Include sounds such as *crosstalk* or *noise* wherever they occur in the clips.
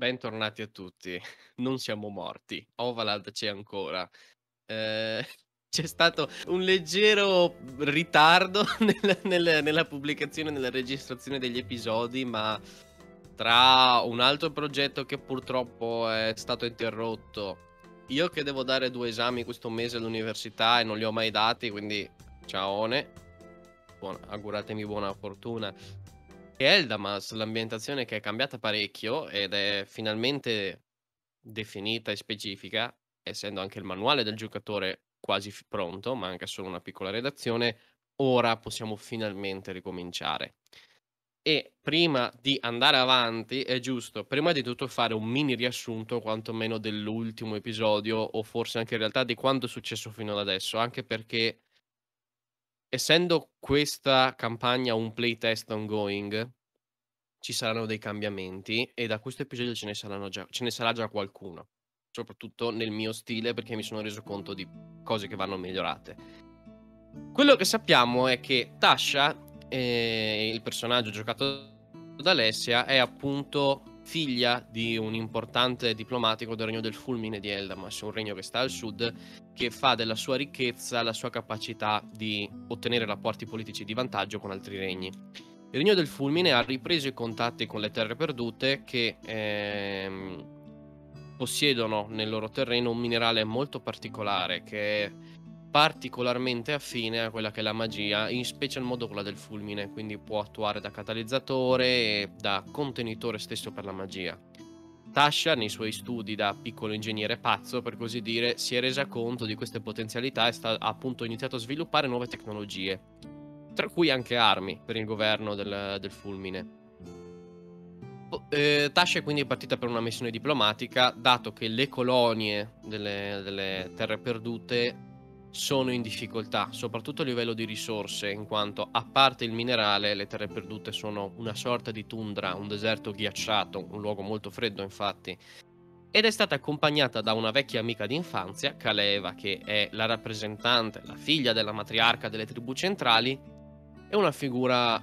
Bentornati a tutti. Non siamo morti. Ovalad c'è ancora. Eh, *laughs* c'è stato un leggero ritardo nella, *laughs* nella, nella, pubblicazione, nella registrazione degli episodi, ma tra un altro progetto che purtroppo è stato interrotto, io che devo dare due esami questo mese all'università e non li ho mai dati, quindi ciao, auguratemi buona fortuna. Eldamas, l'ambientazione che è cambiata parecchio ed è finalmente definita e specifica, essendo anche il manuale del giocatore quasi f- pronto, manca solo una piccola redazione, ora possiamo finalmente ricominciare. E prima di andare avanti è giusto, prima di tutto, fare un mini riassunto quantomeno dell'ultimo episodio o forse anche in realtà di quanto è successo fino ad adesso, anche perché essendo questa campagna un playtest ongoing, ci saranno dei cambiamenti e da questo episodio ce ne, già, ce ne, sarà già qualcuno, soprattutto nel mio stile perché mi sono reso conto di cose che vanno migliorate. Quello che sappiamo è che Tasha, eh, il personaggio giocato da Alessia, è appunto figlia di un importante diplomatico del regno del fulmine di Eldamas, un regno che sta al sud, che fa della sua ricchezza la sua capacità di ottenere rapporti politici di vantaggio con altri regni. Il regno del fulmine ha ripreso i contatti con le terre perdute che ehm, possiedono nel loro terreno un minerale molto particolare che è particolarmente affine a quella che è la magia, in special modo quella del fulmine, quindi può attuare da catalizzatore e da contenitore stesso per la magia. Tasha, nei suoi studi da piccolo ingegnere pazzo, per così dire, si è resa conto di queste potenzialità e sta, ha appunto iniziato a sviluppare nuove tecnologie, tra cui anche armi per il governo del, del fulmine. Eh, Tasha è quindi partita per una missione diplomatica, dato che le colonie delle, delle terre perdute sono in difficoltà, soprattutto a livello di risorse, in quanto a parte il minerale, le terre perdute sono una sorta di tundra, un deserto ghiacciato, un luogo molto freddo infatti. Ed è stata accompagnata da una vecchia amica d'infanzia, Kaleva, che è la rappresentante, la figlia della matriarca delle tribù centrali, e una figura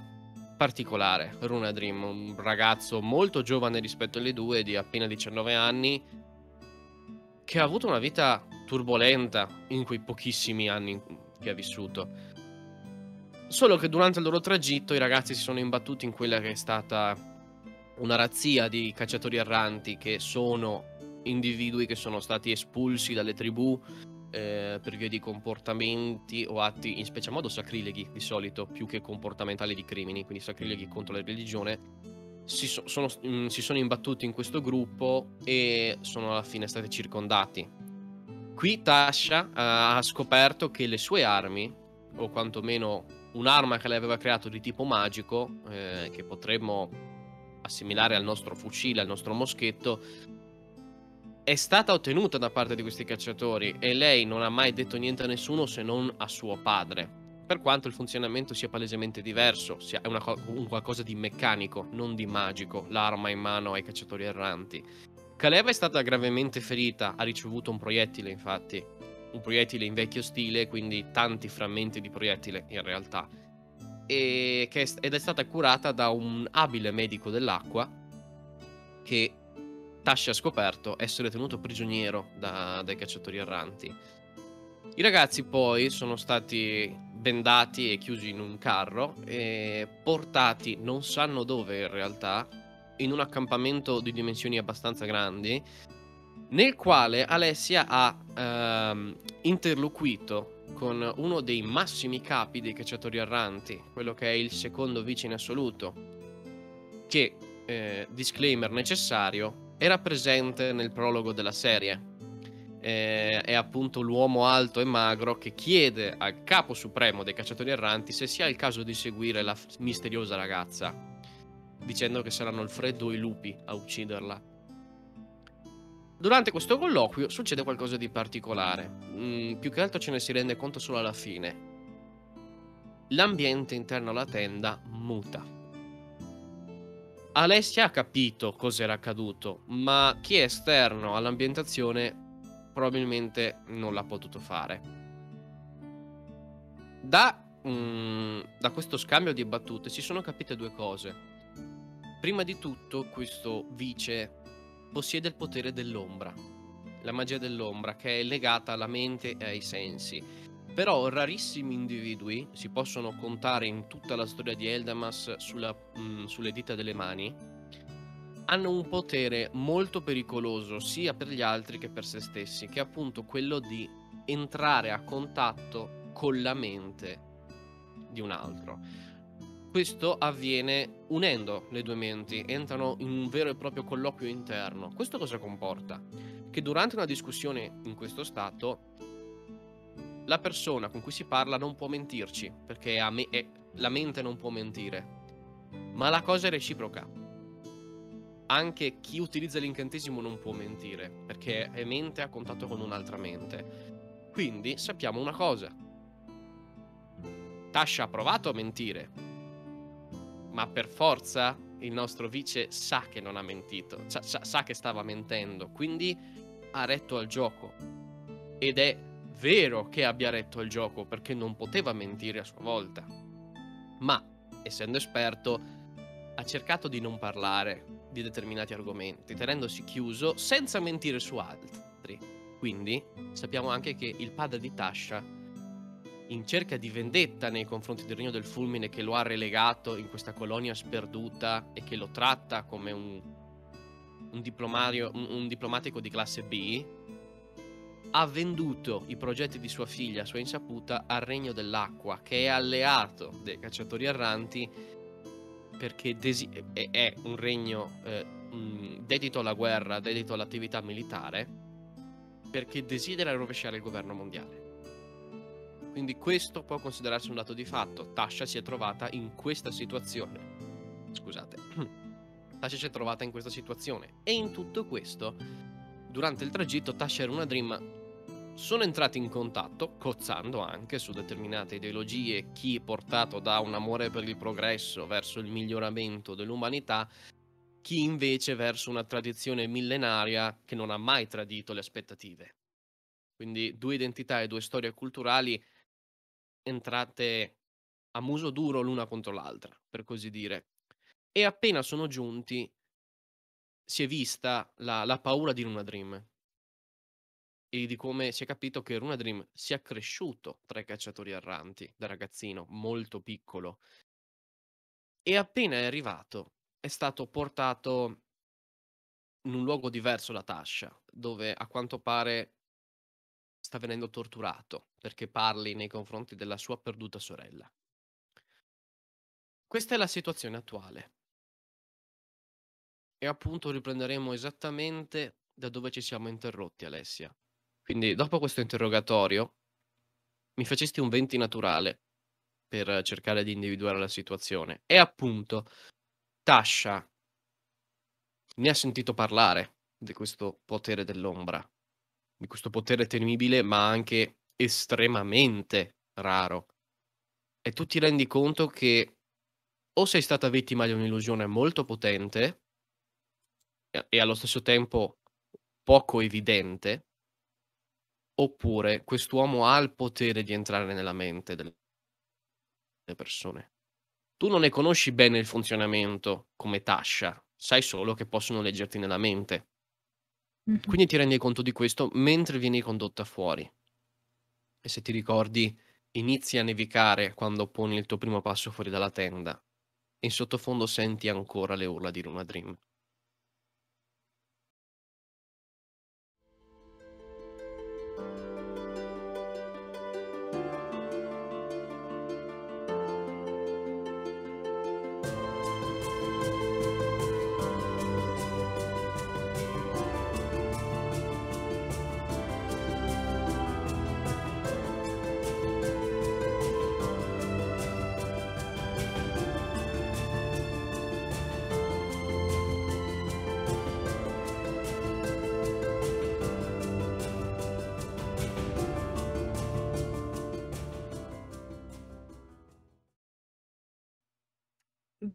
particolare, Runa Dream, un ragazzo molto giovane rispetto alle due, di appena 19 anni, che ha avuto una vita turbolenta in quei pochissimi anni che ha vissuto. Solo che durante il loro tragitto i ragazzi si sono imbattuti in quella che è stata una razzia di cacciatori erranti che sono individui che sono stati espulsi dalle tribù eh, per via di comportamenti o atti in special modo sacrileghi di solito più che comportamentali di crimini, quindi sacrileghi contro la religione, si, so, sono, mh, mm, si, sono imbattuti in questo gruppo e sono alla fine stati circondati Qui Tasha eh, ha scoperto che le sue armi, o quantomeno un'arma che lei aveva creato di tipo magico, eh, che potremmo assimilare al nostro fucile, al nostro moschetto, è stata ottenuta da parte di questi cacciatori e lei non ha mai detto niente a nessuno se non a suo padre. Per quanto il funzionamento sia palesemente diverso, sia è una, un qualcosa di meccanico, non di magico, l'arma in mano ai cacciatori erranti. Caleva è stata gravemente ferita, ha ricevuto un proiettile infatti, un proiettile in vecchio stile, quindi tanti frammenti di proiettile in realtà, ed è stata curata da un abile medico dell'acqua che Tasha ha scoperto essere tenuto prigioniero da, dai cacciatori erranti. I ragazzi poi sono stati bendati e chiusi in un carro e portati non sanno dove in realtà in un accampamento di dimensioni abbastanza grandi, nel quale Alessia ha ehm, interloquito con uno dei massimi capi dei cacciatori erranti, quello che è il secondo vice in assoluto, che, eh, disclaimer necessario, era presente nel prologo della serie. Eh, è appunto l'uomo alto e magro che chiede al capo supremo dei cacciatori erranti se sia il caso di seguire la misteriosa ragazza dicendo che saranno il freddo e i lupi a ucciderla. Durante questo colloquio succede qualcosa di particolare, mm, più che altro ce ne si rende conto solo alla fine. L'ambiente interno alla tenda muta. Alessia ha capito cosa era accaduto, ma chi è esterno all'ambientazione probabilmente non l'ha potuto fare. Da, mm, da questo scambio di battute si sono capite due cose. Prima di tutto questo vice possiede il potere dell'ombra, la magia dell'ombra che è legata alla mente e ai sensi. Però rarissimi individui si possono contare in tutta la storia di Eldamas sulla, mh, mm, sulle dita delle mani. Hanno un potere molto pericoloso sia per gli altri che per se stessi, che è appunto quello di entrare a contatto con la mente di un altro. Questo avviene unendo le due menti, entrano in un vero e proprio colloquio interno. Questo cosa comporta? Che durante una discussione in questo stato la persona con cui si parla non può mentirci, perché me- eh, la mente non può mentire. Ma la cosa è reciproca. Anche chi utilizza l'incantesimo non può mentire, perché è mente a contatto con un'altra mente. Quindi sappiamo una cosa. Tasha ha provato a mentire, ma per forza il nostro vice sa che non ha mentito, sa, sa, sa che stava mentendo, quindi ha retto al gioco. Ed è vero che abbia retto al gioco perché non poteva mentire a sua volta. Ma, essendo esperto, ha cercato di non parlare di determinati argomenti, tenendosi chiuso senza mentire su altri. Quindi sappiamo anche che il padre di Tasha in cerca di vendetta nei confronti del Regno del Fulmine che lo ha relegato in questa colonia sperduta e che lo tratta come un, un, un, un diplomatico di classe B, ha venduto i progetti di sua figlia, a sua insaputa, al Regno dell'Acqua, che è alleato dei cacciatori erranti perché è un regno eh, dedito alla guerra, dedito all'attività militare, perché desidera rovesciare il governo mondiale. Quindi questo può considerarsi un dato di fatto. Tasha si è trovata in questa situazione. Scusate. *clears throat* Tasha si è trovata in questa situazione. E in tutto questo, durante il tragitto, Tasha e Runa Dream sono entrati in contatto, cozzando anche su determinate ideologie, chi è portato da un amore per il progresso verso il miglioramento dell'umanità, chi invece verso una tradizione millenaria che non ha mai tradito le aspettative. Quindi due identità e due storie culturali entrate a muso duro l'una contro l'altra, per così dire. E appena sono giunti, si è vista la, la paura di Luna Dream e di come si è capito che Runa Dream si è cresciuto tra i cacciatori erranti da ragazzino molto piccolo. E appena è arrivato, è stato portato in un luogo diverso da Tasha, dove a quanto pare sta venendo torturato perché parli nei confronti della sua perduta sorella. Questa è la situazione attuale. E appunto riprenderemo esattamente da dove ci siamo interrotti, Alessia. Quindi, dopo questo interrogatorio, mi facesti un 20 naturale per cercare di individuare la situazione. E appunto, Tasha ne ha sentito parlare di questo potere dell'ombra di questo potere temibile, ma anche estremamente raro. E tu ti rendi conto che o sei stata vittima di un'illusione molto potente e allo stesso tempo poco evidente, oppure quest'uomo ha il potere di entrare nella mente delle persone. Tu non ne conosci bene il funzionamento come tascia, sai solo che possono leggerti nella mente. Quindi ti rendi conto di questo mentre vieni condotta fuori. E se ti ricordi, inizia a nevicare quando poni il tuo primo passo fuori dalla tenda. In sottofondo senti ancora le urla di Luna Dream.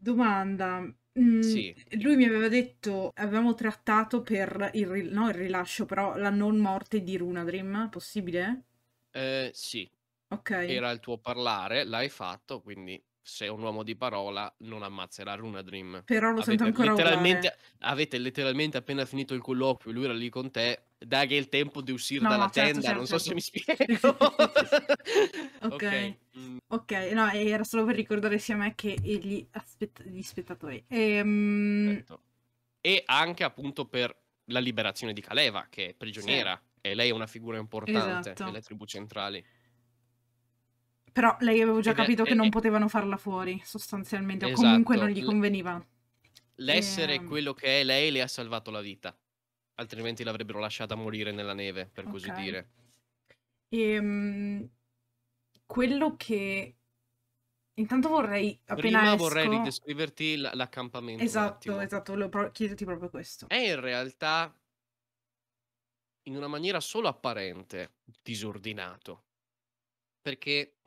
Domanda. Mm, Sì. Lui mi aveva detto, avevamo trattato per il, ri- no, il rilascio, però la non morte di Runadrim, possibile? Eh, sì, Ok. era il tuo parlare, l'hai fatto, quindi se è un uomo di parola non ammazzerà Runa Dream. Però lo avete, sento ancora urlare. Avete letteralmente appena finito il colloquio, e lui era lì con te, dagli il tempo di uscire no, dalla certo, tenda, certo, non so certo. se mi *laughs* spiego. ok, *laughs* mm. ok, no, era solo per ricordare sia me che gli, aspett- gli spettatori. Ehm... E anche appunto per la liberazione di Caleva, che è prigioniera, sì. e lei è una figura importante esatto. nelle tribù centrali. Però lei avevo già capito eh, che non potevano farla fuori, sostanzialmente, esatto. o comunque non gli conveniva. L'essere e... Ehm. quello che è lei le ha salvato la vita, altrimenti l'avrebbero lasciata morire nella neve, per così okay. dire. Ehm, quello che Intanto vorrei appena Prima esco... vorrei ridescriverti l- l'accampamento. Esatto, esatto, volevo pro- chiederti proprio questo. È in realtà, in una maniera solo apparente, disordinato. Perché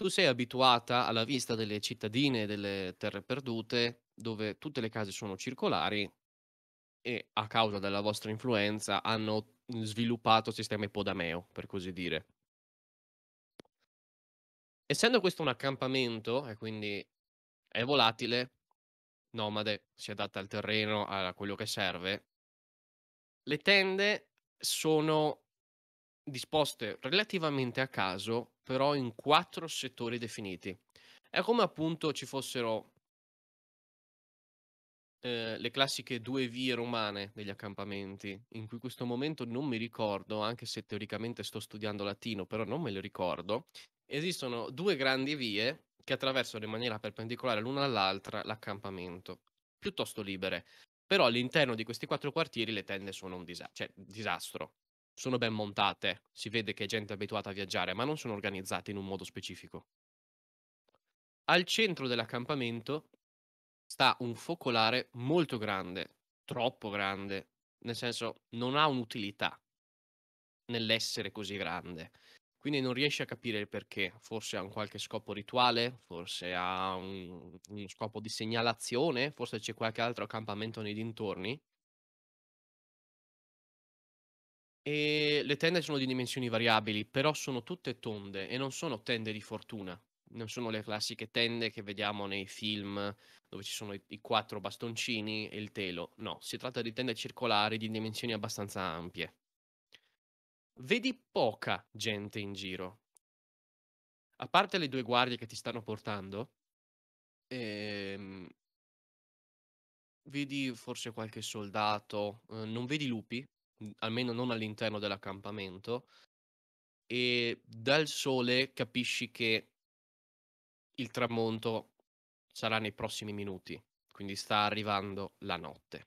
tu sei abituata alla vista delle cittadine delle terre perdute, dove tutte le case sono circolari e a causa della vostra influenza hanno sviluppato sistema ipodameo, per così dire. Essendo questo un accampamento, e quindi è volatile, nomade, si adatta al terreno, a quello che serve, le tende sono disposte relativamente a caso però in quattro settori definiti. È come appunto ci fossero eh, le classiche due vie romane degli accampamenti, in cui in questo momento non mi ricordo, anche se teoricamente sto studiando latino, però non me lo ricordo, esistono due grandi vie che attraversano in maniera perpendicolare l'una all'altra l'accampamento, piuttosto libere. Però all'interno di questi quattro quartieri le tende sono un disa- cioè, disastro sono ben montate, si vede che è gente abituata a viaggiare, ma non sono organizzate in un modo specifico. Al centro dell'accampamento sta un focolare molto grande, troppo grande, nel senso non ha un'utilità nell'essere così grande. Quindi non riesci a capire il perché, forse ha un qualche scopo rituale, forse ha un, uno scopo di segnalazione, forse c'è qualche altro accampamento nei dintorni, E le tende sono di dimensioni variabili, però sono tutte tonde e non sono tende di fortuna. Non sono le classiche tende che vediamo nei film dove ci sono i, i quattro bastoncini e il telo. No, si tratta di tende circolari di dimensioni abbastanza ampie. Vedi poca gente in giro. A parte le due guardie che ti stanno portando, ehm, vedi forse qualche soldato, eh, non vedi lupi, almeno non all'interno dell'accampamento, e dal sole capisci che il tramonto sarà nei prossimi minuti, quindi sta arrivando la notte.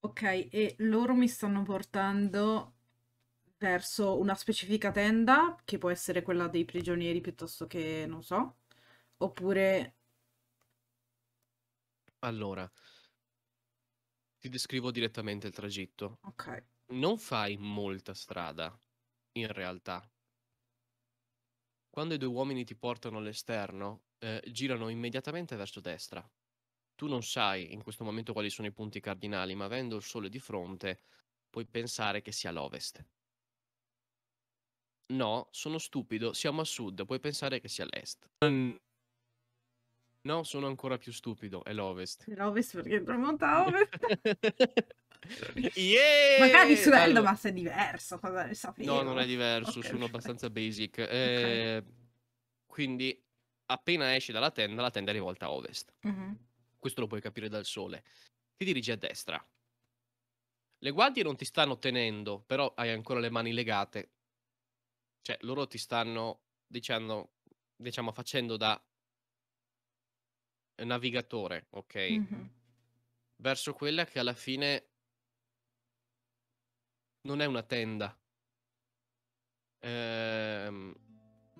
Ok, e loro mi stanno portando verso una specifica tenda, che può essere quella dei prigionieri piuttosto che, non so, oppure allora, ti descrivo direttamente il tragitto. Ok. Non fai molta strada, in realtà. Quando i due uomini ti portano all'esterno, eh, girano immediatamente verso destra. Tu non sai in questo momento quali sono i punti cardinali, ma avendo il sole di fronte, puoi pensare che sia l'ovest. No, sono stupido, siamo a sud, puoi pensare che sia l'est. Mm, No, sono ancora più stupido, è l'ovest. L'ovest perché tramonta ovest. *laughs* *laughs* yeah! Magari su Eldomas allora... è diverso, cosa ne sapevo. No, non è diverso, okay, sono abbastanza basic. Eh, Quindi appena esci dalla tenda, la tenda è rivolta a ovest. Mm-hmm. Questo lo puoi capire dal sole. Ti dirigi a destra. Le guardie non ti stanno tenendo, però hai ancora le mani legate. Cioè, loro ti stanno dicendo, diciamo, facendo da navigatore, ok? Mm-hmm. Verso quella che alla fine non è una tenda. Ehm,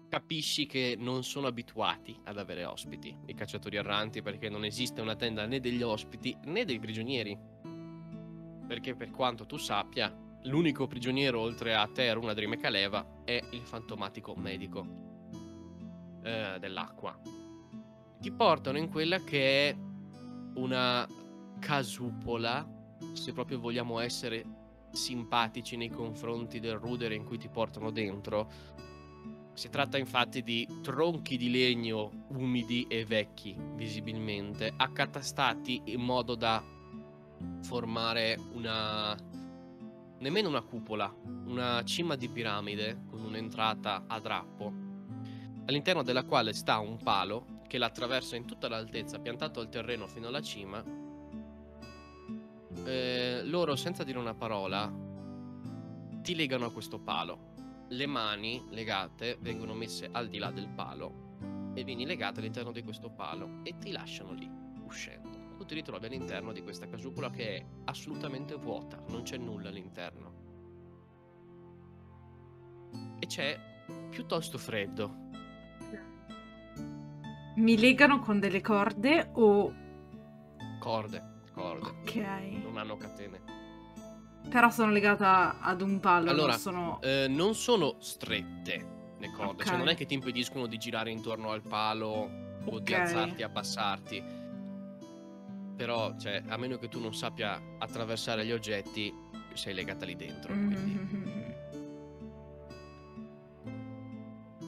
capisci che non sono abituati ad avere ospiti, i cacciatori erranti, perché non esiste una tenda né degli ospiti né dei prigionieri. Perché per quanto tu sappia, l'unico prigioniero oltre a te, Runa Drime Caleva, è il fantomatico medico eh, dell'acqua ti portano in quella che è una casupola, se proprio vogliamo essere simpatici nei confronti del rudere in cui ti portano dentro. Si tratta infatti di tronchi di legno umidi e vecchi, visibilmente, accatastati in modo da formare una... nemmeno una cupola, una cima di piramide con un'entrata a drappo, all'interno della quale sta un palo che l'attraversa in tutta l'altezza, piantato al terreno fino alla cima, eh, loro senza dire una parola ti legano a questo palo. Le mani legate vengono messe al di là del palo e vieni legate all'interno di questo palo e ti lasciano lì, uscendo. Tu ti ritrovi all'interno di questa casupola che è assolutamente vuota, non c'è nulla all'interno. E c'è piuttosto freddo, mi legano con delle corde o... Corde, corde. Ok. Non hanno catene. Però sono legata ad un palo. Allora, non sono, eh, non sono strette le corde, cioè okay. cioè non è che ti impediscono di girare intorno al palo okay. o di alzarti e abbassarti. Però, cioè, a meno che tu non sappia attraversare gli oggetti, sei legata lì dentro. Mm-hmm.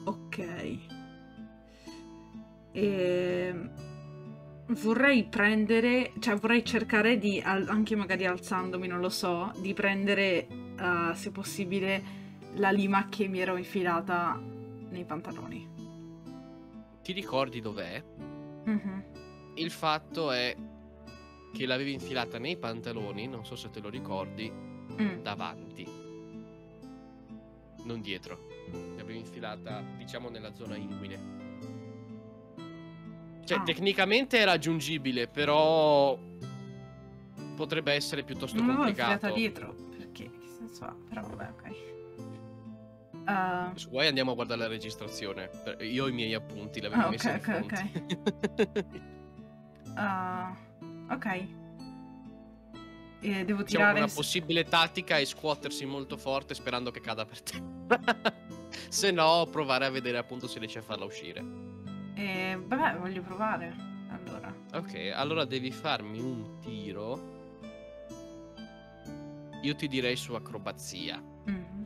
Ok. E ehm, vorrei prendere, cioè vorrei cercare di, anche magari alzandomi, non lo so, di prendere, uh, se possibile, la lima che mi ero infilata nei pantaloni. Ti ricordi dov'è? Mm-hmm. Il fatto è che l'avevi infilata nei pantaloni, non so se te lo ricordi, mm. davanti, non dietro. L'avevi infilata, diciamo, nella zona inguine. Cioè, ah. tecnicamente è raggiungibile, però potrebbe essere piuttosto complicato. no, complicato. No, dietro, perché? Che senso ha? Però vabbè, ok. Uh... Se vuoi andiamo a guardare la registrazione. Io ho i miei appunti, l'avevo ah, ah, okay, messa okay, ok, ok. uh, ok. Eh, devo diciamo tirare... Diciamo, una possibile tattica è scuotersi molto forte sperando che cada per te. *laughs* se no, provare a vedere appunto se riesci a farla uscire. E vabbè, voglio provare. Allora. Ok, allora devi farmi un tiro. Io ti direi su acrobazia. Mm.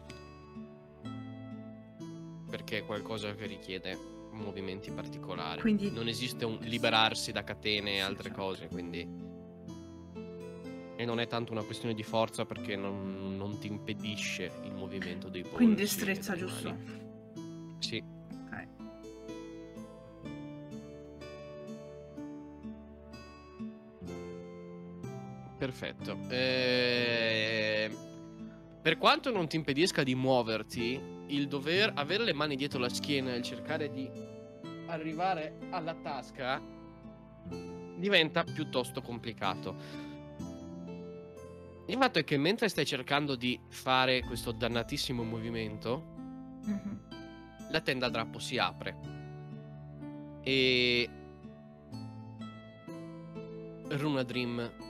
Perché è qualcosa che richiede movimenti particolari. Quindi... Non esiste un liberarsi da catene e altre certo. cose, quindi... E non è tanto una questione di forza perché non, non ti impedisce il movimento dei polsi. Quindi destrezza, giusto? Sì. perfetto. Eh, per quanto non ti impedisca di muoverti, il dover avere le mani dietro la schiena e cercare di arrivare alla tasca diventa piuttosto complicato. Il fatto è che mentre stai cercando di fare questo dannatissimo movimento, mm-hmm. la tenda a drappo si apre. E Runa Dream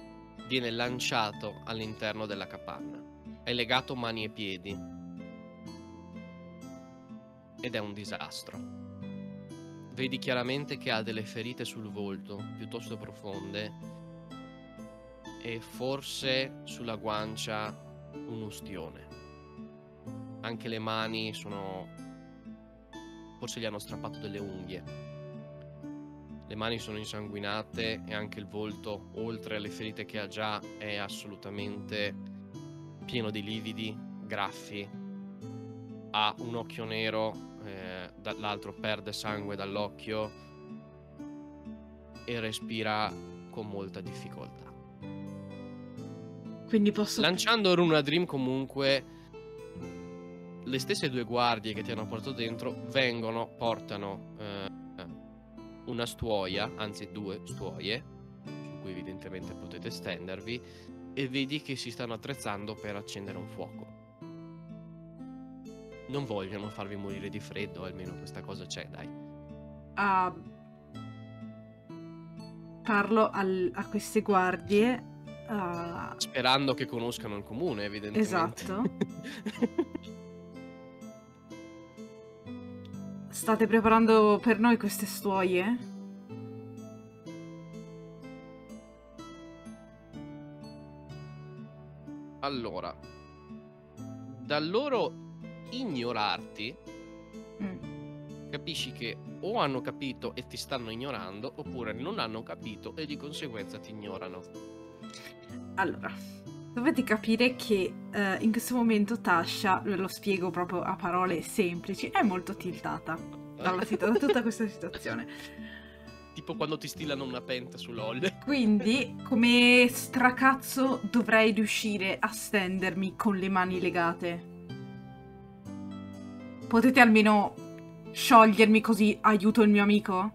viene lanciato all'interno della capanna. È legato mani e piedi. Ed è un disastro. Vedi chiaramente che ha delle ferite sul volto, piuttosto profonde, e forse sulla guancia un ustione. Anche le mani sono... forse gli hanno strappato delle unghie le mani sono insanguinate e anche il volto, oltre alle ferite che ha già, è assolutamente pieno di lividi, graffi, ha un occhio nero, eh, dall'altro perde sangue dall'occhio e respira con molta difficoltà. Quindi posso... Lanciando Runa Dream comunque le stesse due guardie che ti hanno portato dentro vengono, portano... Eh, una stuoia, anzi due stuoie, su cui evidentemente potete stendervi, e vedi che si stanno attrezzando per accendere un fuoco. Non vogliono farvi morire di freddo, almeno questa cosa c'è, dai. Uh, parlo al, a queste guardie. Uh... Sperando che conoscano il comune, evidentemente. Esatto. *laughs* State preparando per noi queste stuoie? Allora, da loro ignorarti, mm. capisci che o hanno capito e ti stanno ignorando, oppure non hanno capito e di conseguenza ti ignorano. Allora, Dovete capire che eh, in questo momento Tasha, ve lo spiego proprio a parole semplici, è molto tiltata dalla *laughs* situ- da tutta questa situazione. Tipo quando ti stilano una penta sull'olio. Quindi, come stracazzo, dovrei riuscire a stendermi con le mani legate. Potete almeno sciogliermi così aiuto il mio amico?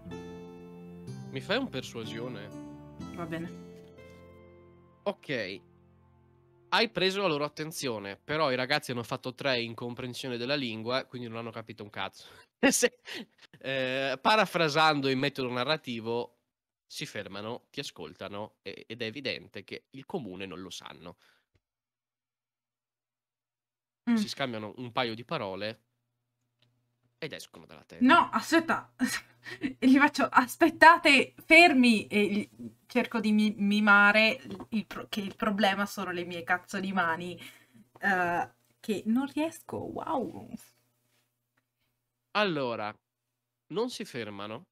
Mi fai un persuasione? Va bene. Ok, hai preso la loro attenzione, però i ragazzi hanno fatto tre in comprensione della lingua, quindi non hanno capito un cazzo. *laughs* Se, eh, parafrasando il metodo narrativo, si fermano, ti ascoltano e, ed è evidente che il comune non lo sanno. Mm. Si scambiano un paio di parole ed escono dalla Terra. No, aspetta, *laughs* gli faccio aspettate, fermi e gli... cerco di mimare il pro... che il problema sono le mie cazzo di mani uh, che non riesco, wow. Allora, non si fermano.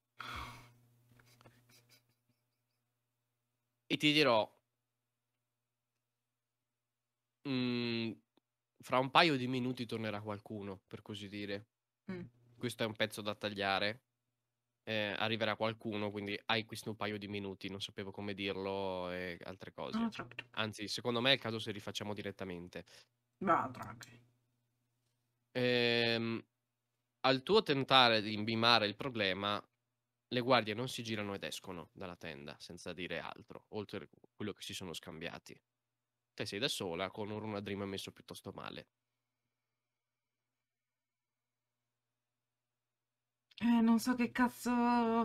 E ti dirò mh, mm, fra un paio di minuti tornerà qualcuno, per così dire. Mm. Questo è un pezzo da tagliare. Eh, arriverà qualcuno, quindi hai questo un paio di minuti, non sapevo come dirlo e altre cose. Anzi, secondo me è il caso se rifacciamo direttamente. Va, tranquillo. Ehm, al tuo tentare di imbimare il problema, le guardie non si girano ed escono dalla tenda senza dire altro, oltre a quello che si sono scambiati. Te sei da sola con un runadrim messo piuttosto male. Eh, non so che cazzo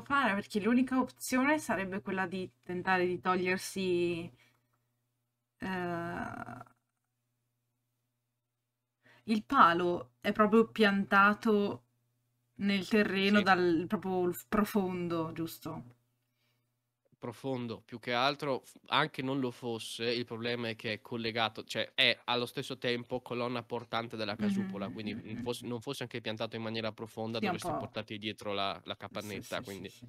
fare, perché l'unica opzione sarebbe quella di tentare di togliersi eh, il palo è proprio piantato nel terreno dal proprio profondo, giusto? profondo più che altro, anche non lo fosse, il problema è che è collegato, cioè è allo stesso tempo colonna portante della casupola, mm-hmm. quindi fosse, non fosse anche piantato in maniera profonda sì, dovresti portarti dietro la, la capannetta, sì, quindi... Sì,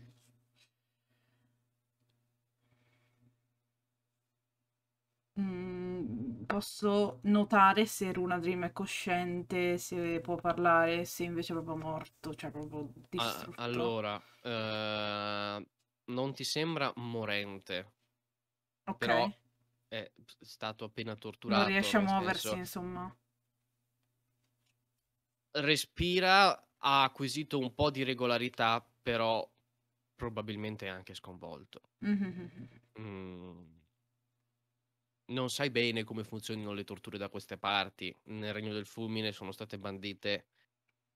mm, posso notare se Runa Dream è cosciente, se può parlare, se invece è proprio morto, cioè proprio distrutto. allora, eh, non ti sembra morente, okay. però è stato appena torturato. Non riesce a muoversi, senso. insomma. Respira, ha acquisito un po' di regolarità, però probabilmente è anche sconvolto. Mm-hmm. Mm. Non sai bene come funzionino le torture da queste parti. Nel Regno del Fulmine sono state bandite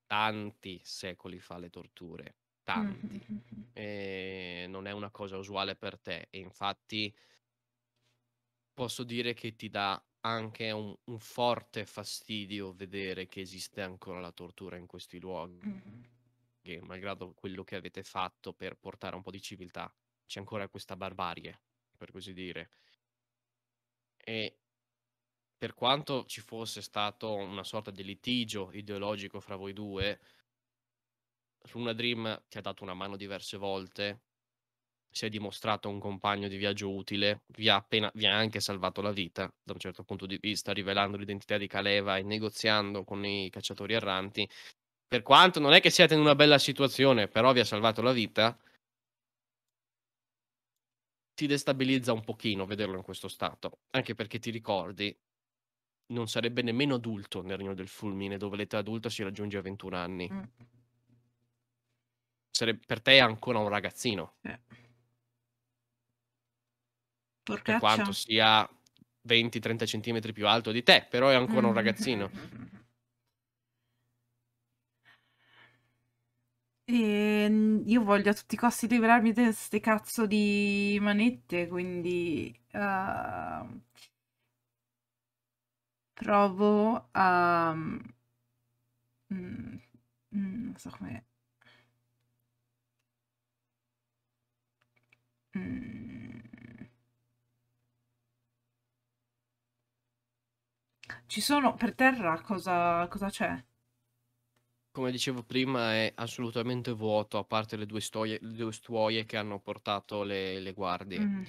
tanti secoli fa le torture. Mm, tanti, mm, mm, mm. e ehm, non è una cosa usuale per te e infatti posso dire che ti dà anche un, un forte fastidio vedere che esiste ancora la tortura in questi luoghi, mm che malgrado quello che avete fatto per portare un po' di civiltà, c'è ancora questa barbarie, per così dire. E per quanto ci fosse stato una sorta di litigio ideologico fra voi due, Luna Dream ti ha dato una mano diverse volte, si è dimostrato un compagno di viaggio utile, vi ha, appena, vi ha anche salvato la vita da un certo punto di vista, rivelando l'identità di Caleva e negoziando con i cacciatori erranti. Per quanto non è che siate in una bella situazione, però vi ha salvato la vita, ti destabilizza un pochino vederlo in questo stato, anche perché ti ricordi non sarebbe nemmeno adulto nel Regno del Fulmine, dove l'età adulta si raggiunge a 21 anni. Mm sarebbe, per te è ancora un ragazzino. Eh. Per quanto sia 20-30 centimetri più alto di te, però è ancora mm. un ragazzino. *laughs* E ehm, io voglio a tutti i costi liberarmi di queste cazzo di manette, quindi uh, provo a... Mm, mm, non so come Mm. Ci sono per terra cosa, cosa c'è? Come dicevo prima, è assolutamente vuoto, a parte le due, stoie, le due stuoie che hanno portato le, le guardie. Mm.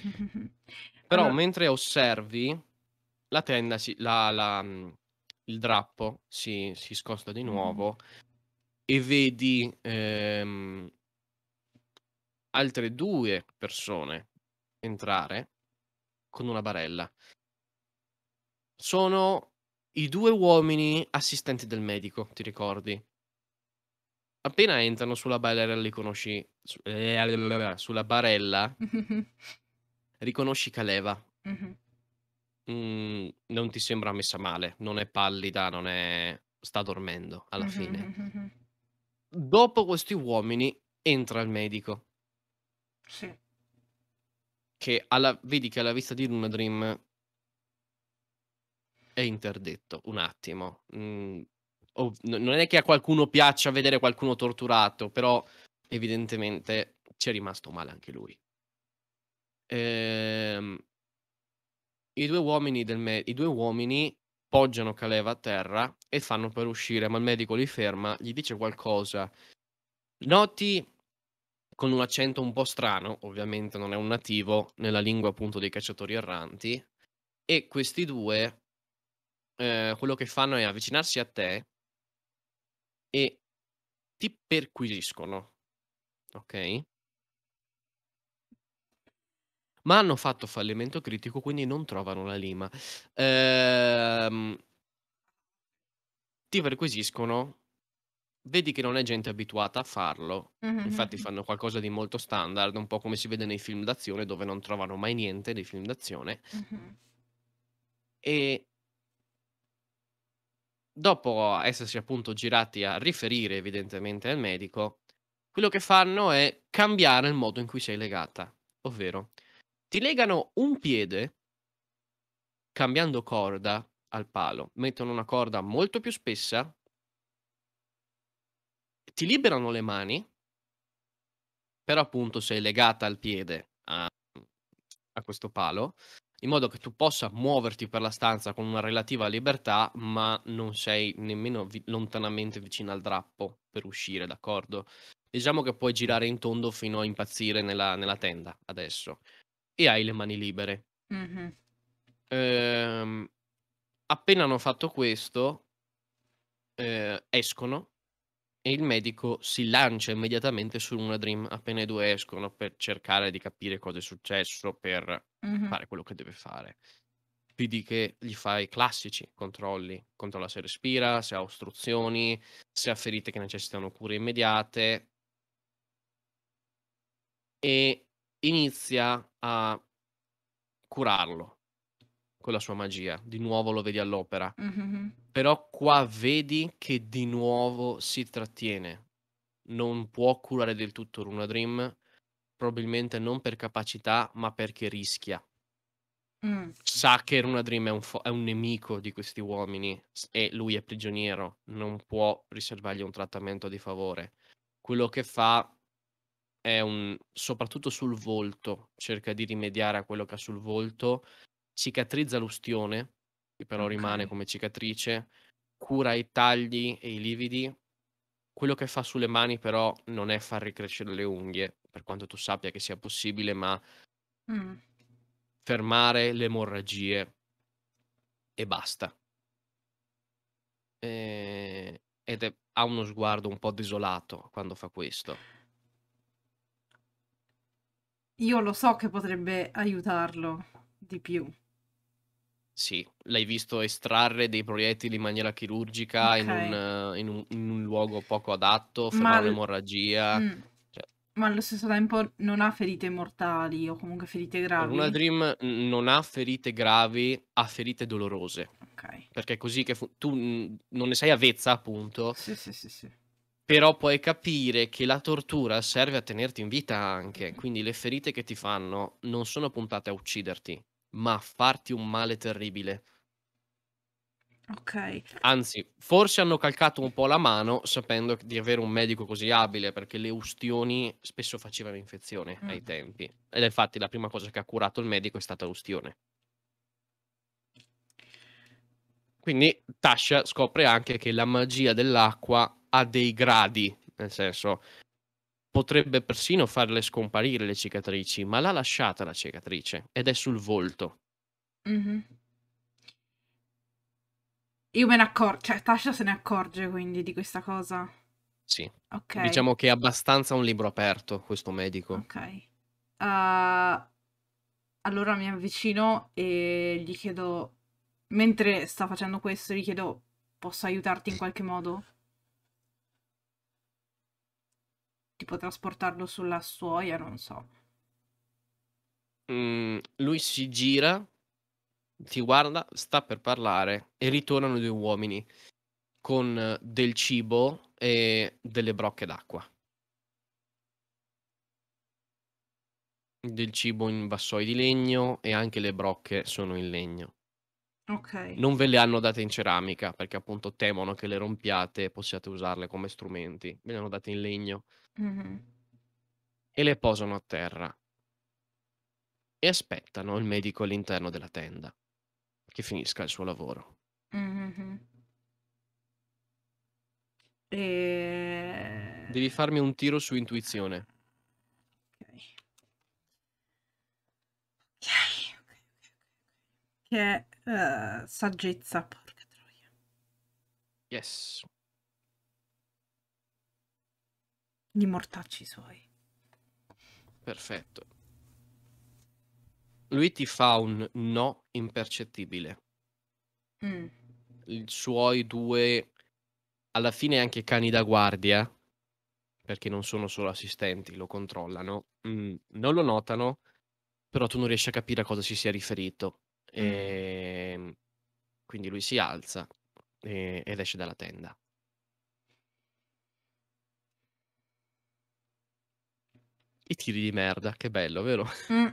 Però allora... mentre osservi, la tenda, si, la, la, mm, il drappo si, si, scosta di nuovo mm. e vedi ehm, altre due persone entrare con una barella. Sono i due uomini assistenti del medico, ti ricordi? Appena entrano sulla barella li conosci eh, sulla barella *laughs* riconosci Caleva. Mm-hmm. Mm, non ti sembra messa male, non è pallida, non è sta dormendo alla mm-hmm. fine. Mm-hmm, mm-hmm. Dopo questi uomini entra il medico sì. Che alla, vedi che alla vista di Luna Dream è interdetto un attimo. Mm, ov- non è che a qualcuno piaccia vedere qualcuno torturato, però evidentemente ci è rimasto male anche lui. Ehm, i, due uomini del me- I due uomini poggiano Caleva a terra e fanno per uscire, ma il medico li ferma, gli dice qualcosa. Noti con un accento un po' strano, ovviamente non è un nativo, nella lingua appunto dei cacciatori erranti. E questi due, eh, quello che fanno è avvicinarsi a te e ti perquisiscono, ok? Ma hanno fatto fallimento critico, quindi non trovano la lima. Ehm, ti perquisiscono vedi che non è gente abituata a farlo, mm-hmm. infatti fanno qualcosa di molto standard, un po' come si vede nei film d'azione dove non trovano mai niente nei film d'azione. Mm-hmm. E dopo essersi appunto girati a riferire evidentemente al medico, quello che fanno è cambiare il modo in cui sei legata, ovvero ti legano un piede cambiando corda al palo, mettono una corda molto più spessa ti liberano le mani, però appunto sei legata al piede a, a questo palo, in modo che tu possa muoverti per la stanza con una relativa libertà, ma non sei nemmeno vi- lontanamente vicino al drappo per uscire, d'accordo? Diciamo che puoi girare in tondo fino a impazzire nella, nella tenda adesso e hai le mani libere. Mm-hmm. Ehm, appena hanno fatto questo, eh, escono e il medico si lancia immediatamente su una Dream appena i due escono per cercare di capire cosa è successo, per mm-hmm. fare quello che deve fare. PD che gli fa i classici controlli, controlla se respira, se ha ostruzioni, se ha ferite che necessitano cure immediate e inizia a curarlo con la sua magia, di nuovo lo vedi all'opera, mm-hmm. però qua vedi che di nuovo si trattiene, non può curare del tutto Runa Dream, probabilmente non per capacità, ma perché rischia. Mm. Sa che Runa Dream è un, fo- è un nemico di questi uomini e lui è prigioniero, non può riservargli un trattamento di favore. Quello che fa è un soprattutto sul volto, cerca di rimediare a quello che ha sul volto cicatrizza l'ustione, che però okay. rimane come cicatrice, cura i tagli e i lividi. Quello che fa sulle mani però non è far ricrescere le unghie, per quanto tu sappia che sia possibile, ma mm. fermare le emorragie e basta. E... Eh, ed è... ha uno sguardo un po' desolato quando fa questo. Io lo so che potrebbe aiutarlo di più. Sì, l'hai visto estrarre dei proiettili in maniera chirurgica okay. in, un, in, un, in, un, luogo poco adatto, fermare l... l'emorragia. Mm. Cioè... Ma allo stesso tempo non ha ferite mortali o comunque ferite gravi. Una Dream non ha ferite gravi, ha ferite dolorose. Ok. Perché è così che fu... tu non ne sei avvezza, appunto. Sì, sì, sì, sì. Però puoi capire che la tortura serve a tenerti in vita anche, quindi le ferite che ti fanno non sono puntate a ucciderti, ma farti un male terribile. Ok. Anzi, forse hanno calcato un po' la mano sapendo di avere un medico così abile, perché le ustioni spesso facevano infezione mm. ai tempi. Ed infatti la prima cosa che ha curato il medico è stata l'ustione. Quindi Tasha scopre anche che la magia dell'acqua ha dei gradi, nel senso potrebbe persino farle scomparire le cicatrici, ma l'ha lasciata la cicatrice ed è sul volto. Mm-hmm. Io me ne accorgo, cioè Tasha se ne accorge quindi di questa cosa. Sì. Okay. Diciamo che è abbastanza un libro aperto questo medico. Ok. Uh, allora mi avvicino e gli chiedo, mentre sta facendo questo, gli chiedo, posso aiutarti in qualche modo? tipo trasportarlo sulla suoia, non so. Mm, lui si gira, ti guarda, sta per parlare e ritornano due uomini con eh, del cibo e delle brocche d'acqua. Del cibo in vassoi di legno e anche le brocche sono in legno. Okay. Non ve le hanno date in ceramica perché appunto temono che le rompiate e possiate usarle come strumenti. Ve le hanno date in legno. Mh-mh. e le posano a terra e aspettano il medico all'interno della tenda che finisca il suo lavoro. Mh-mh. E... Devi farmi un tiro su intuizione. Okay. Okay, Che eh, saggezza, porca troia. Yes. gli mortacci suoi. Perfetto. Lui ti fa un no impercettibile. Mm. I suoi due, alla fine anche cani da guardia, perché non sono solo assistenti, lo controllano, mm, non lo notano, però tu non riesci a capire a cosa si sia riferito. Mm. E... Ehm, quindi lui si alza e... Eh, ed esce dalla tenda. i tiri di merda, che bello, vero? Mm.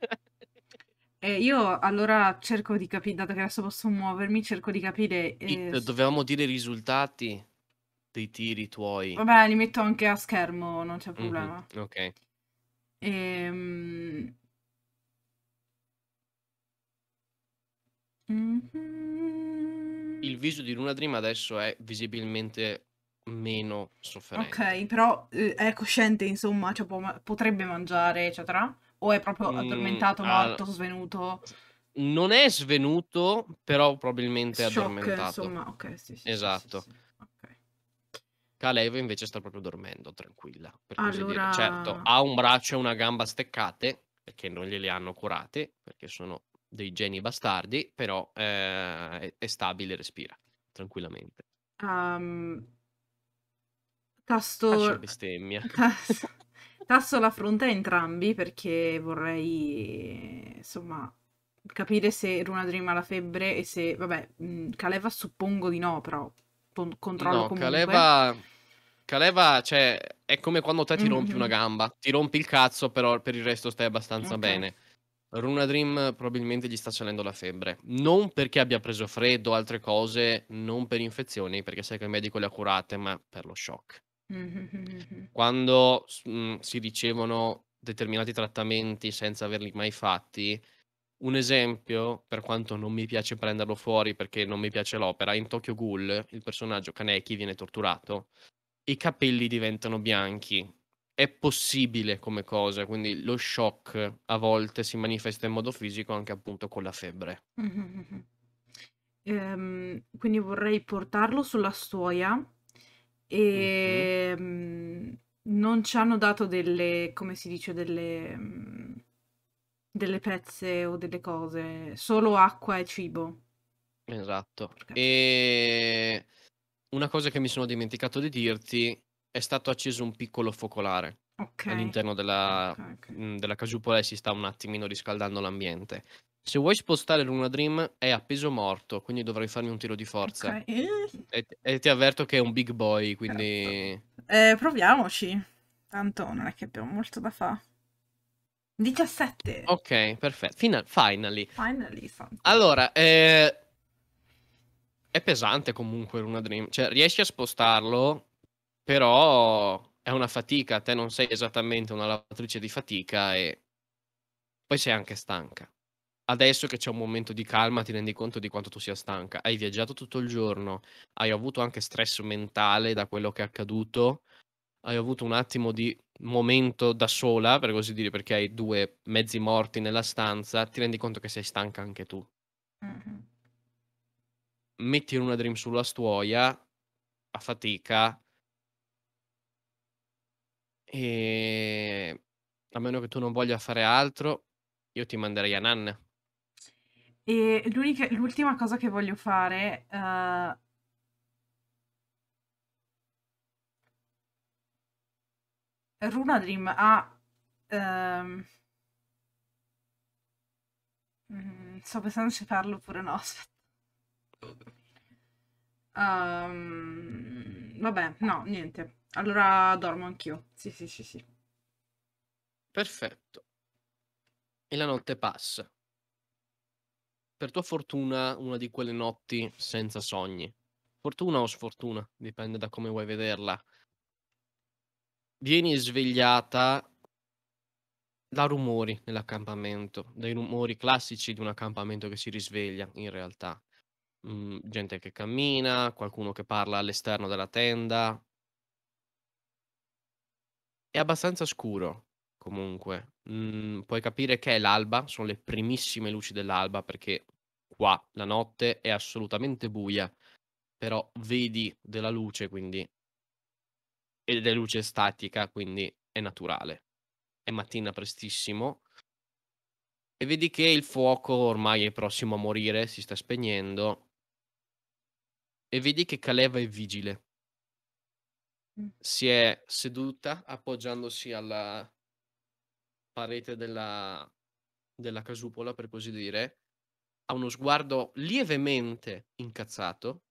*laughs* Eh, io allora cerco di capire, dato che adesso posso muovermi, cerco di capire... Eh... dovevamo dire i risultati dei tiri tuoi. Vabbè, li metto anche a schermo, non c'è problema. Mm-hmm, ok. Ehm... mm Il viso di Luna Dream adesso è visibilmente meno sofferenza. Ok, però eh, è cosciente, insomma, cioè può, potrebbe mangiare, eccetera? O è proprio mm, addormentato, mm, morto, al... svenuto? Non è svenuto, però probabilmente è Shock, addormentato. Insomma, ok, sì, sì. Esatto. Sì, sì, sì. Okay. invece sta proprio dormendo, tranquilla. Per allora... così dire. Certo, ha un braccio e una gamba steccate, perché non gliele hanno curate, perché sono dei geni bastardi, però eh, è, è stabile, respira tranquillamente. Um, Tasto... Faccio bestemmia. *laughs* Tasso... Tasso la fronte a entrambi perché vorrei, insomma, capire se Runa Dream ha la febbre e se, vabbè, Caleva suppongo di no, però pon- controllo no, comunque. Caleva... Caleva, cioè, è come quando te ti mm, rompi mm-hmm. una mm. gamba, ti rompi il cazzo, però per il resto stai abbastanza okay. bene. Runa Dream probabilmente gli sta salendo la febbre. Non perché abbia preso freddo o altre cose, non per infezioni, perché sai che il medico le ha curate, ma per lo shock. Quando mh, mhmm, si ricevono determinati trattamenti senza averli mai fatti, un esempio, per quanto non mi piace prenderlo fuori perché non mi piace l'opera, in Tokyo Ghoul il personaggio Kaneki viene torturato, i capelli diventano bianchi. È possibile come cosa, quindi lo shock a volte si manifesta in modo fisico anche appunto con la febbre. Mm-hmm. Ehm, quindi vorrei portarlo sulla storia e mm-hmm. non ci hanno dato delle, come si dice, delle, mhmm, delle pezze o delle cose, solo acqua e cibo. Esatto. Okay. E una cosa che mi sono dimenticato di dirti è stato acceso un piccolo focolare. Okay. All'interno della, okay, mhmm, della casupola e si sta un attimino riscaldando l'ambiente. Se vuoi spostare Luna Dream è appeso morto, quindi dovrai farmi un tiro di forza. Okay. Eh. E, e, ti avverto che è un big boy, quindi... Certo. Eh, proviamoci. Tanto non è che abbiamo molto da fare. 17. Ok, perfetto. Final, finally. Finally. Santo. Allora, eh, è pesante comunque Luna Dream. Cioè, riesci a spostarlo, però è una fatica. Te non sei esattamente una lavatrice di fatica e poi sei anche stanca adesso che c'è un momento di calma ti rendi conto di quanto tu sia stanca. Hai viaggiato tutto il giorno, hai avuto anche stress mentale da quello che è accaduto, hai avuto un attimo di momento da sola, per così dire, perché hai due mezzi morti nella stanza, ti rendi conto che sei stanca anche tu. Mm-hmm. Metti una dream sulla stuoia, a fatica, e a meno che tu non voglia fare altro, io ti manderei a nanna. E l'unica, l'ultima cosa che voglio fare... Uh... Eh, Runadream ha... Um... Mm, sto pensando se farlo oppure no, Um... *laughs* Vabbè, no, niente. Allora dormo anch'io. Sì, sì, sì, sì. Perfetto. E la notte passa per tua fortuna una di quelle notti senza sogni. Fortuna o sfortuna, dipende da come vuoi vederla. Vieni svegliata da rumori nell'accampamento, dai rumori classici di un accampamento che si risveglia in realtà. Mm, gente che cammina, qualcuno che parla all'esterno della tenda. È abbastanza scuro, comunque. Mm, puoi capire che è l'alba, sono le primissime luci dell'alba perché qua la notte è assolutamente buia, però vedi della luce, quindi ed è luce statica, quindi è naturale. È mattina prestissimo e vedi che il fuoco ormai è prossimo a morire, si sta spegnendo e vedi che Caleva è vigile. Mm. Si è seduta appoggiandosi alla parete della, della casupola, per così dire, ha uno sguardo lievemente incazzato.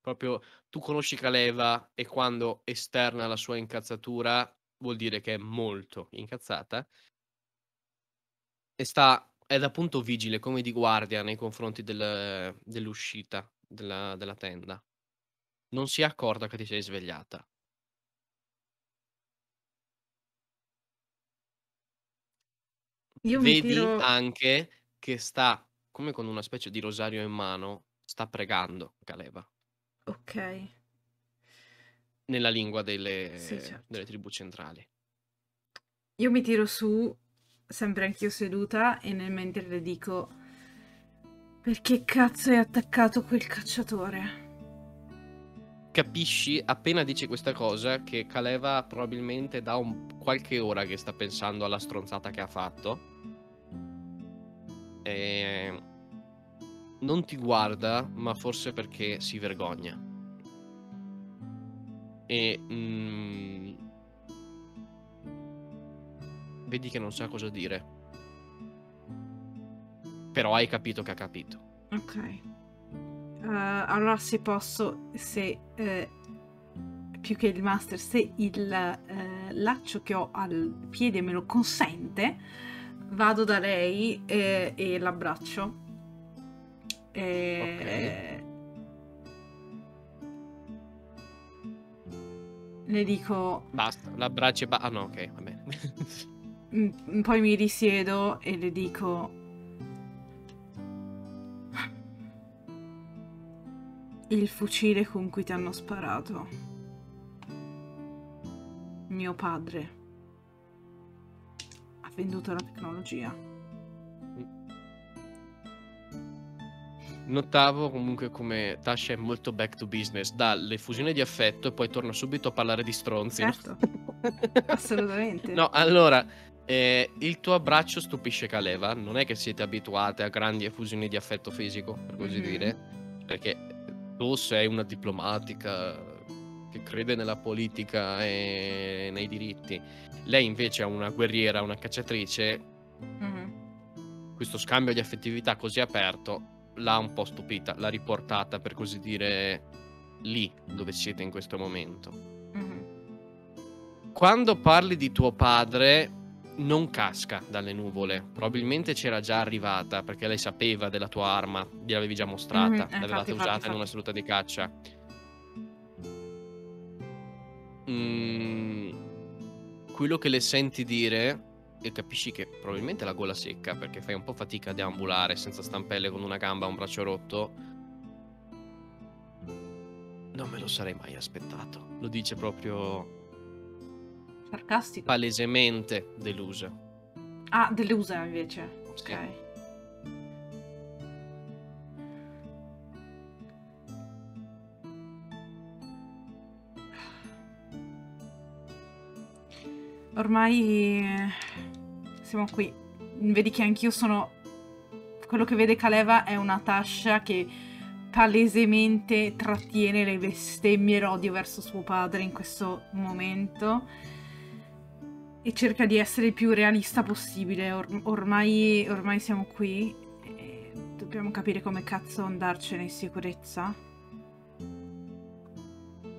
Proprio tu conosci Caleva e quando esterna la sua incazzatura vuol dire che è molto incazzata. E sta, è da punto vigile, come di guardia, nei confronti del, dell'uscita della, della tenda. Non si accorda che ti sei svegliata. Io Vedi tiro... anche che sta come con una specie di rosario in mano, sta pregando Caleva. Ok. Nella lingua delle, sì, certo. delle tribù centrali. Io mi tiro su, sempre anch'io seduta, e nel mentre le dico... Perché cazzo hai attaccato quel cacciatore? Capisci appena dice questa cosa che Caleva probabilmente da un... qualche ora che sta pensando alla stronzata che ha fatto eh, non ti guarda, ma forse perché si vergogna. E mm, vedi che non sa cosa dire. Però hai capito che ha capito. Ok. Uh, allora se posso, se uh, più che il master, se il uh, laccio che ho al piede me lo consente, vado da lei e, e l'abbraccio. E... Okay. Le dico... Basta, l'abbraccio e... basta. ah no, ok, va bene. Poi mi risiedo e le dico... Il fucile con cui ti hanno sparato. Mio padre venduto la tecnologia. Notavo comunque come Tasha è molto back to business, dà le fusioni di affetto e poi torna subito a parlare di stronzi. Certo, *laughs* assolutamente. No, allora, eh, il tuo abbraccio stupisce Caleva, non è che siete abituate a grandi effusioni di affetto fisico, per così mm-hmm. dire, perché tu sei una diplomatica, che crede nella politica e nei diritti. Lei invece è una guerriera, una cacciatrice. Mm-hmm. Questo scambio di affettività così aperto l'ha un po' stupita, l'ha riportata per così dire lì dove siete in questo momento. Mm-hmm. Quando parli di tuo padre, non casca dalle nuvole. Probabilmente c'era già arrivata perché lei sapeva della tua arma, gliel'avevi già mostrata, mm-hmm, eh, l'avevate infatti, usata infatti. in una saluta di caccia mh, mm, quello che le senti dire e capisci che probabilmente la gola secca perché fai un po' fatica a deambulare senza stampelle con una gamba un braccio rotto. Non me lo sarei mai aspettato. Lo dice proprio. Sarcastico. Palesemente delusa. Ah, delusa invece. Sì. Ok. Ormai eh, siamo qui. Vedi che anch'io sono... Quello che vede Caleva è una tascia che palesemente trattiene le bestemmie e l'odio verso suo padre in questo momento e cerca di essere il più realista possibile. Or ormai, ormai siamo qui e dobbiamo capire come cazzo andarcene in sicurezza.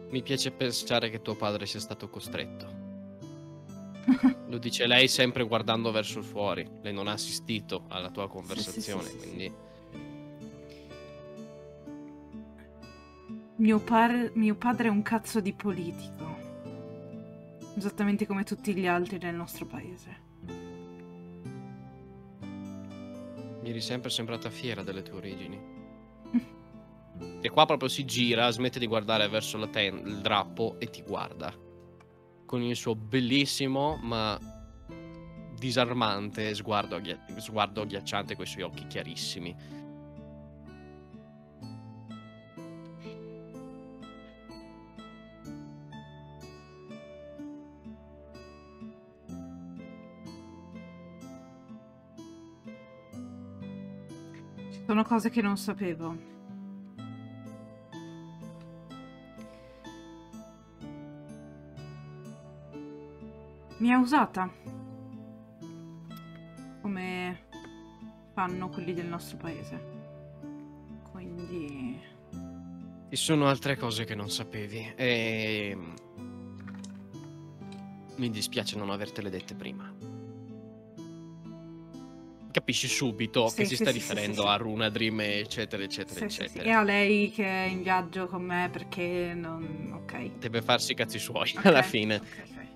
Mi piace pensare che tuo padre sia stato costretto. *laughs* Lo dice lei sempre guardando verso il fuori. Lei non ha assistito alla tua conversazione, sì, sì, sì, quindi... Mio, par- mio padre è un cazzo di politico. Esattamente come tutti gli altri nel nostro paese. Mi eri sempre sembrata fiera delle tue origini. *laughs* E qua proprio si gira, smette di guardare verso ten- il drappo e ti guarda con il suo bellissimo ma disarmante sguardo, aghia- sguardo agghiacciante con i suoi occhi chiarissimi. Sono cose che non sapevo. mi ha usata. Come fanno quelli del nostro paese. Quindi... Ci sono altre cose che non sapevi e... Ehm, mi dispiace non avertele dette prima. Capisci subito sì, che si sì, sta sì, riferendo a Runa Dream, eccetera, eccetera, eccetera. E a lei che è in viaggio con me perché non... ok. Deve farsi i cazzi suoi okay, alla fine. Okay, okay.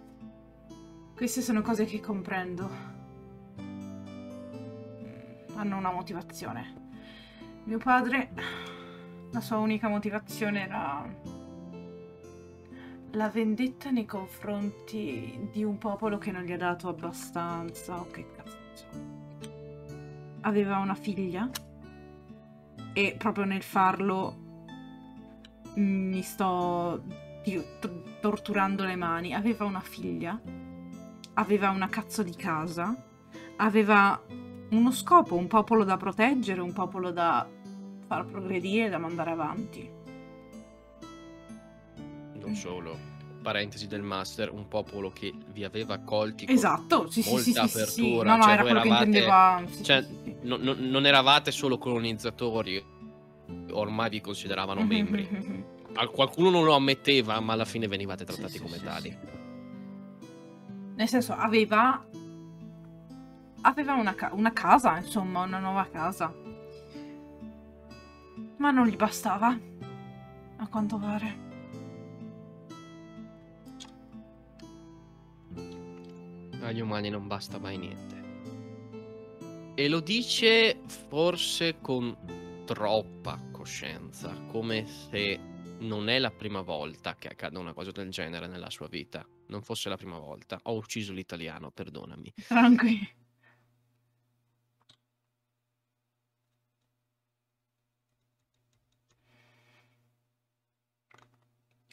Queste sono cose che comprendo. Hanno una motivazione. Mio padre, la sua unica motivazione era la vendetta nei confronti di un popolo che non gli ha dato abbastanza o che cazzo. Aveva una figlia e proprio nel farlo mi sto torturando le mani. Aveva una figlia aveva una cazzo di casa, aveva uno scopo, un popolo da proteggere, un popolo da far progredire, da mandare avanti. Non mm. solo. Parentesi del master, un popolo che vi aveva accolti con esatto, sì, molta sì, sì, apertura. Sì, sì. No, no, cioè, era quello eravate, che intendeva... Sì, cioè, no, no, non eravate solo colonizzatori, ormai vi consideravano mm-hmm, membri. Mm-hmm, mm-hmm. Qualcuno non lo ammetteva, ma alla fine venivate trattati come tali nel senso aveva, aveva una, ca una casa, insomma, una nuova casa. Ma non gli bastava, a quanto pare. Agli umani non basta mai niente. E lo dice forse con troppa coscienza, come se non è la prima volta che accada una cosa del genere nella sua vita non fosse la prima volta. Ho ucciso l'italiano, perdonami. Tranquillo.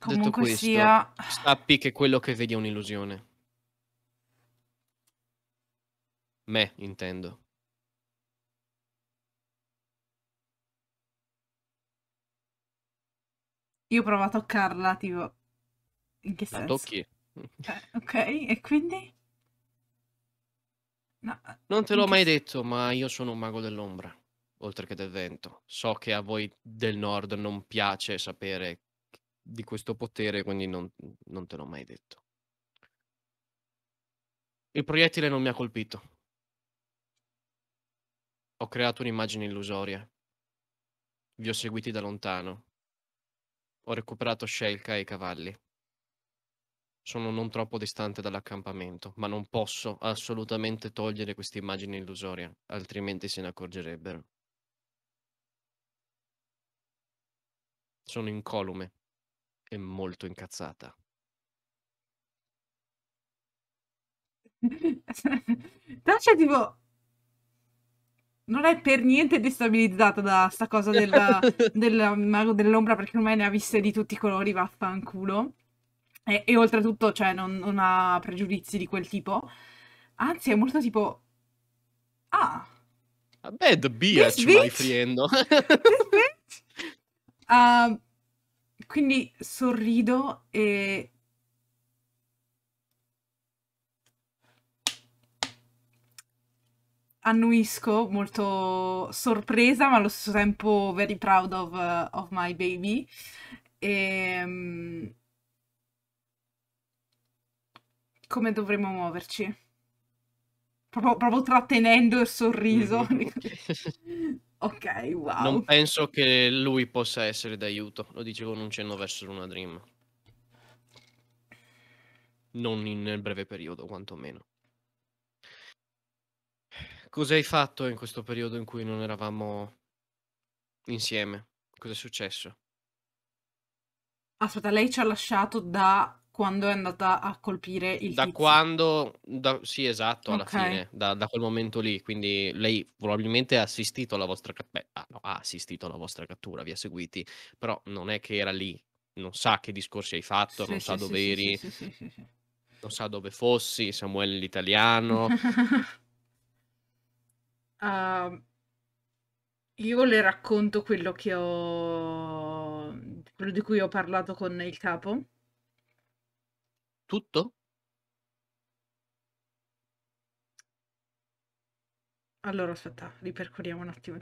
Detto Comunque questo, sia... sappi che quello che vedi è un'illusione. Me, intendo. Io provo a toccarla, tipo... In che La senso? tocchi? Eh, ok, e quindi? No. Non te l'ho mai detto, ma io sono un mago dell'ombra, oltre che del vento. So che a voi del nord non piace sapere di questo potere, quindi non, non te l'ho mai detto. Il proiettile non mi ha colpito. Ho creato un'immagine illusoria. Vi ho seguiti da lontano. Ho recuperato Shelka e i cavalli sono non troppo distante dall'accampamento, ma non posso assolutamente togliere questa immagine illusoria, altrimenti se ne accorgerebbero. Sono incolume e molto incazzata. Tasha *laughs* tipo non è per niente destabilizzata da sta cosa della, *laughs* della, dell'ombra perché ormai ne ha viste di tutti i colori, vaffanculo e, e oltretutto cioè, non, non ha pregiudizi di quel tipo. Anzi, è molto tipo... Ah! A bad bitch, bitch. my friend. uh, *laughs* quindi sorrido e... Annuisco, molto sorpresa, ma allo stesso tempo very proud of, uh, of my baby. E... Ehm, come dovremmo muoverci. Proprio, proprio trattenendo il sorriso. Mm-hmm. *laughs* ok, wow. Non penso che lui possa essere d'aiuto, lo dice con un cenno verso Luna Dream. Non in, nel breve periodo, quantomeno. Cosa hai fatto in questo periodo in cui non eravamo insieme? Cosa è successo? Aspetta, lei ci ha lasciato da quando è andata a colpire il da tizio. quando da, sì esatto alla okay. fine da, da, quel momento lì quindi lei probabilmente ha assistito alla vostra beh, ah, no, ha assistito alla vostra cattura vi ha seguiti però non è che era lì non sa che discorsi hai fatto sì, non sì, sa dove sì, eri non sa dove fossi Samuele l'italiano uh, *laughs* io le racconto quello che ho quello di cui ho parlato con il capo tutto? Allora, aspetta, ripercorriamo un attimo.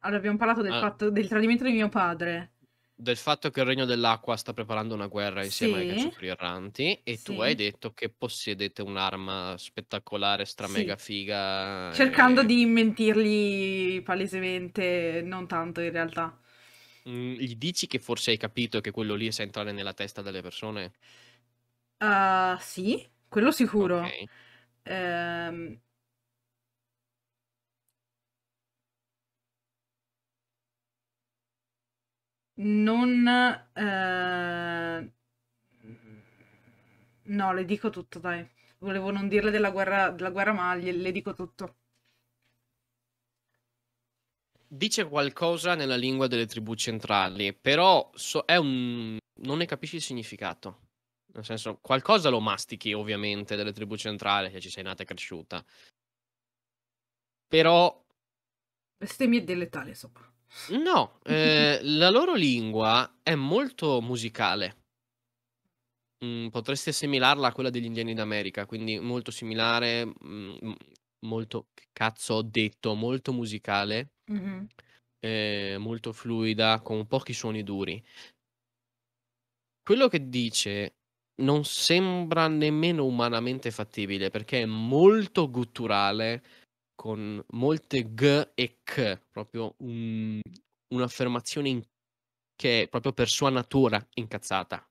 Allora, abbiamo parlato del, Ah. fatto, del tradimento di mio padre. Del fatto che il regno dell'acqua sta preparando una guerra insieme ai cacciatori erranti e tu hai detto che possiedete un'arma spettacolare, stramega sì. figa Cercando e... Eh. di mentirgli palesemente, non tanto in realtà mh, mhmm, gli dici che forse hai capito che quello lì sa entrare nella testa delle persone? Uh, sì, quello sicuro. Okay. Ehm... Non... Eh... No, le dico tutto, dai. Volevo non dirle della guerra, della guerra ma le dico tutto dice qualcosa nella lingua delle tribù centrali, però so, è un... non ne capisci il significato. Nel senso, qualcosa lo mastichi ovviamente delle tribù centrali, che ci sei nata e cresciuta. Però... Bestemmie e deletale sopra. No, *laughs* eh, la loro lingua è molto musicale. Mm, potresti assimilarla a quella degli indiani d'America, quindi molto similare, mm, molto, cazzo ho detto, molto musicale Mh-mh. Ehm, molto fluida, con pochi suoni duri. Quello che dice non sembra nemmeno umanamente fattibile perché è molto gutturale con molte g e k, proprio un- un'affermazione in- che è proprio per sua natura incazzata.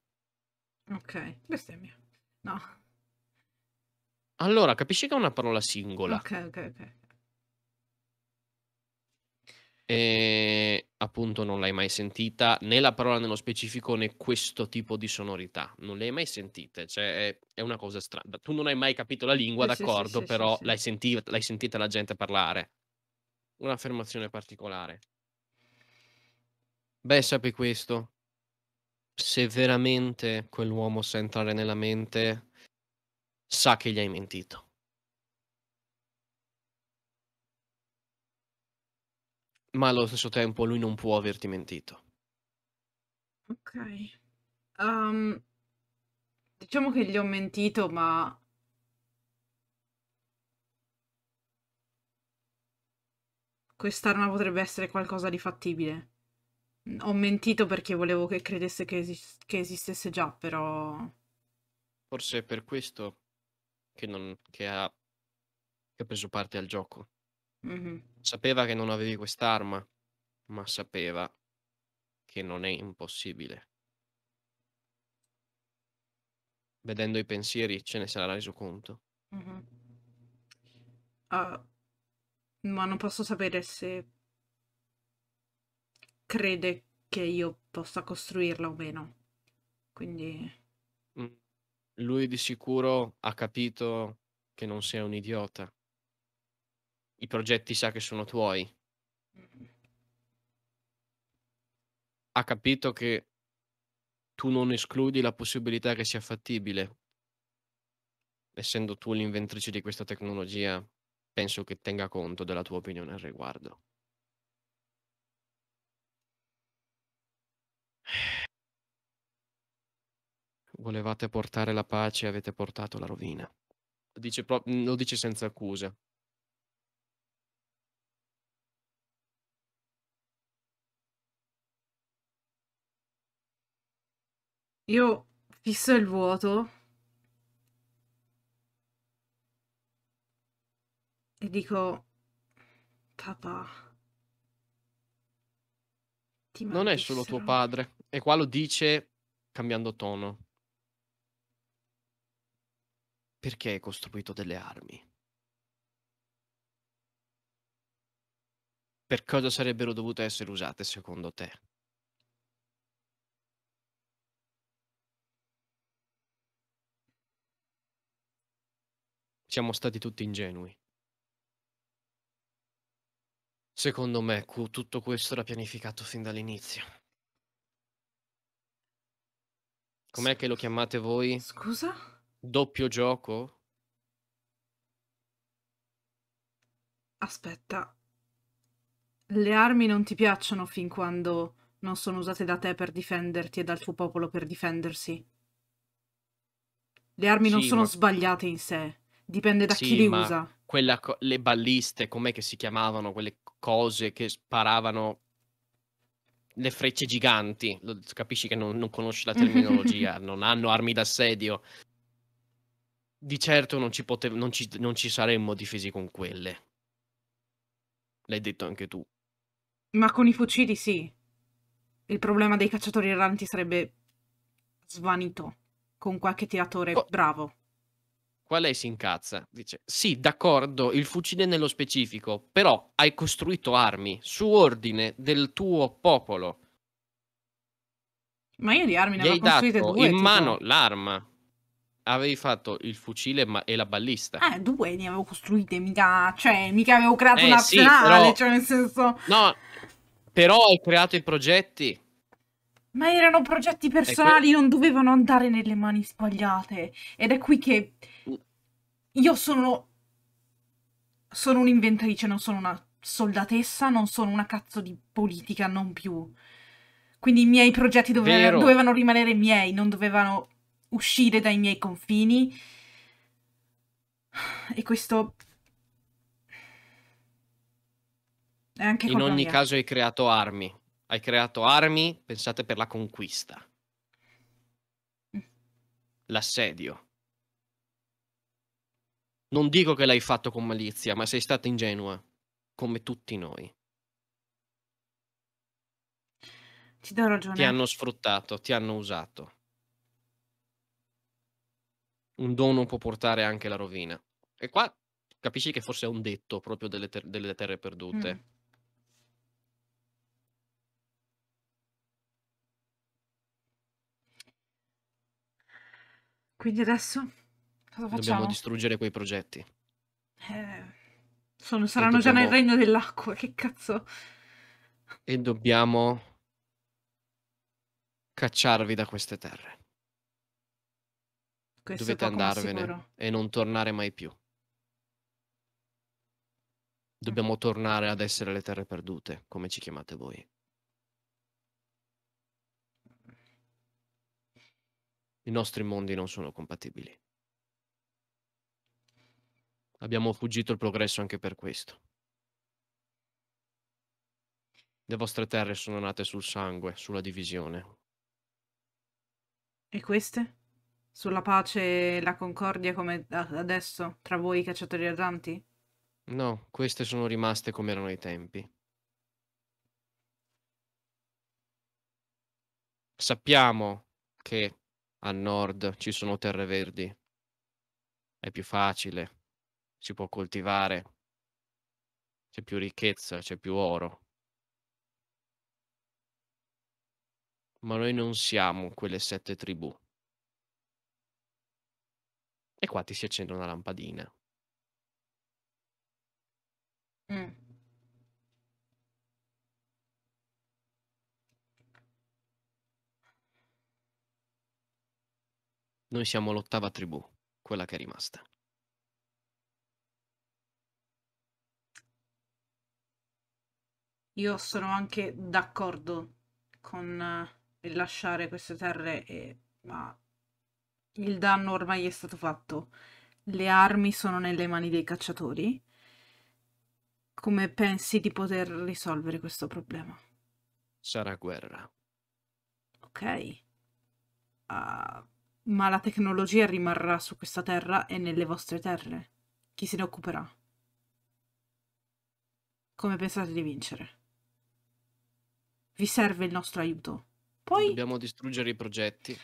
Ok, bestemmia. No. Allora, capisci che è una parola singola. Ok, ok, ok e appunto non l'hai mai sentita né la parola nello specifico né questo tipo di sonorità, non le hai mai sentite, cioè è una cosa strana. Tu non hai mai capito la lingua, eh, sì, d'accordo, sì, sì, però l'hai, sentita, l'hai sentita la gente parlare. Un'affermazione particolare. Beh, sappi questo, se veramente quell'uomo sa entrare nella mente, sa che gli hai mentito. ma allo stesso tempo lui non può averti mentito. Ok. Um, diciamo che gli ho mentito, ma... Quest'arma potrebbe essere qualcosa di fattibile. Ho mentito perché volevo che credesse che, esis che esistesse già, però... Forse è per questo che, non, che ha, che ha preso parte al gioco. Mm -hmm. Sapeva che non avevi quest'arma, ma sapeva che non è impossibile. Vedendo i pensieri ce ne sarà reso conto. Mm-hmm. Uh, ma non posso sapere se crede che io possa costruirla o meno. Quindi... Mm. Lui di sicuro ha capito che non sei un idiota i progetti sa che sono tuoi. Ha capito che tu non escludi la possibilità che sia fattibile. Essendo tu l'inventrice di questa tecnologia, penso che tenga conto della tua opinione al riguardo. Volevate portare la pace, e avete portato la rovina. Lo dice, pro- lo dice senza accusa. Io fisso il vuoto e dico, papà, ti Non è solo tuo padre, e qua lo dice cambiando tono. Perché hai costruito delle armi? Per cosa sarebbero dovute essere usate secondo te? siamo stati tutti ingenui. Secondo me tutto questo era pianificato fin dall'inizio. Com'è S- che lo chiamate voi? Scusa? Doppio gioco? Aspetta. Le armi non ti piacciono fin quando non sono usate da te per difenderti e dal tuo popolo per difendersi. Le armi sì, non sono ma... sbagliate in sé. Dipende da sì, chi li usa. Co- le balliste, com'è che si chiamavano quelle cose che sparavano le frecce giganti? Lo, capisci che non, non conosci la terminologia, *laughs* non hanno armi d'assedio. Di certo non ci, pote- non, ci, non ci saremmo difesi con quelle. L'hai detto anche tu. Ma con i fucili sì. Il problema dei cacciatori erranti sarebbe svanito con qualche tiratore Co- oh. bravo. Qua lei si incazza, dice sì, d'accordo, il fucile nello specifico, però hai costruito armi su ordine del tuo popolo. Ma io di armi ne avevo costruite due. in tipo... mano l'arma. Avevi fatto il fucile ma... e la ballista. Ah, due ne avevo costruite, mica, cioè, mica avevo creato eh, un arsenale, sì, però... cioè nel senso... No, però hai creato i progetti. Ma erano progetti personali, que... non dovevano andare nelle mani sbagliate. Ed è qui che io sono... sono un'inventrice, non sono una soldatessa, non sono una cazzo di politica, non più. Quindi i miei progetti dove... dovevano rimanere miei, non dovevano uscire dai miei confini. E questo in ogni mia. caso hai creato armi. Hai creato armi pensate per la conquista. Mm. L'assedio. Non dico che l'hai fatto con malizia, ma sei stata ingenua, come tutti noi. Ti do ragione. Ti hanno sfruttato, ti hanno usato. Un dono può portare anche la rovina. E qua capisci che forse è un detto proprio delle, ter- delle terre perdute. Mm. Quindi adesso facciamo? Dobbiamo distruggere quei progetti. Eh, sono, saranno dobbiamo... già nel regno dell'acqua, che cazzo. E dobbiamo cacciarvi da queste terre. Questo Dovete andarvene e non tornare mai più. Dobbiamo tornare ad essere le terre perdute, come ci chiamate voi. I nostri mondi non sono compatibili. Abbiamo fuggito il progresso anche per questo. Le vostre terre sono nate sul sangue, sulla divisione. E queste? Sulla pace e la concordia come adesso, tra voi cacciatori erranti? No, queste sono rimaste come erano i tempi. Sappiamo che a nord ci sono terre verdi. È più facile si può coltivare, c'è più ricchezza, c'è più oro. Ma noi non siamo quelle sette tribù. E qua ti si accende una lampadina. Mm. Noi siamo l'ottava tribù, quella che è rimasta. Io sono anche d'accordo con eh, il lasciare queste terre, e... ma il danno ormai è stato fatto. Le armi sono nelle mani dei cacciatori. Come pensi di poter risolvere questo problema? Sarà guerra. Ok. Uh, ma la tecnologia rimarrà su questa terra e nelle vostre terre. Chi se ne occuperà? Come pensate di vincere? vi serve il nostro aiuto. Poi... Dobbiamo distruggere i progetti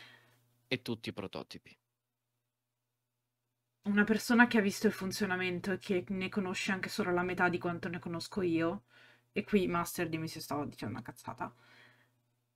e tutti i prototipi. Una persona che ha visto il funzionamento e che ne conosce anche solo la metà di quanto ne conosco io, e qui Master dimmi se stavo dicendo una cazzata,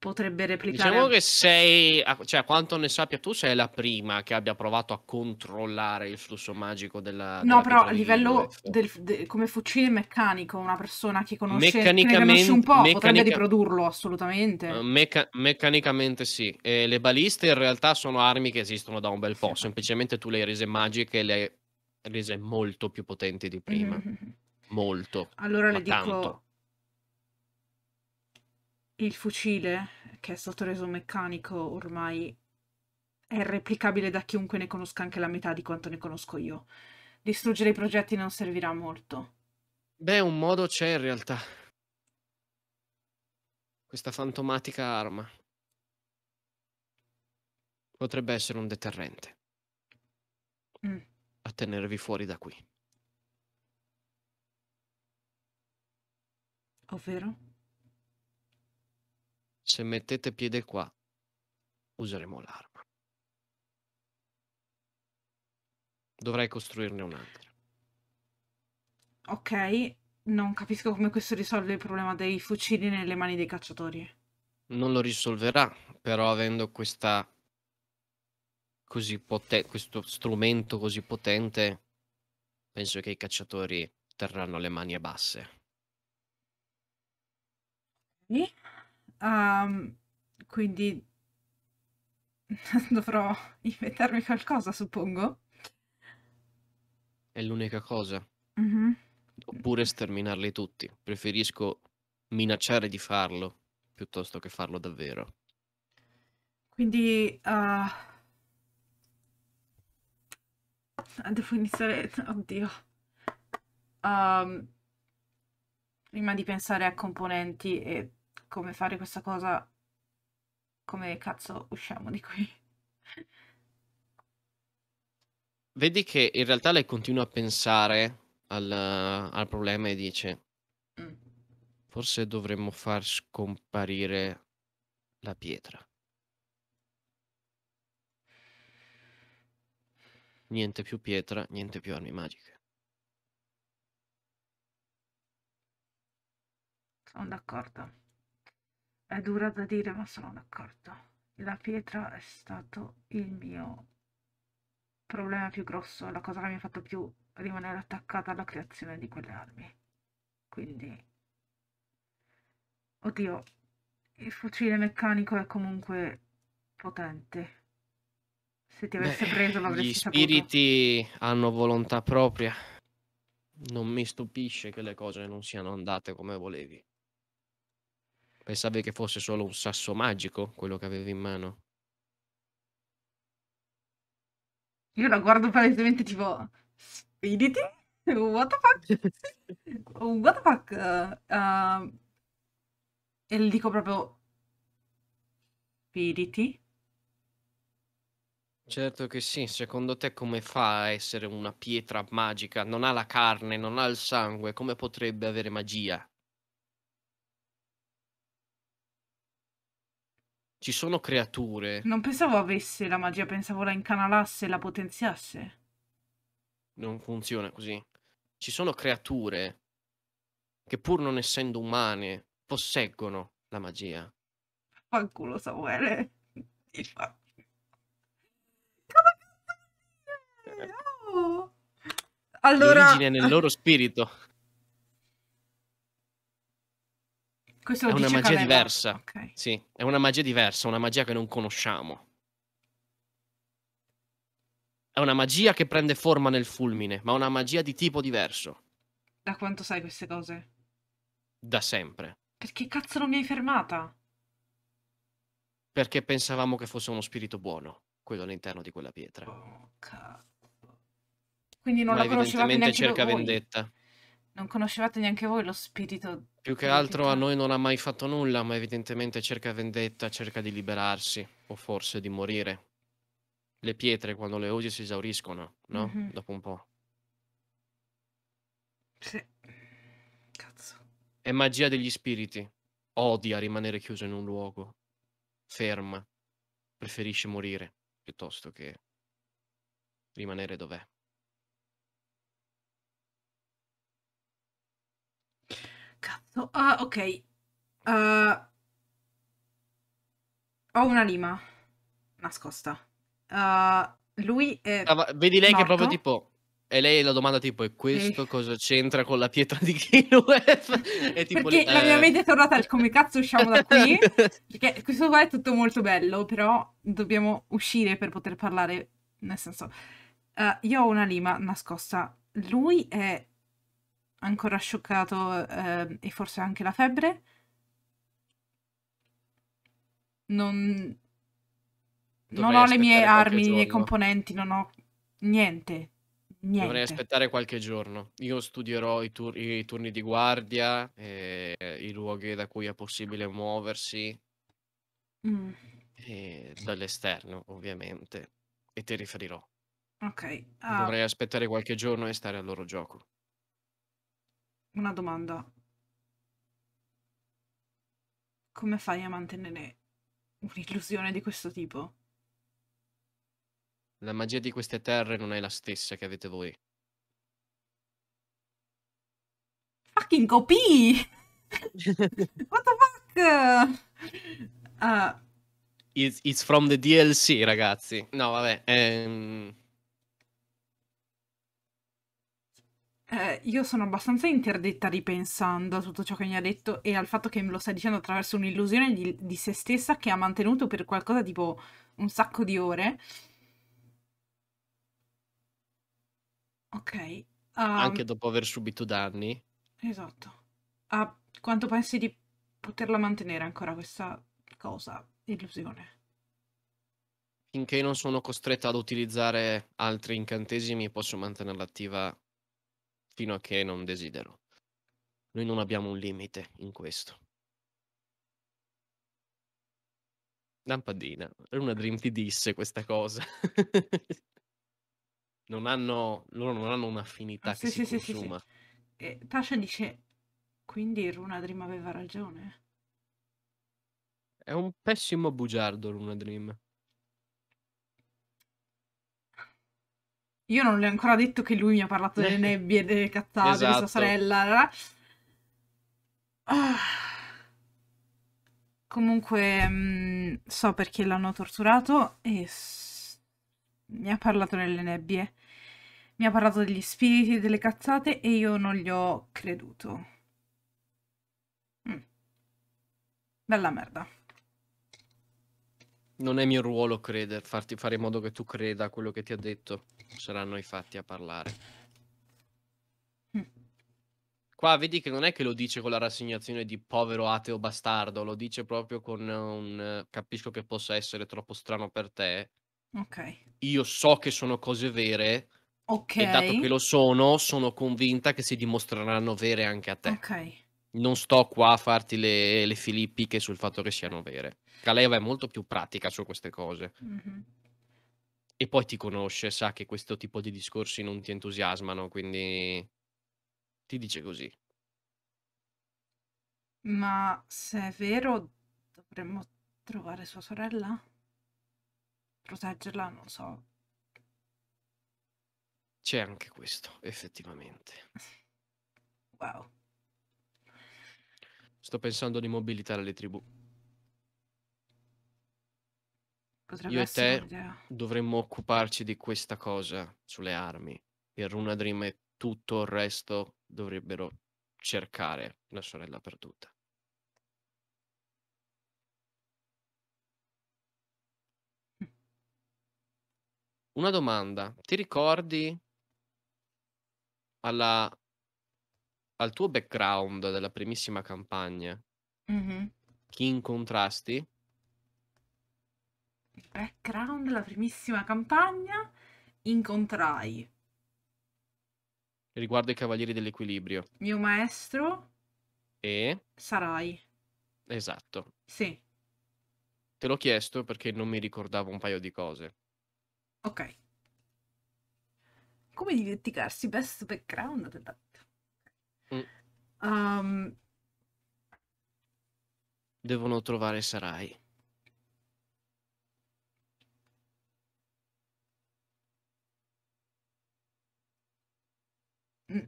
potrebbe replicare. Diciamo che sei, cioè a quanto ne sappia tu, sei la prima che abbia provato a controllare il flusso magico della... No, della però a livello del, de, come fucile meccanico, una persona che conosce, meccanicamente, che un po' meccanica... potrebbe riprodurlo assolutamente. Eh, mecca, meccanicamente sì. E le baliste in realtà sono armi che esistono da un bel po', sì. semplicemente tu le hai rese magiche e le hai rese molto più potenti di prima. Mm-hmm. Molto. Allora le dico... Tanto il fucile, che è stato reso meccanico ormai, è replicabile da chiunque ne conosca anche la metà di quanto ne conosco io. Distruggere i progetti non servirà molto. Beh, un modo c'è in realtà. Questa fantomatica arma potrebbe essere un deterrente mm. a tenervi fuori da qui. Ovvero? Se mettete piede qua, useremo l'arma. Dovrei costruirne un'altra. Ok, non capisco come questo risolve il problema dei fucili nelle mani dei cacciatori. Non lo risolverà, però avendo questa così potente, questo strumento così potente, penso che i cacciatori terranno le mani basse. E? Um, quindi *laughs* dovrò inventarmi qualcosa, suppongo. È l'unica cosa. Mm-hmm. Oppure sterminarli tutti. Preferisco minacciare di farlo piuttosto che farlo davvero. Quindi uh... devo iniziare. Oddio. Um... Prima di pensare a componenti e come fare questa cosa, come cazzo usciamo di qui? Vedi che in realtà lei continua a pensare al, al problema e dice mm. forse dovremmo far scomparire la pietra. Niente più pietra, niente più armi magiche. Sono d'accordo. È dura da dire, ma sono d'accordo. La pietra è stato il mio problema più grosso, la cosa che mi ha fatto più rimanere attaccata alla creazione di quelle armi. Quindi... Oddio, il fucile meccanico è comunque potente. Se ti avesse Beh, preso l'avresti saputo. Gli spiriti saputo. hanno volontà propria. Non mi stupisce che le cose non siano andate come volevi. Pensavi che fosse solo un sasso magico quello che avevi in mano? Io la guardo palesemente tipo, spediti? What the fuck? *laughs* Oh, what the fuck? Uh, e le dico proprio, spediti? Certo che sì, secondo te come fa a essere una pietra magica? Non ha la carne, non ha il sangue, come potrebbe avere magia? ci sono creature. Non pensavo avesse la magia, pensavo la incanalasse e la potenziasse. Non funziona così. Ci sono creature che pur non essendo umane posseggono la magia. Fanculo Samuele. *laughs* Come allora... L'origine nel loro spirito. Questo è una magia aveva... diversa. Okay. Sì, è una magia diversa, una magia che non conosciamo. È una magia che prende forma nel fulmine, ma una magia di tipo diverso. Da quanto sai queste cose? Da sempre. Perché cazzo non mi hai fermata? Perché pensavamo che fosse uno spirito buono, quello all'interno di quella pietra. Oh, cazzo. Quindi non ma la conoscevate neanche cerca voi. vendetta. Non conoscevate neanche voi lo spirito. Più che altro a noi non ha mai fatto nulla, ma evidentemente cerca vendetta, cerca di liberarsi, o forse di morire. Le pietre quando le usi si esauriscono, no? Mm -hmm. Dopo un po'. Sì. Cazzo. È magia degli spiriti. Odia rimanere chiuso in un luogo. Ferma. Preferisce morire piuttosto che rimanere dov'è. Cazzo. Uh, ok. Uh, ho una lima nascosta. Uh, lui è. Ah, vedi lei morto. che è proprio tipo. E lei la domanda tipo, e questo e... cosa c'entra con la pietra di Killuef? *laughs* perché eh... la mia eh. mente è tornata al come cazzo usciamo da qui? *laughs* perché questo qua è tutto molto bello, però dobbiamo uscire per poter parlare. Nel senso, uh, io ho una lima nascosta. Lui è ancora scioccato eh, e forse anche la febbre. Non, non ho le mie armi, i miei componenti, non ho niente. Niente. Dovrei aspettare qualche giorno. Io studierò i, tur- i turni di guardia, eh, i luoghi da cui è possibile muoversi, mm. eh, dall'esterno ovviamente, e ti riferirò. Ok. Uh... Dovrei aspettare qualche giorno e stare al loro gioco una domanda. Come fai a mantenere un'illusione di questo tipo? La magia di queste terre non è la stessa che avete voi. Fucking copy! *laughs* What the fuck? Uh. It's, it's, from the DLC, ragazzi. No, vabbè. Ehm... eh, io sono abbastanza interdetta ripensando a tutto ciò che mi ha detto e al fatto che me lo sta dicendo attraverso un'illusione di, di se stessa che ha mantenuto per qualcosa tipo un sacco di ore. Ok. Um, Anche dopo aver subito danni. Esatto. A quanto pensi di poterla mantenere ancora questa cosa, illusione? Finché non sono costretta ad utilizzare altri incantesimi, posso mantenerla attiva fino a che non desidero. Noi non abbiamo un limite in questo. Lampadina, una Dream ti disse questa cosa. *laughs* non hanno, loro non hanno un'affinità ah, che sì, si sì, consuma. Sì, sì. E eh, Tasha dice, quindi Runa Dream aveva ragione. È un pessimo bugiardo Runa Dream. Io non le ho ancora detto che lui mi ha parlato delle *laughs* nebbie, e delle cazzate, esatto. di sua sorella. Ah. Comunque, mh, mm, so perché l'hanno torturato e mi ha parlato delle nebbie. Mi ha parlato degli spiriti, e delle cazzate e io non gli ho creduto. Mm. Bella merda non è mio ruolo credere, farti fare in modo che tu creda a quello che ti ha detto. Saranno i fatti a parlare. Qua vedi che non è che lo dice con la rassegnazione di povero ateo bastardo, lo dice proprio con un capisco che possa essere troppo strano per te. Ok. Io so che sono cose vere. Ok. E dato che lo sono, sono convinta che si dimostreranno vere anche a te. Ok non sto qua a farti le, le filippiche sul fatto che siano vere. Caleva è molto più pratica su queste cose. Mm-hmm. E poi ti conosce, sa che questo tipo di discorsi non ti entusiasmano, quindi ti dice così. Ma se è vero, dovremmo trovare sua sorella? Proteggerla, non so. C'è anche questo, effettivamente. Wow. Sto pensando di mobilitare le tribù. Potrebbe Io e te dovremmo occuparci di questa cosa sulle armi. Il Dream e tutto il resto dovrebbero cercare la sorella perduta. Una domanda, ti ricordi alla al tuo background della primissima campagna, mm-hmm. chi incontrasti? Background della primissima campagna, incontrai. Riguardo i Cavalieri dell'Equilibrio. Mio maestro. E? Sarai. Esatto. Sì. Te l'ho chiesto perché non mi ricordavo un paio di cose. Ok. Come dimenticarsi best background della Um, Devono trovare Sarai.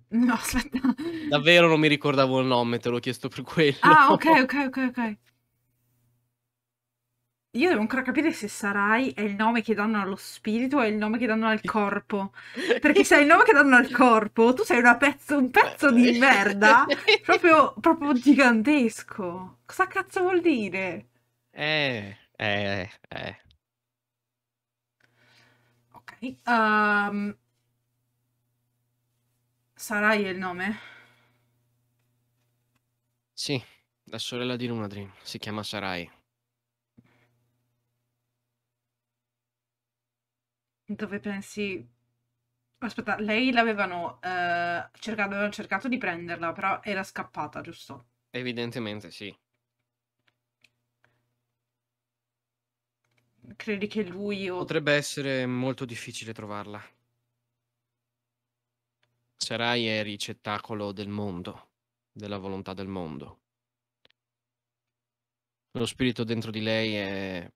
No, aspetta. Davvero non mi ricordavo il nome, te l'ho chiesto per quello. Ah, ok, ok, ok, ok. Io devo ancora capire se Sarai è il nome che danno allo spirito o è il nome che danno al corpo. *laughs* Perché se è il nome che danno al corpo, tu sei pezzo, un pezzo di eh. merda *laughs* proprio, proprio, gigantesco. Cosa cazzo vuol dire? Eh, eh, eh. Ok. Um, Sarai è il nome? Sì, la sorella di Lunadrim. Si chiama Sarai. dove pensi... Aspetta, lei l'avevano eh, cercato, avevano cercato di prenderla, però era scappata, giusto? Evidentemente sì. Credi che lui o... Potrebbe essere molto difficile trovarla. Sarai è ricettacolo del mondo, della volontà del mondo. Lo spirito dentro di lei è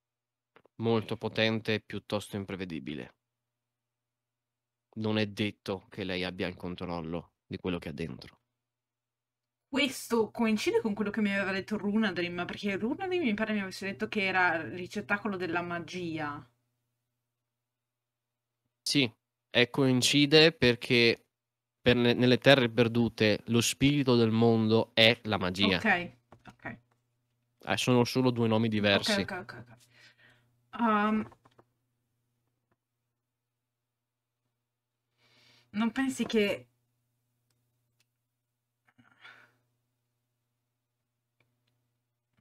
molto potente e piuttosto imprevedibile non è detto che lei abbia il controllo di quello che ha dentro. Questo coincide con quello che mi aveva detto Runadrim, perché Runadrim mi pare mi avesse detto che era il ricettacolo della magia. Sì, e coincide perché per ne- nelle terre perdute lo spirito del mondo è la magia. Ok, ok. Eh, sono solo due nomi diversi. Ok, ok, ok. okay. Um, ehm, non pensi che...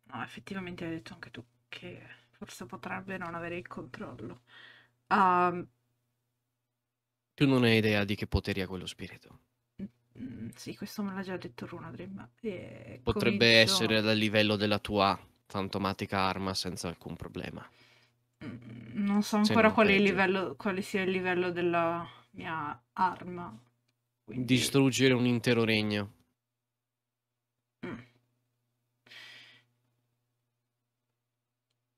No, effettivamente hai detto anche tu che forse potrebbe non avere il controllo. Um... Tu non hai idea di che poteria quello spirito. Mm, sì, questo me l'ha già detto Runadrim. E... Potrebbe Comincio... essere dal livello della tua fantomatica arma senza alcun problema. Mm, non so ancora non quale, livello, quale sia il livello della mia arma. Quindi... Distruggere un intero regno.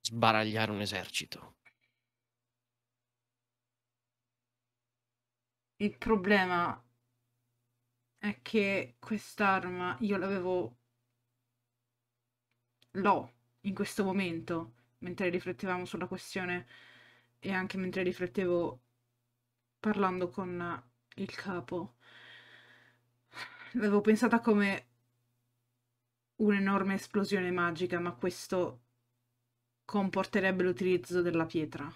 Sbaragliare un esercito. Il problema è che quest'arma io l'avevo... L'ho in questo momento, mentre riflettevamo sulla questione e anche mentre riflettevo parlando con il capo. L'avevo pensata come un'enorme esplosione magica, ma questo comporterebbe l'utilizzo della pietra,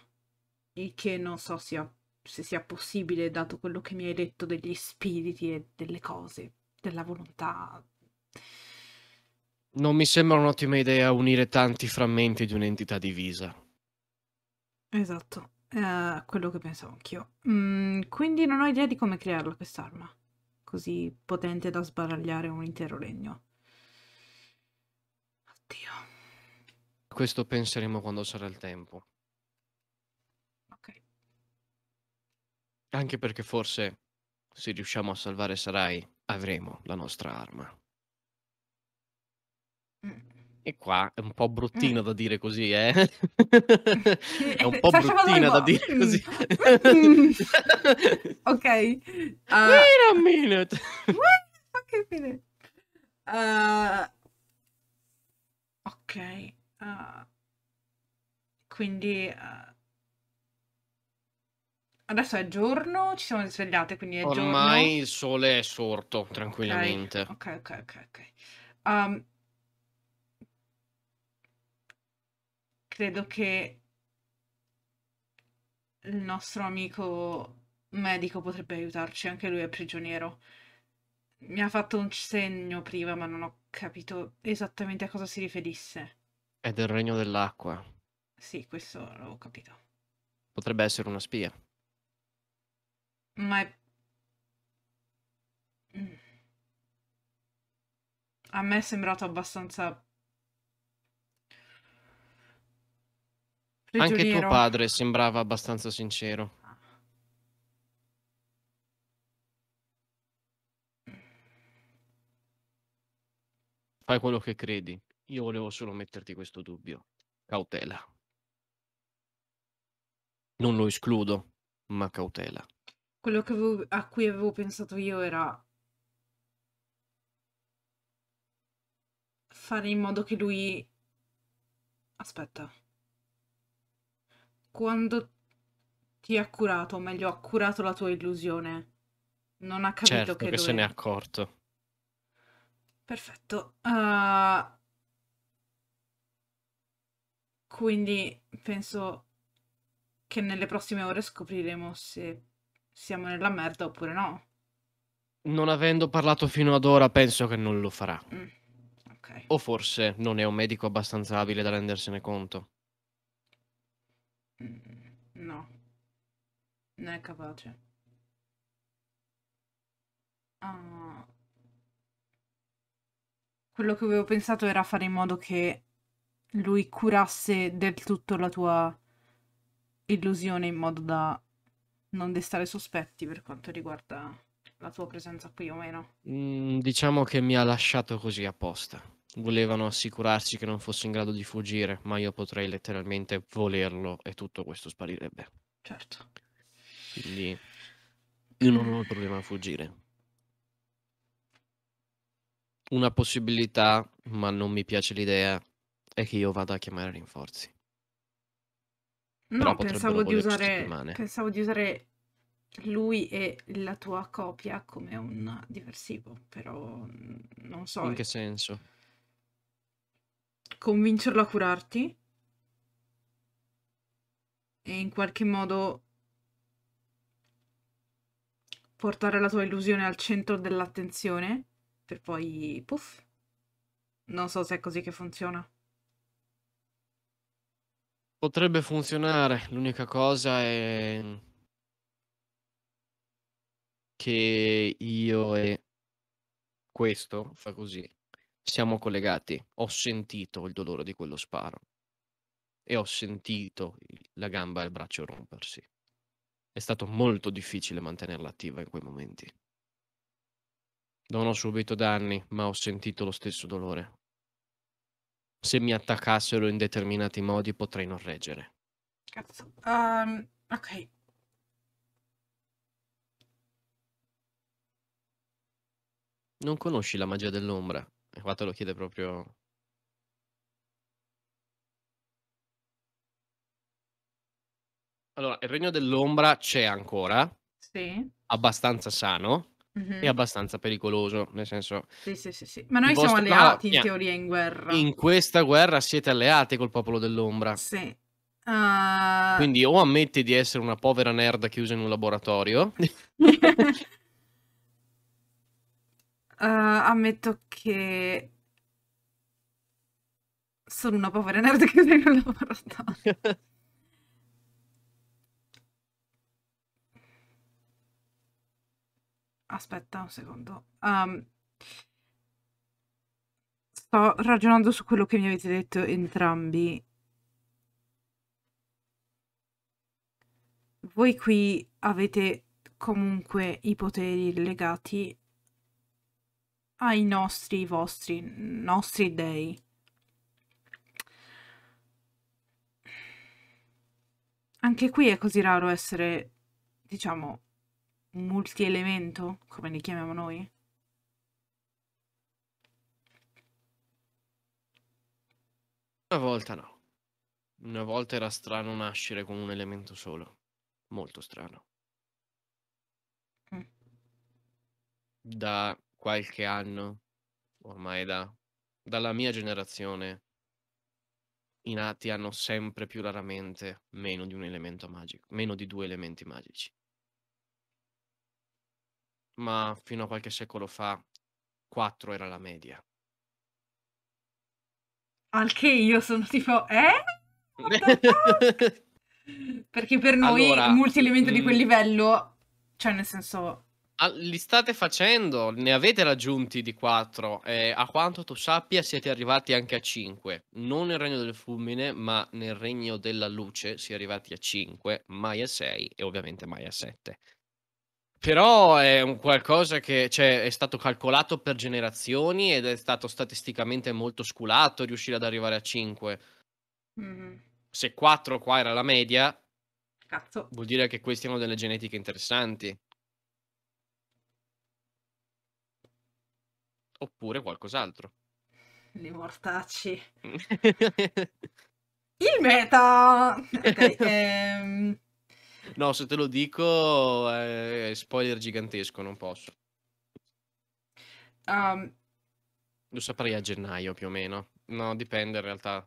il che non so sia, se sia possibile dato quello che mi hai detto degli spiriti e delle cose, della volontà. Non mi sembra un'ottima idea unire tanti frammenti di un'entità divisa. Esatto. Eh, quello che pensavo anch'io. Mm, quindi non ho idea di come crearla quest'arma, così potente da sbaragliare un intero regno. Oddio. Questo penseremo quando sarà il tempo. Ok. Anche perché forse se riusciamo a salvare Sarai avremo la nostra arma. Mm. E qua è un po' bruttino mm. da dire così, eh? *laughs* è un po' bruttino da dire così. Mm. *laughs* ok. Uh, Wait a minute. Wait fine. Uh, ok. Uh, quindi... Uh, adesso è giorno, ci siamo svegliate, quindi è Ormai giorno. Ormai il sole è sorto, tranquillamente. Ok, ok, ok. okay. Um, credo che il nostro amico medico potrebbe aiutarci, anche lui è prigioniero. Mi ha fatto un segno prima, ma non ho capito esattamente a cosa si riferisse. È del regno dell'acqua. Sì, questo l'avevo capito. Potrebbe essere una spia. Ma è... Mm. A me è sembrato abbastanza Anche tuo padre sembrava abbastanza sincero. Fai quello che credi. Io volevo solo metterti questo dubbio. Cautela. Non lo escludo, ma cautela. Quello avevo, a cui avevo pensato io era fare in modo che lui... Aspetta quando ti ha curato, o meglio, ha curato la tua illusione. Non ha capito certo che, che se ne è accorto. Perfetto. Uh, quindi penso che nelle prossime ore scopriremo se siamo nella merda oppure no. Non avendo parlato fino ad ora, penso che non lo farà. Mm. Okay. O forse non è un medico abbastanza abile da rendersene conto. No, non è capace. Ah. Quello che avevo pensato era fare in modo che lui curasse del tutto la tua illusione in modo da non destare sospetti per quanto riguarda la tua presenza qui o meno? Mm, diciamo che mi ha lasciato così apposta. Volevano assicurarsi che non fossi in grado di fuggire, ma io potrei letteralmente volerlo e tutto questo sparirebbe. Certo. Quindi io non ho problema a fuggire. Una possibilità, ma non mi piace l'idea, è che io vada a chiamare rinforzi. No, pensavo di, usare, pensavo di usare lui e la tua copia come un diversivo, però non so. In che senso? Convincerlo a curarti e in qualche modo portare la tua illusione al centro dell'attenzione per poi puff. Non so se è così che funziona. Potrebbe funzionare, l'unica cosa è che io e questo fa così siamo collegati. Ho sentito il dolore di quello sparo e ho sentito la gamba e il braccio rompersi. È stato molto difficile mantenerla attiva in quei momenti. Non ho subito danni, ma ho sentito lo stesso dolore. Se mi attaccassero in determinati modi potrei non reggere. Cazzo. Um, ok, Non conosci la magia dell'ombra? E qua te lo chiede proprio... Allora, il regno dell'ombra c'è ancora, sì. abbastanza sano mm-hmm. e abbastanza pericoloso, nel senso... Sì, sì, sì, sì. Ma noi siamo vostro... alleati ah, in teoria in guerra. In questa guerra siete alleati col popolo dell'ombra. Sì. Uh... Quindi o ammetti di essere una povera nerd chiusa in un laboratorio ah. *laughs* *laughs* Uh, ammetto che sono una povera nerd *laughs* che vive in laboratorio. Aspetta un secondo. Um, sto ragionando su quello che mi avete detto entrambi. Voi qui avete comunque i poteri legati ai nostri, vostri, nostri dei. Anche qui è così raro essere, diciamo, multielemento, come li chiamiamo noi. Una volta no. Una volta era strano nascere con un elemento solo. Molto strano. Mm. Da qualche anno ormai da, dalla mia generazione i nati hanno sempre più raramente meno di un elemento magico, meno di due elementi magici. Ma fino a qualche secolo fa quattro era la media. Anche io sono tipo, eh? *laughs* Perché per noi allora, multielemento di quel mm. livello, cioè nel senso, li state facendo, ne avete raggiunti di 4. Eh, a quanto tu sappia siete arrivati anche a 5. Non nel regno del fulmine, ma nel regno della luce si è arrivati a 5, mai a 6 e ovviamente mai a 7. Però è un qualcosa che cioè, è stato calcolato per generazioni ed è stato statisticamente molto sculato riuscire ad arrivare a 5. Mm. Se 4 qua era la media, Cazzo. vuol dire che questi hanno delle genetiche interessanti. oppure qualcos'altro. Li mortacci. *laughs* Il meta! Okay, *laughs* ehm... No, se te lo dico è spoiler gigantesco, non posso. Um... Lo saprei a gennaio più o meno. No, dipende in realtà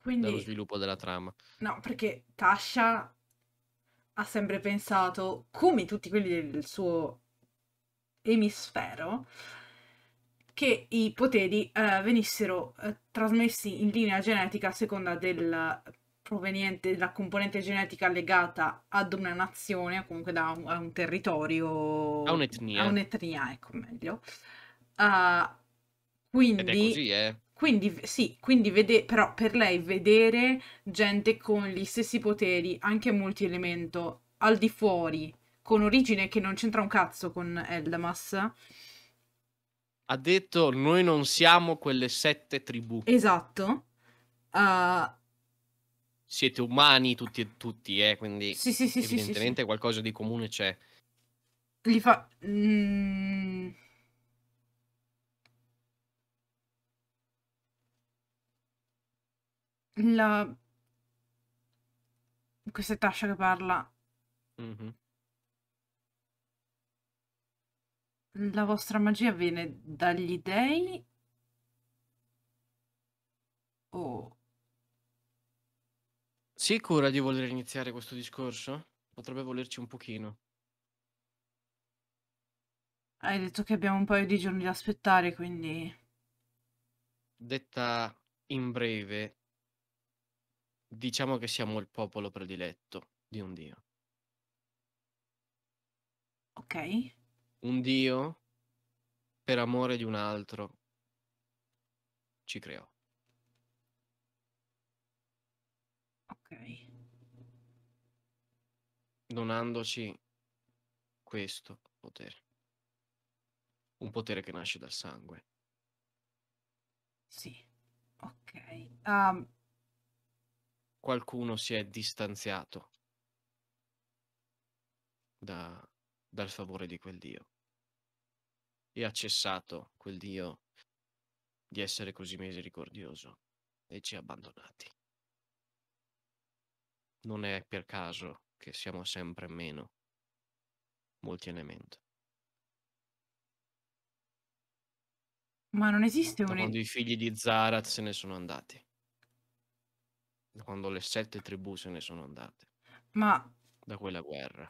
Quindi... dallo sviluppo della trama. No, perché Tasha ha sempre pensato, come tutti quelli del suo emisfero, che i poteri eh, venissero eh, trasmessi in linea genetica a seconda del proveniente della componente genetica legata ad una nazione o comunque da un, a un territorio a un'etnia, a un'etnia ecco meglio uh, quindi così, eh. quindi sì quindi vede- però per lei vedere gente con gli stessi poteri anche multielemento al di fuori con origine che non c'entra un cazzo con Eldamas ha detto noi non siamo quelle sette tribù. Esatto. Uh... Siete umani tutti e tutti, eh, quindi sì, sì, sì, evidentemente qualcosa di comune c'è. Gli fa... Mm... La... Questa è Tasha che parla. Mm-hmm. La vostra magia viene dagli dei o... Oh. Sicura di voler iniziare questo discorso? Potrebbe volerci un pochino. Hai detto che abbiamo un paio di giorni da aspettare, quindi... Detta in breve, diciamo che siamo il popolo prediletto di un dio. Ok un Dio per amore di un altro ci creò. Ok. Donandoci questo potere. Un potere che nasce dal sangue. Sì, ok. Um... Qualcuno si è distanziato da, dal favore di quel Dio e ha cessato quel Dio di essere così misericordioso e ci ha abbandonati. Non è per caso che siamo sempre meno molti elementi. Ma non esiste un... Da quando i figli di Zarat se ne sono andati. Da quando le sette tribù se ne sono andate. Ma... Da quella guerra.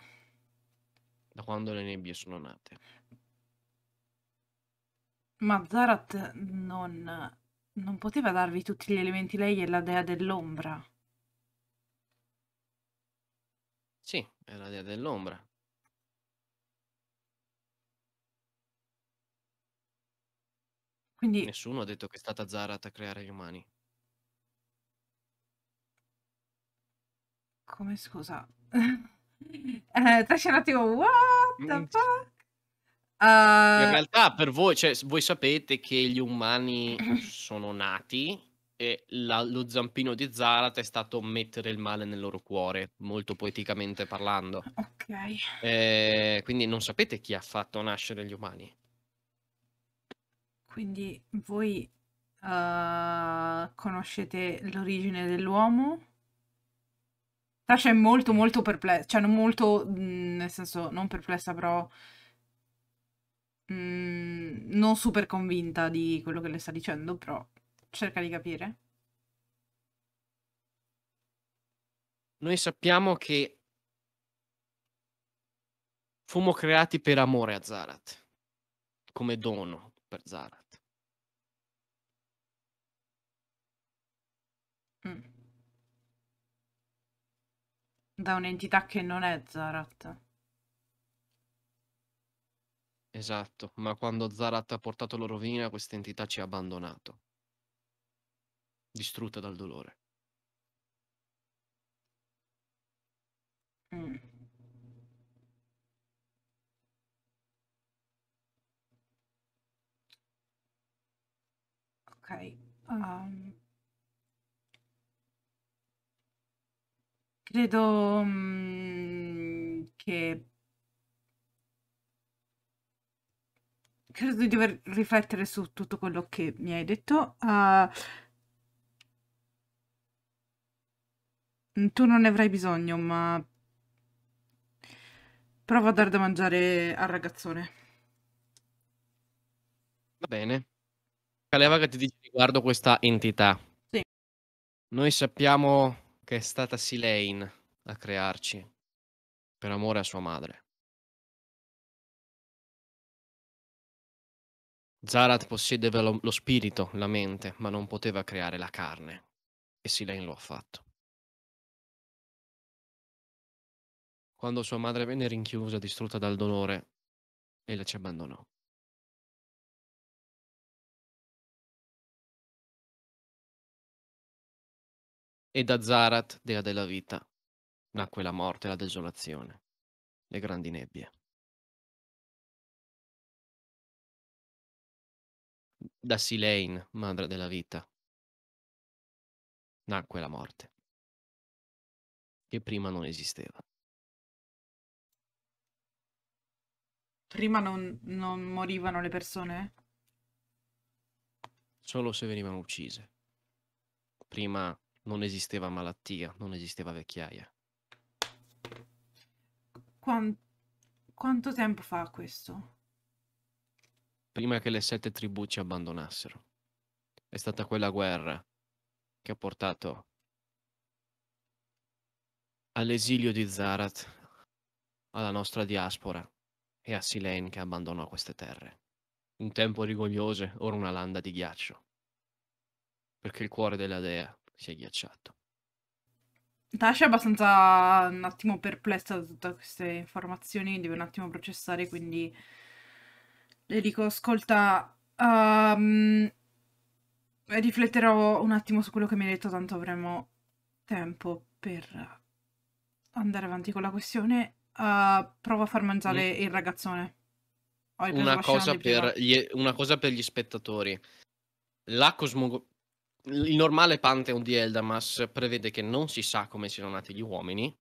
Da quando le nebbie sono nate. Ma Zarat non non poteva darvi tutti gli elementi, lei è la dea dell'ombra. Sì, è la dea dell'ombra. Quindi nessuno ha detto che è stata Zarat a creare gli umani. Come scusa? *laughs* eh, Tasha un attimo, what the mm, fuck? In eh, realtà per voi, cioè, voi sapete che gli umani sono nati e la, lo zampino di Zarat è stato mettere il male nel loro cuore, molto poeticamente parlando. Ok. Eh, quindi non sapete chi ha fatto nascere gli umani. Quindi voi uh, conoscete l'origine dell'uomo? Tasha è cioè, molto molto perplessa, cioè non molto, mh, mm, nel senso non perplessa però... Mm, non super convinta di quello che le sta dicendo, però cerca di capire. Noi sappiamo che fumo creati per amore a Zarat, come dono per Zarat. Mm. Da un'entità che non è Zarat. Esatto, ma quando Zarat ha portato la rovina, questa entità ci ha abbandonato. Distrutta dal dolore. Mm. Ok. Um. credo um, che credo di dover riflettere su tutto quello che mi hai detto. Uh, tu non ne avrai bisogno, ma prova a dar da mangiare al ragazzone. Va bene. Calevaga ti dice riguardo questa entità. Sì. Noi sappiamo che è stata Silane a crearci, per amore a sua madre. Zarat possiedeva lo, lo spirito, la mente, ma non poteva creare la carne. E Silen lo ha fatto. Quando sua madre venne rinchiusa, distrutta dal dolore, ella ci abbandonò. E da Zarat, dea della vita, nacque la morte la desolazione, le grandi nebbie. da Silane, madre della vita, nacque la morte, che prima non esisteva. Prima non, non morivano le persone? Solo se venivano uccise. Prima non esisteva malattia, non esisteva vecchiaia. Quanto, quanto tempo fa questo? prima che le sette tribù ci abbandonassero. È stata quella guerra che ha portato all'esilio di Zarat, alla nostra diaspora e a Silen che abbandonò queste terre. Un tempo rigogliose, ora una landa di ghiaccio. Perché il cuore della dea si è ghiacciato. Tasha è abbastanza un attimo perplessa da tutte queste informazioni, deve un attimo processare, quindi le dico, ascolta, um, rifletterò un attimo su quello che mi hai detto, tanto avremo tempo per andare avanti con la questione. Uh, eh, prova a far mangiare mm. il ragazzone. Una cosa, gli, una cosa, per gli, spettatori. La cosmogo... Il normale Pantheon di Eldamas prevede che non si sa come siano nati gli uomini,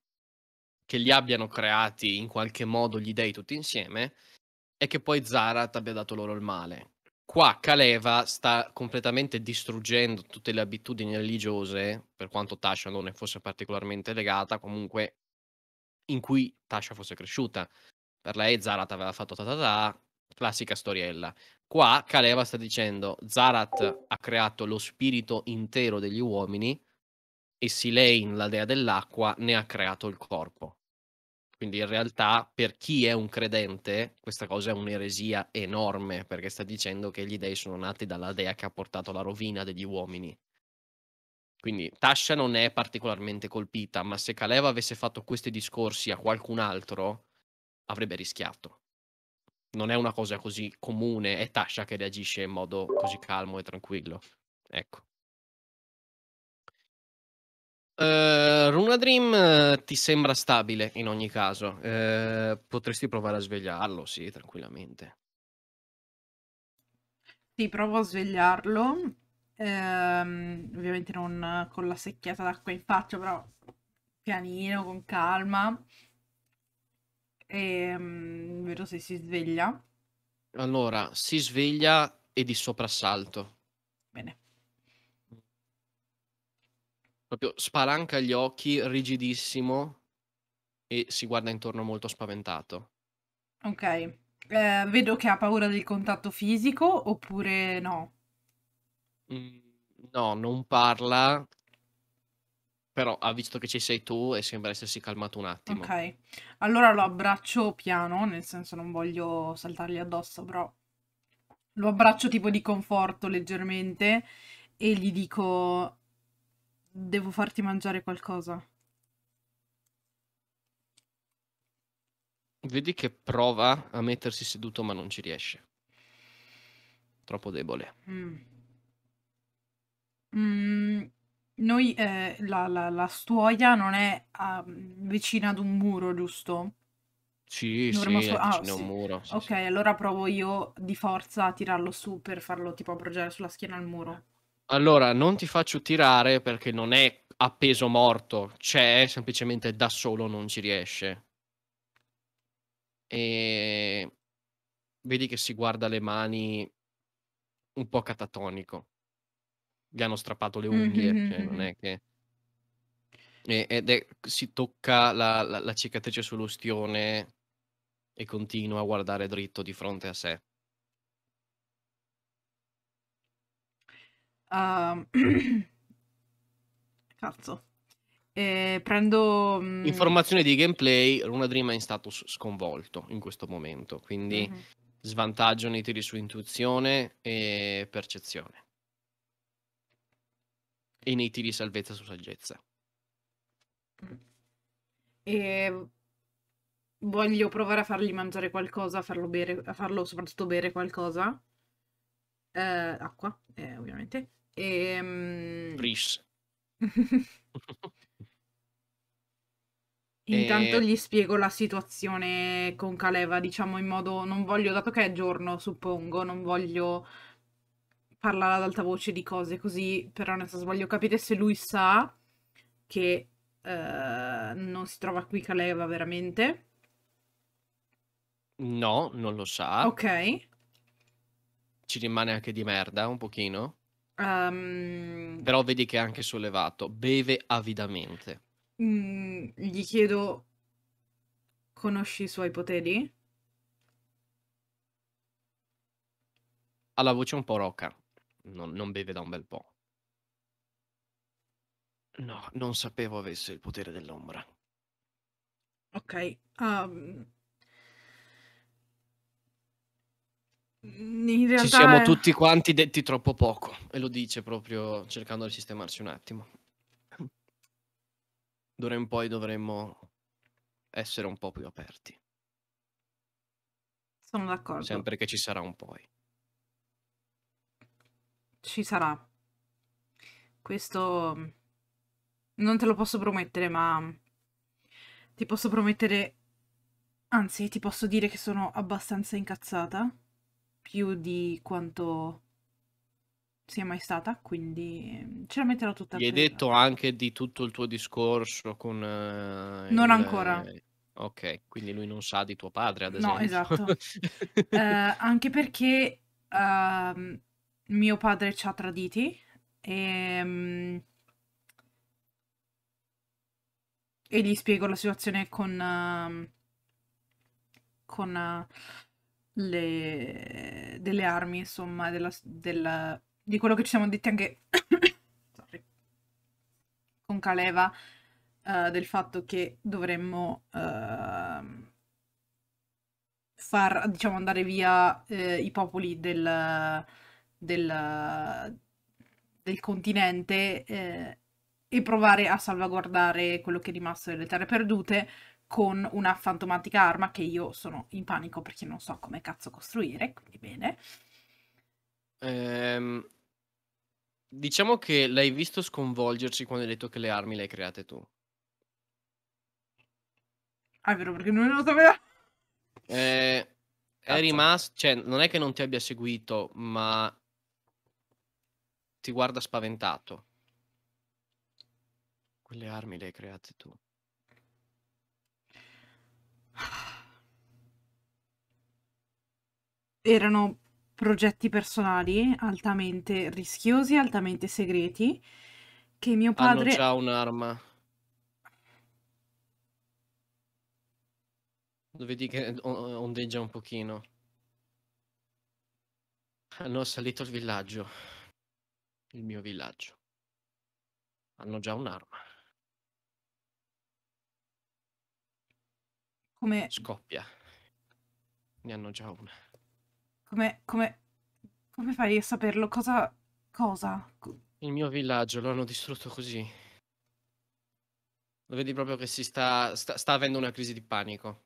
che li abbiano creati in qualche modo gli dei tutti insieme è che poi Zarat abbia dato loro il male. Qua Caleva sta completamente distruggendo tutte le abitudini religiose, per quanto Tasha non ne fosse particolarmente legata, comunque in cui Tasha fosse cresciuta. Per lei Zarat aveva fatto ta classica storiella. Qua Caleva sta dicendo Zarat ha creato lo spirito intero degli uomini e Silein, la dea dell'acqua, ne ha creato il corpo. Quindi in realtà per chi è un credente questa cosa è un'eresia enorme perché sta dicendo che gli dei sono nati dalla dea che ha portato la rovina degli uomini. Quindi Tasha non è particolarmente colpita, ma se Caleva avesse fatto questi discorsi a qualcun altro avrebbe rischiato. Non è una cosa così comune, è Tasha che reagisce in modo così calmo e tranquillo. Ecco. Uh, Runa Dream eh, ti sembra stabile in ogni caso. Uh, potresti provare a svegliarlo, sì, tranquillamente. Sì, provo a svegliarlo. Ehm, ovviamente non con la secchiata d'acqua in faccia, però pianino, con calma. E, um, vedo se si sveglia. Allora, si sveglia e di soprassalto. Bene proprio spalanca gli occhi, rigidissimo, e si guarda intorno molto spaventato. Ok, eh, vedo che ha paura del contatto fisico oppure no? Mm, no, non parla, però ha visto che ci sei tu e sembra essersi calmato un attimo. Ok, allora lo abbraccio piano, nel senso non voglio saltargli addosso, però lo abbraccio tipo di conforto leggermente e gli dico Devo farti mangiare qualcosa. Vedi che prova a mettersi seduto ma non ci riesce. Troppo debole. Mm. Mm, noi, eh, la, la, la, stuoia non è um, vicina ad un muro, giusto? Sì, Dovremmo sì, su- ah, sì. un muro. Sì, ok, sì. allora provo io di forza a tirarlo su per farlo tipo appoggiare sulla schiena al muro. Allora, non ti faccio tirare perché non è appeso morto, c'è semplicemente da solo non ci riesce. E vedi che si guarda le mani un po' catatonico. Gli hanno strappato le unghie, mm-hmm. cioè non è mm-hmm. che... E, ed è, si tocca la, la, la cicatrice sull'ustione e continua a guardare dritto di fronte a sé. Uh, *clears throat* cazzo. Eh, prendo... Mm... Informazione di gameplay, Luna Dream è in status sconvolto in questo momento, quindi mm-hmm. svantaggio nei tiri su intuizione e percezione. E nei tiri salvezza su saggezza. E voglio provare a fargli mangiare qualcosa, a farlo, bere, a farlo soprattutto bere qualcosa. Eh, acqua, eh, ovviamente. E... Ehm, Brish. *laughs* Intanto e... Eh, gli spiego la situazione con Caleva, diciamo in modo, non voglio, dato che è giorno, suppongo, non voglio parlare ad alta voce di cose così, però nel senso voglio capire se lui sa che uh, non si trova qui Caleva veramente. No, non lo sa. Ok. Ci rimane anche di merda un pochino. Um, Però vedi che è anche sollevato, beve avidamente. Mm, gli chiedo, conosci i suoi poteri? Ha la voce un po' roca, non, non beve da un bel po'. No, non sapevo avesse il potere dell'ombra. Ok, um, In realtà Ci siamo tutti quanti detti troppo poco e lo dice proprio cercando di sistemarci un attimo. D'ora in poi dovremmo essere un po' più aperti. Sono d'accordo. Sempre che ci sarà un poi. Ci sarà. Questo mm, non te lo posso promettere, ma mm, ti posso promettere, anzi ti posso dire che sono abbastanza incazzata più di quanto sia mai stata, quindi mm, ce la metterò tutta. Gli hai detto anche di tutto il tuo discorso con... Uh, non il... ancora. Eh, ok, quindi lui non sa di tuo padre, ad esempio. No, esatto. uh, *laughs* anche perché uh, mio padre ci ha traditi e, um, e gli spiego la situazione con... Ehm, con le, mm. delle armi, insomma, della, della, di quello che ci siamo detti anche *coughs* con Caleva, uh, eh, del fatto che dovremmo uh, far, diciamo, andare via uh, i popoli del, del, del continente eh, e provare a salvaguardare quello che è rimasto delle terre perdute con una fantomatica arma che io sono in panico perché non so come cazzo costruire, quindi bene. Ehm, diciamo che l'hai visto sconvolgersi quando hai detto che le armi le hai create tu. Ah, è vero, perché non lo sapeva. Eh, è rimasto, cioè, non è che non ti abbia seguito, ma ti guarda spaventato. Quelle armi le hai create tu erano progetti personali altamente rischiosi, altamente segreti, che mio padre... Hanno già un'arma. Lo Vedi che ondeggia un pochino. Hanno salito il villaggio, il mio villaggio. Hanno già un'arma. Come... Scoppia. Ne hanno già una. Come, come, come fai a saperlo? Cosa... cosa? Il mio villaggio lo hanno distrutto così. Lo vedi proprio che si sta, sta, sta avendo una crisi di panico.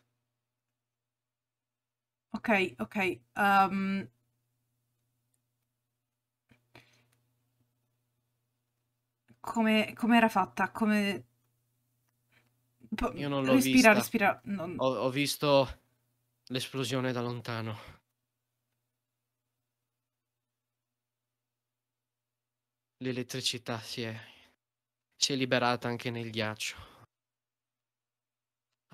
Ok, ok. Um... Come, come era fatta? Come... Po- Io non l'ho respira, vista. Respira, non... Ho, ho visto l'esplosione da lontano. L'elettricità si è, si è liberata anche nel ghiaccio.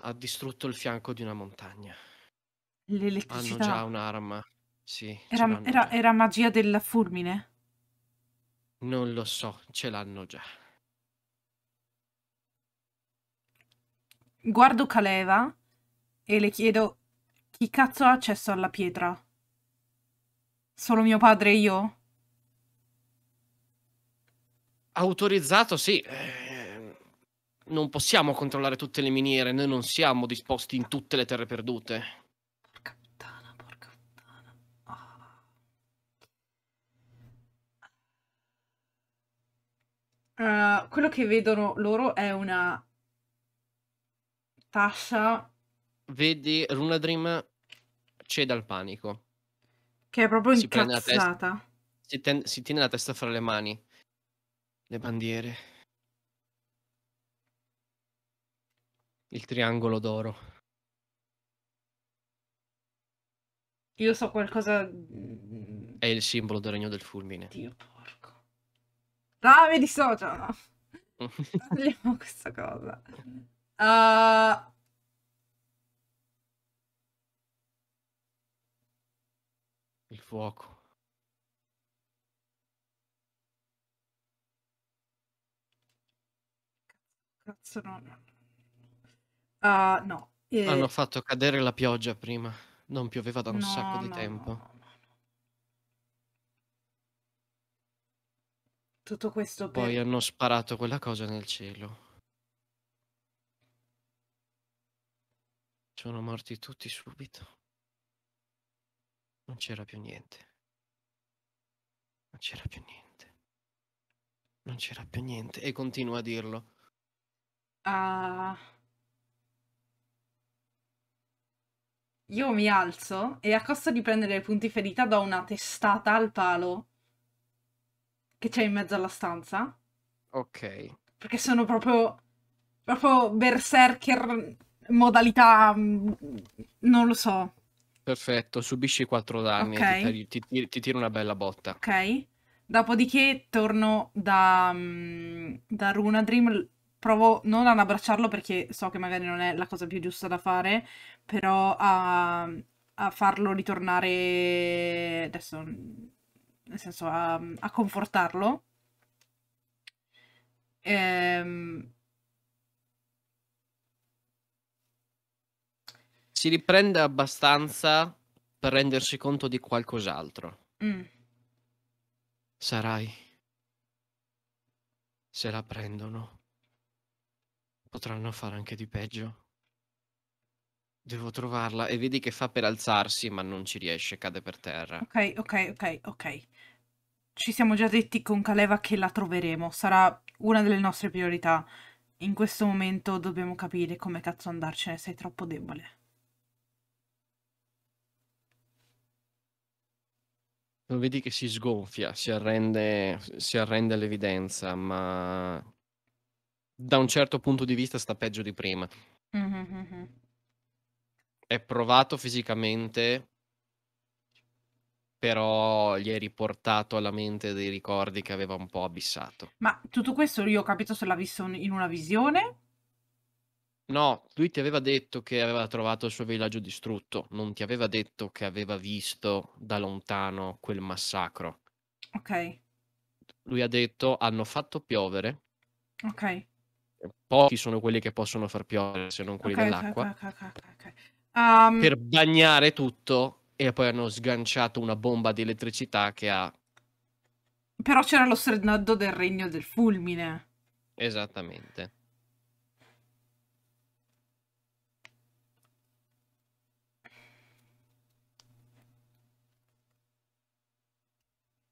Ha distrutto il fianco di una montagna. L'elettricità... Hanno già un'arma. Sì. Era, era, era magia della fulmine? Non lo so, ce l'hanno già. guardo Caleva e le chiedo chi cazzo ha accesso alla pietra? Solo mio padre e io? Autorizzato, sì. Eh, non possiamo controllare tutte le miniere, noi non siamo disposti in tutte le terre perdute. Porca puttana, porca puttana. Oh. Uh, quello che vedono loro è una Tasha. Vedi Runa Dream cede al panico. Che è proprio si incazzata. Si, ten- si tiene la testa fra le mani. Le bandiere. Il triangolo d'oro. Io so qualcosa. Mm, è il simbolo del regno del fulmine. Dio porco. Ah, mi dissocio. *laughs* Togliamo questa cosa. Uh, il fuoco. Cazzo, no. Uh, no. Eh... Hanno fatto cadere la pioggia prima. Non pioveva da un no, sacco di no, tempo. No, Tutto questo Poi hanno sparato quella cosa nel cielo. Sono morti tutti subito. Non c'era più niente. Non c'era più niente. Non c'era più niente. E continua a dirlo. Ah. Uh... Io mi alzo e a costo di prendere punti ferita do una testata al palo che c'è in mezzo alla stanza. Ok. Perché sono proprio proprio berserker modalità... Mm, non lo so. Perfetto, subisci 4 danni, okay. ti, ti, ti tiro una bella botta. Ok, dopodiché torno da, mm, da Runa Dream, provo non ad abbracciarlo perché so che magari non è la cosa più giusta da fare, però a, a farlo ritornare, adesso, mm, nel senso a, a confortarlo. Ehm, si riprende abbastanza per rendersi conto di qualcos'altro. Mm. Sarai. Se la prendono, potranno fare anche di peggio. Devo trovarla e vedi che fa per alzarsi, ma non ci riesce, cade per terra. Ok, ok, ok, ok. Ci siamo già detti con Caleva che la troveremo, sarà una delle nostre priorità. In questo momento dobbiamo capire come cazzo andarcene, sei troppo debole. Lo vedi che si sgonfia, si arrende, si arrende all'evidenza, ma da un certo punto di vista sta peggio di prima. Mm-hmm. È provato fisicamente, però gli è riportato alla mente dei ricordi che aveva un po' abissato. Ma tutto questo io ho capito se l'ha visto in una visione No, lui ti aveva detto che aveva trovato il suo villaggio distrutto, non ti aveva detto che aveva visto da lontano quel massacro. Ok. Lui ha detto hanno fatto piovere. Ok. Pochi sono quelli che possono far piovere, se non quelli okay, dell'acqua. Okay, okay, um... Per bagnare tutto e poi hanno sganciato una bomba di elettricità che ha... Però c'era lo strenotto del regno del fulmine. Esattamente.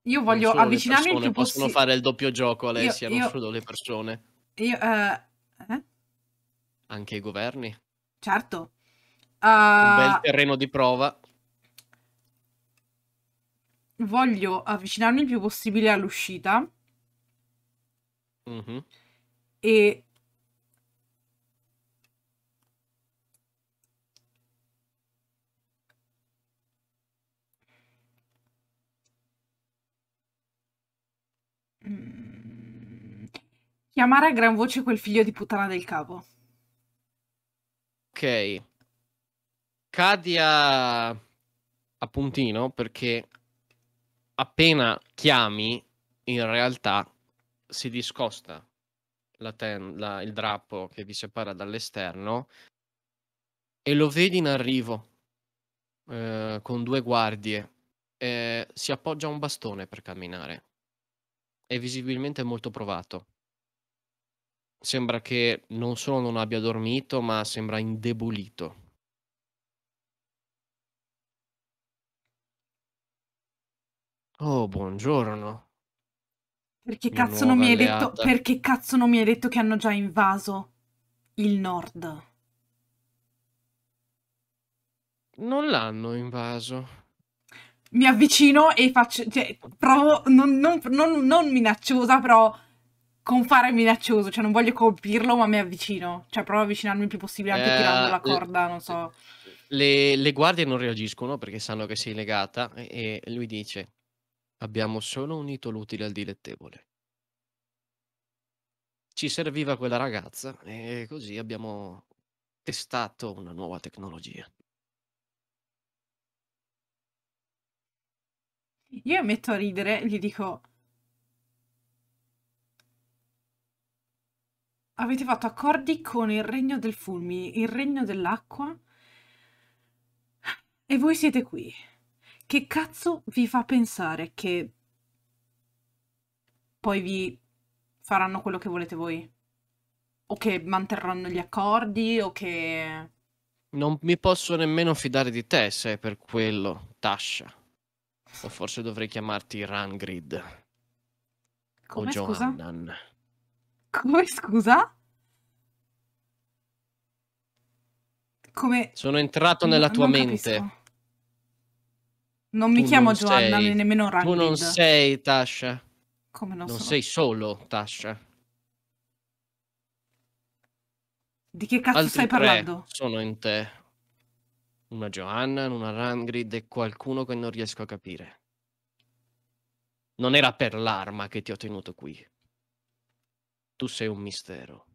Io voglio avvicinarmi il più possibile. Possono fare il doppio gioco, Alessia, io, non solo le persone. Io, uh, eh? Anche i governi. Certo. Uh, Un bel ah, terreno di prova. Voglio avvicinarmi il più possibile all'uscita. Mm-hmm. E Chiamare a gran voce quel figlio di puttana del capo. Ok. Cadi a... a puntino perché appena chiami, in realtà si discosta la ten- la, il drappo che vi separa dall'esterno e lo vedi in arrivo eh, con due guardie. Eh, si appoggia a un bastone per camminare. È visibilmente molto provato sembra che non solo non abbia dormito, ma sembra indebolito. Oh, buongiorno. Perché cazzo, non mi hai detto, perché cazzo non mi hai detto che hanno già invaso il nord? Non l'hanno invaso. Mi avvicino e faccio, cioè, provo, non, non, non, non minacciosa, però con fare minaccioso, cioè non voglio colpirlo ma mi avvicino, cioè provo a avvicinarmi il più possibile anche eh, tirando la corda, non so. Le, le, guardie non reagiscono perché sanno che sei legata e lui dice abbiamo solo unito l'utile al dilettevole. Ci serviva quella ragazza e così abbiamo testato una nuova tecnologia. Io metto a ridere, gli dico Avete fatto accordi con il regno del fulmine, il regno dell'acqua e voi siete qui. Che cazzo vi fa pensare che poi vi faranno quello che volete voi? O che manterranno gli accordi o che... Non mi posso nemmeno fidare di te se è per quello, Tasha. O forse dovrei chiamarti Rangrid. Come, o Johannan. Scusa? Come scusa? Come... Sono entrato nella tua non mente. Non mi tu chiamo Joanna, sei... nemmeno Ragnar. Tu non sei Tasha. Come non, non sei solo Tasha. Di che cazzo Altri stai parlando? Sono in te. Una Joanna, una Rangrid e qualcuno che non riesco a capire. Non era per l'arma che ti ho tenuto qui tu sei un mistero.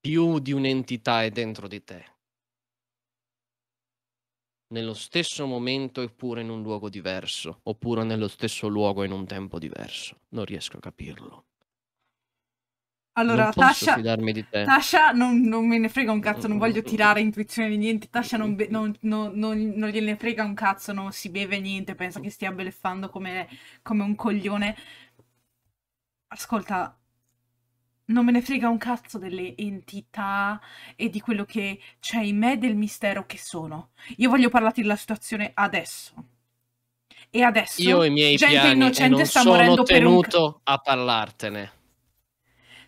Più di un'entità è dentro di te. Nello stesso momento eppure in un luogo diverso, oppure nello stesso luogo in un tempo diverso. Non riesco a capirlo. Allora, non Tasha, Tasha non, non, me ne frega un cazzo, non mm, voglio mm, mm, tirare intuizione di niente. Tasha non, be- non, non, gliene frega un cazzo, non si beve niente, pensa che stia belleffando come, come un coglione. Ascolta, non me ne frega un cazzo delle entità e di quello che c'è in me del mistero che sono. Io voglio parlarti della situazione adesso. E adesso Io e i miei gente piani innocente non sta sono tenuto un... a parlartene.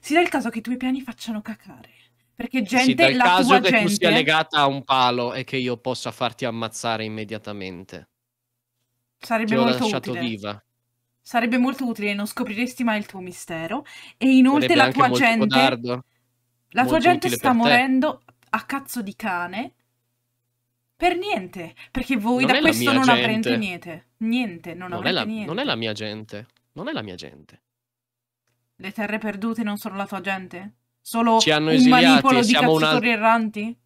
Si dà il caso che i tuoi piani facciano cacare. Perché gente, si dà il caso che tu sia legata a un palo e che io possa farti ammazzare immediatamente. Sarebbe Ti molto ho lasciato utile. viva. Sarebbe molto utile, non scopriresti mai il tuo mistero. E inoltre Sarebbe la tua gente... Codardo. La molto tua gente sta morendo a cazzo di cane. Per niente, perché voi non da questo non gente. avrete niente. Niente, non, non avrete la, niente. Non è la mia gente. Non è la mia gente. Le terre perdute non sono la tua gente? Solo Ci hanno esiliati, un manipolo di siamo cazzatori un al...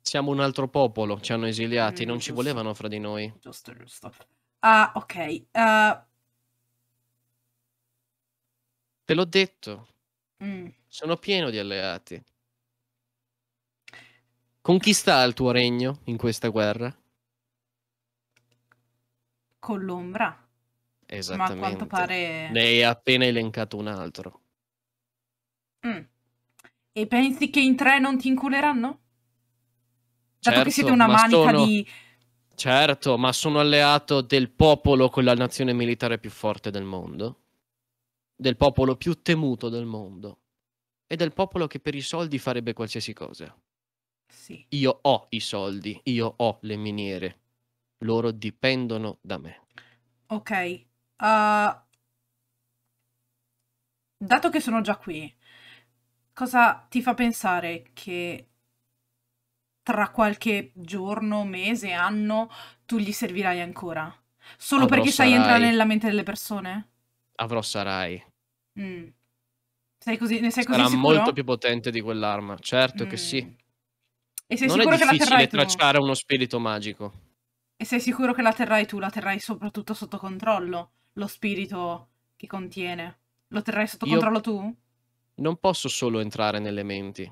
Siamo un altro popolo, ci hanno mm, esiliati, mm, non giusto. ci volevano fra di noi. Giusto, giusto. Ah, ok. Uh, Te l'ho detto. Mm. Sono pieno di alleati. Con chi sta il tuo regno in questa guerra? Con l'ombra. Esattamente. Ma a quanto pare... Ne hai appena elencato un altro. Mm. E pensi che in tre non ti inculeranno? Certo, Dato che siete certo, una manica sono... di... Certo, ma sono alleato del popolo con la nazione militare più forte del mondo del popolo più temuto del mondo e del popolo che per i soldi farebbe qualsiasi cosa. Sì. Io ho i soldi, io ho le miniere, loro dipendono da me. Ok, uh, dato che sono già qui, cosa ti fa pensare che tra qualche giorno, mese, anno tu gli servirai ancora? Solo Avrò perché sai sarai... entrare nella mente delle persone? avrò Sarai. Mm. Sei così, ne sei così Sarà sicuro? molto più potente di quell'arma, certo mm. che sì. Mm. E sei non sicuro è che la terrai tracciare tu? uno spirito magico. E sei sicuro che la terrai tu? La terrai soprattutto sotto controllo, lo spirito che contiene. Lo terrai sotto Io controllo tu? Non posso solo entrare nelle menti.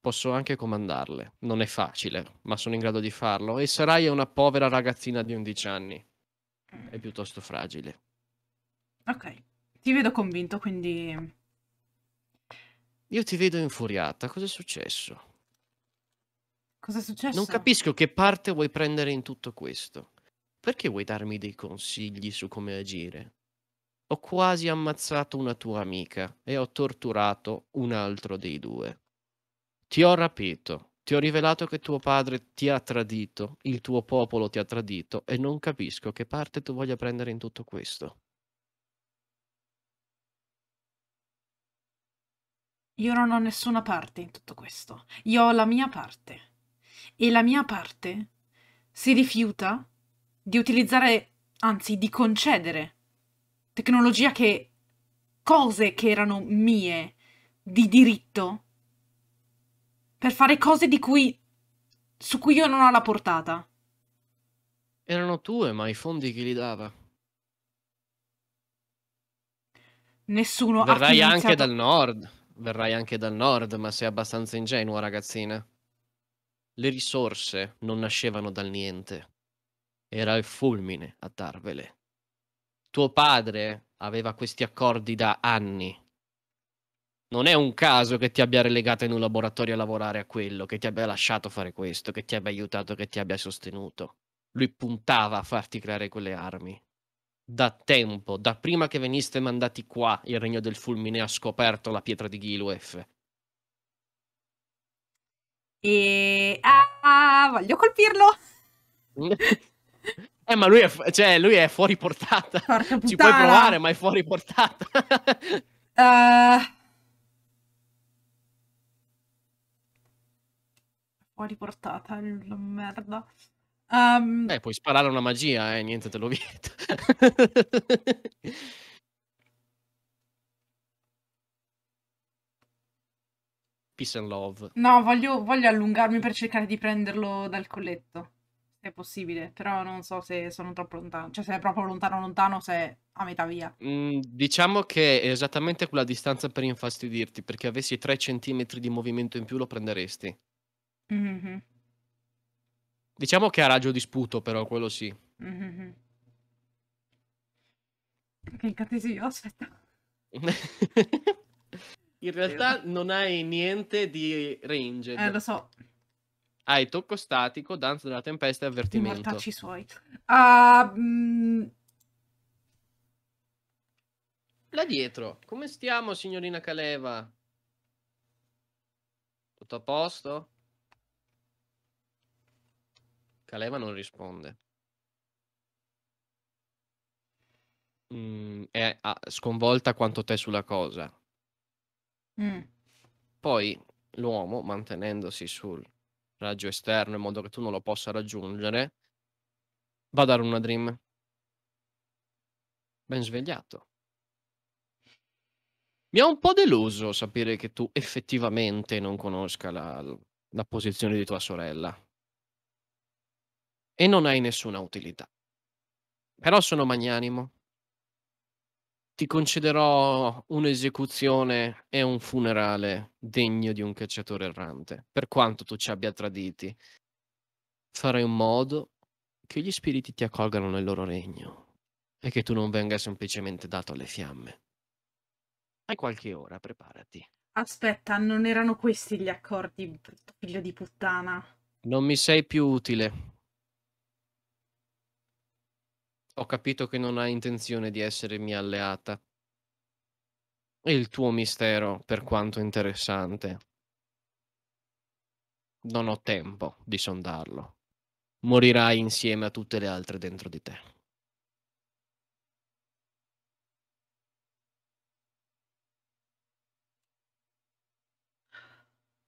Posso anche comandarle. Non è facile, ma sono in grado di farlo. E Sarai è una povera ragazzina di 11 anni è piuttosto fragile. Ok, ti vedo convinto, quindi... Io ti vedo infuriata, cosa è successo? Cosa è successo? Non capisco che parte vuoi prendere in tutto questo. Perché vuoi darmi dei consigli su come agire? Ho quasi ammazzato una tua amica e ho torturato un altro dei due. Ti ho rapito, ti ho rivelato che tuo padre ti ha tradito, il tuo popolo ti ha tradito e non capisco che parte tu voglia prendere in tutto questo. Io non ho nessuna parte in tutto questo, io ho la mia parte e la mia parte si rifiuta di utilizzare, anzi di concedere tecnologia che cose che erano mie di diritto per fare cose di cui su cui io non ho la portata. Erano tue, ma i fondi chi li dava? Nessuno. ha Verrai anche dal nord. Verrai anche dal nord, ma sei abbastanza ingenua, ragazzina. Le risorse non nascevano dal niente. Era il fulmine a darvele. Tuo padre aveva questi accordi da anni non è un caso che ti abbia relegato in un laboratorio a lavorare a quello, che ti abbia lasciato fare questo, che ti abbia aiutato, che ti abbia sostenuto. Lui puntava a farti creare quelle armi. Da tempo, da prima che veniste mandati qua, il regno del fulmine ha scoperto la pietra di Giluef. E... Ah, ah, voglio colpirlo! Mm? *laughs* Eh, ma lui è, fu- cioè, lui è fuori portata. Ci puoi provare, ma è fuori portata. uh, *laughs* po' riportata, la merda. Um... Beh, puoi sparare una magia, eh, niente te lo vieto. *laughs* Peace and love. No, voglio, voglio allungarmi per cercare di prenderlo dal colletto, se è possibile, però non so se sono troppo lontano, cioè se è proprio lontano lontano, se è a metà via. Mm, diciamo che è esattamente quella distanza per infastidirti, perché avessi 3 cm di movimento in più lo prenderesti. Mh-mh. Diciamo che ha raggio di sputo, però, quello sì. mh mm-hmm. mh Che incantesimo, aspetta. *laughs* In realtà non hai niente di range. Eh, lo so. Hai tocco statico, danza della tempesta e avvertimento. mortacci suoi. Ah, mm, Là dietro, come stiamo, signorina Caleva? Tutto a posto? Caleva non risponde. Mm, è ah, sconvolta quanto te sulla cosa. Mm. Poi l'uomo, mantenendosi sul raggio esterno in modo che tu non lo possa raggiungere, va a dare una dream. Ben svegliato. Mi ha un po' deluso sapere che tu effettivamente non conosca la, la posizione di tua sorella e non hai nessuna utilità. Però sono magnanimo. Ti concederò un'esecuzione e un funerale degno di un cacciatore errante, per quanto tu ci abbia traditi. Farei in modo che gli spiriti ti accolgano nel loro regno e che tu non venga semplicemente dato alle fiamme. Hai qualche ora, preparati. Aspetta, non erano questi gli accordi, figlio di puttana. Non mi sei più utile ho capito che non hai intenzione di essere mia alleata. E il tuo mistero, per quanto interessante, non ho tempo di sondarlo. Morirai insieme a tutte le altre dentro di te.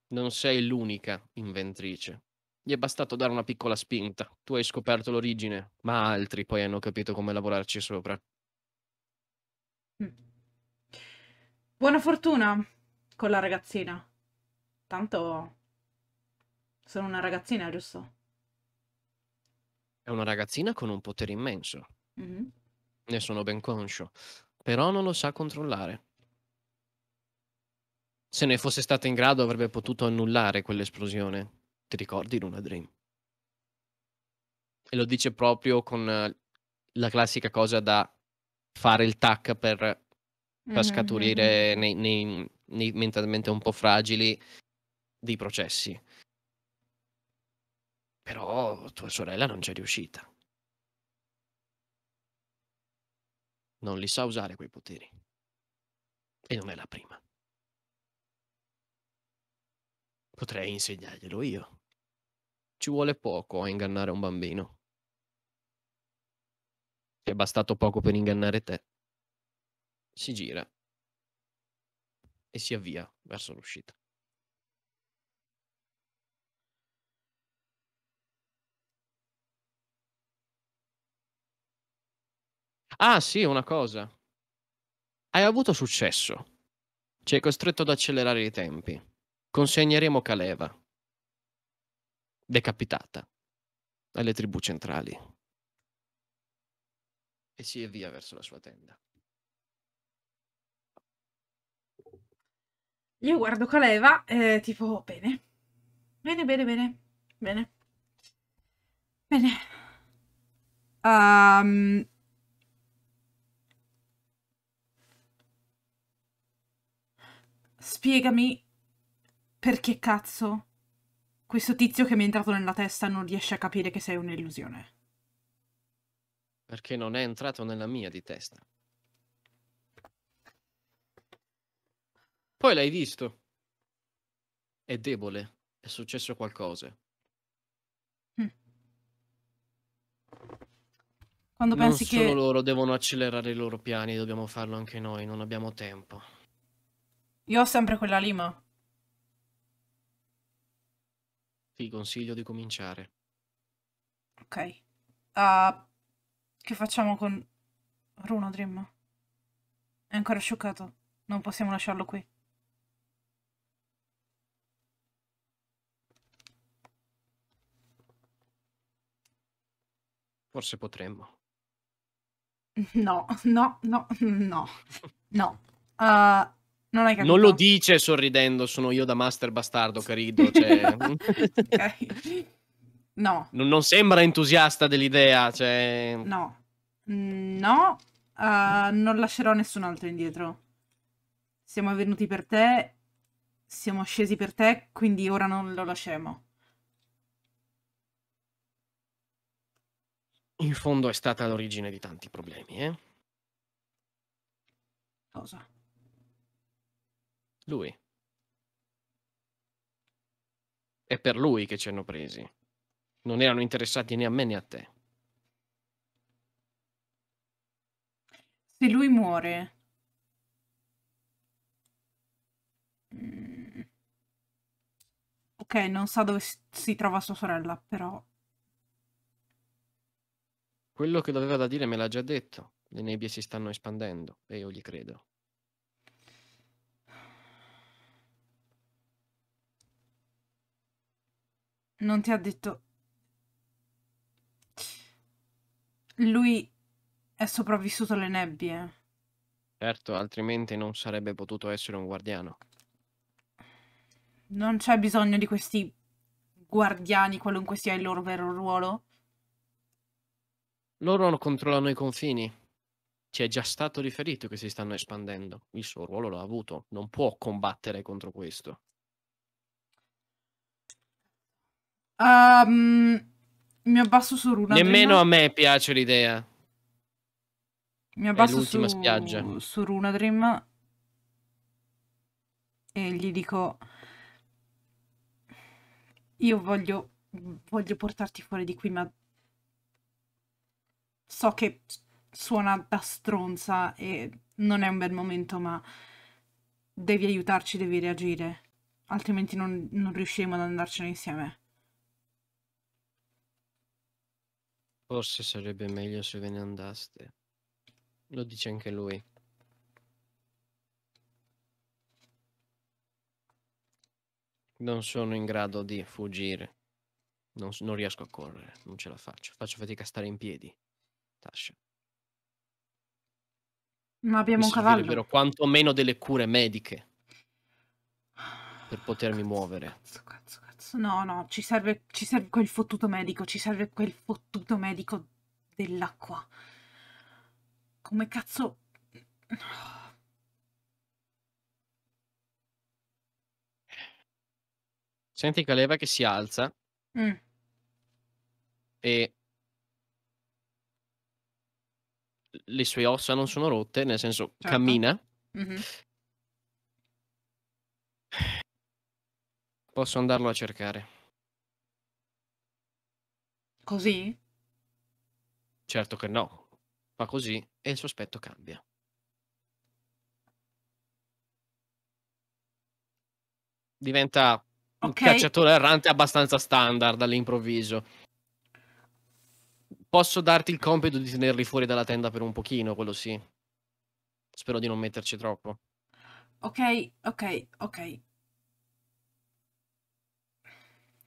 Non sei l'unica inventrice. Gli è bastato dare una piccola spinta. Tu hai scoperto l'origine, ma altri poi hanno capito come lavorarci sopra. Mm. Buona fortuna con la ragazzina. Tanto sono una ragazzina, giusto? È una ragazzina con un potere immenso. Mm-hmm. Ne sono ben conscio, però non lo sa controllare. Se ne fosse stata in grado avrebbe potuto annullare quell'esplosione, ti ricordi Luna Dream? E lo dice proprio con eh, la classica cosa da fare il tac per, per mm-hmm, scaturire mm-hmm. nei, nei, nei mentalmente un po' fragili dei processi. Però tua sorella non c'è riuscita. Non li sa usare quei poteri. E non è la prima. Potrei insegnarglielo io. Ci vuole poco a ingannare un bambino. Ti è bastato poco per ingannare te. Si gira e si avvia verso l'uscita. Ah sì, una cosa. Hai avuto successo. Ci hai costretto ad accelerare i tempi. Consegneremo Caleva decapitata dalle tribù centrali e si avvia verso la sua tenda. Io guardo Caleva e eh, tipo, bene, bene, bene, bene, bene, bene. Um... Spiegami perché cazzo questo tizio che mi è entrato nella testa non riesce a capire che sei un'illusione. Perché non è entrato nella mia di testa. Poi l'hai visto. È debole. È successo qualcosa. Hm. Quando non solo che... loro devono accelerare i loro piani, dobbiamo farlo anche noi, non abbiamo tempo. Io ho sempre quella lima. Ti consiglio di cominciare. Ok. Uh, che facciamo con Runo Dream? È ancora scioccato. Non possiamo lasciarlo qui. Forse potremmo. *laughs* No, no, no, no, *laughs* no. Uh, non, hai non lo dice sorridendo, sono io da master bastardo, carido. Cioè... *laughs* Mm. No. Non, non, sembra entusiasta dell'idea, cioè... No. No, uh, non lascerò nessun altro indietro. Siamo venuti per te, siamo scesi per te, quindi ora non lo lasciamo. In fondo è stata l'origine di tanti problemi, eh? Cosa? Lui. È per lui che ci hanno presi. Non erano interessati né a me né a te. Se lui muore... Mm. Ok, non so dove si trova sua sorella, però... Quello che doveva da dire me l'ha già detto. Le nebbie si stanno espandendo e io gli credo. non ti ha detto... Lui è sopravvissuto alle nebbie. Certo, altrimenti non sarebbe potuto essere un guardiano. Non c'è bisogno di questi guardiani, qualunque sia il loro vero ruolo. Loro controllano i confini. Ci è già stato riferito che si stanno espandendo. Il suo ruolo l'ha avuto. Non può combattere contro questo. Um, mi abbasso su Runa. Nemmeno a me piace l'idea. Mi abbasso su, spiaggia. su Runa Dream e gli dico io voglio voglio portarti fuori di qui ma so che suona da stronza e non è un bel momento ma devi aiutarci, devi reagire altrimenti non, non riusciremo ad andarcene insieme Forse sarebbe meglio se ve ne andaste. Lo dice anche lui. Non sono in grado di fuggire. Non, non, riesco a correre, non ce la faccio. Faccio fatica a stare in piedi. Tasha. Ma abbiamo Mi un cavallo. quantomeno delle cure mediche per potermi muovere. Cazzo, cazzo, No, no, ci serve, ci serve quel fottuto medico, ci serve quel fottuto medico dell'acqua. Come cazzo... Senti Caleva che si alza mm. e le sue ossa non sono rotte, nel senso certo. cammina. Mm-hmm. Posso andarlo a cercare. Così? Certo che no. Fa così e il sospetto cambia. Diventa okay. un cacciatore errante abbastanza standard all'improvviso. Posso darti il compito di tenerli fuori dalla tenda per un pochino, quello sì. Spero di non metterci troppo. Ok, ok, ok.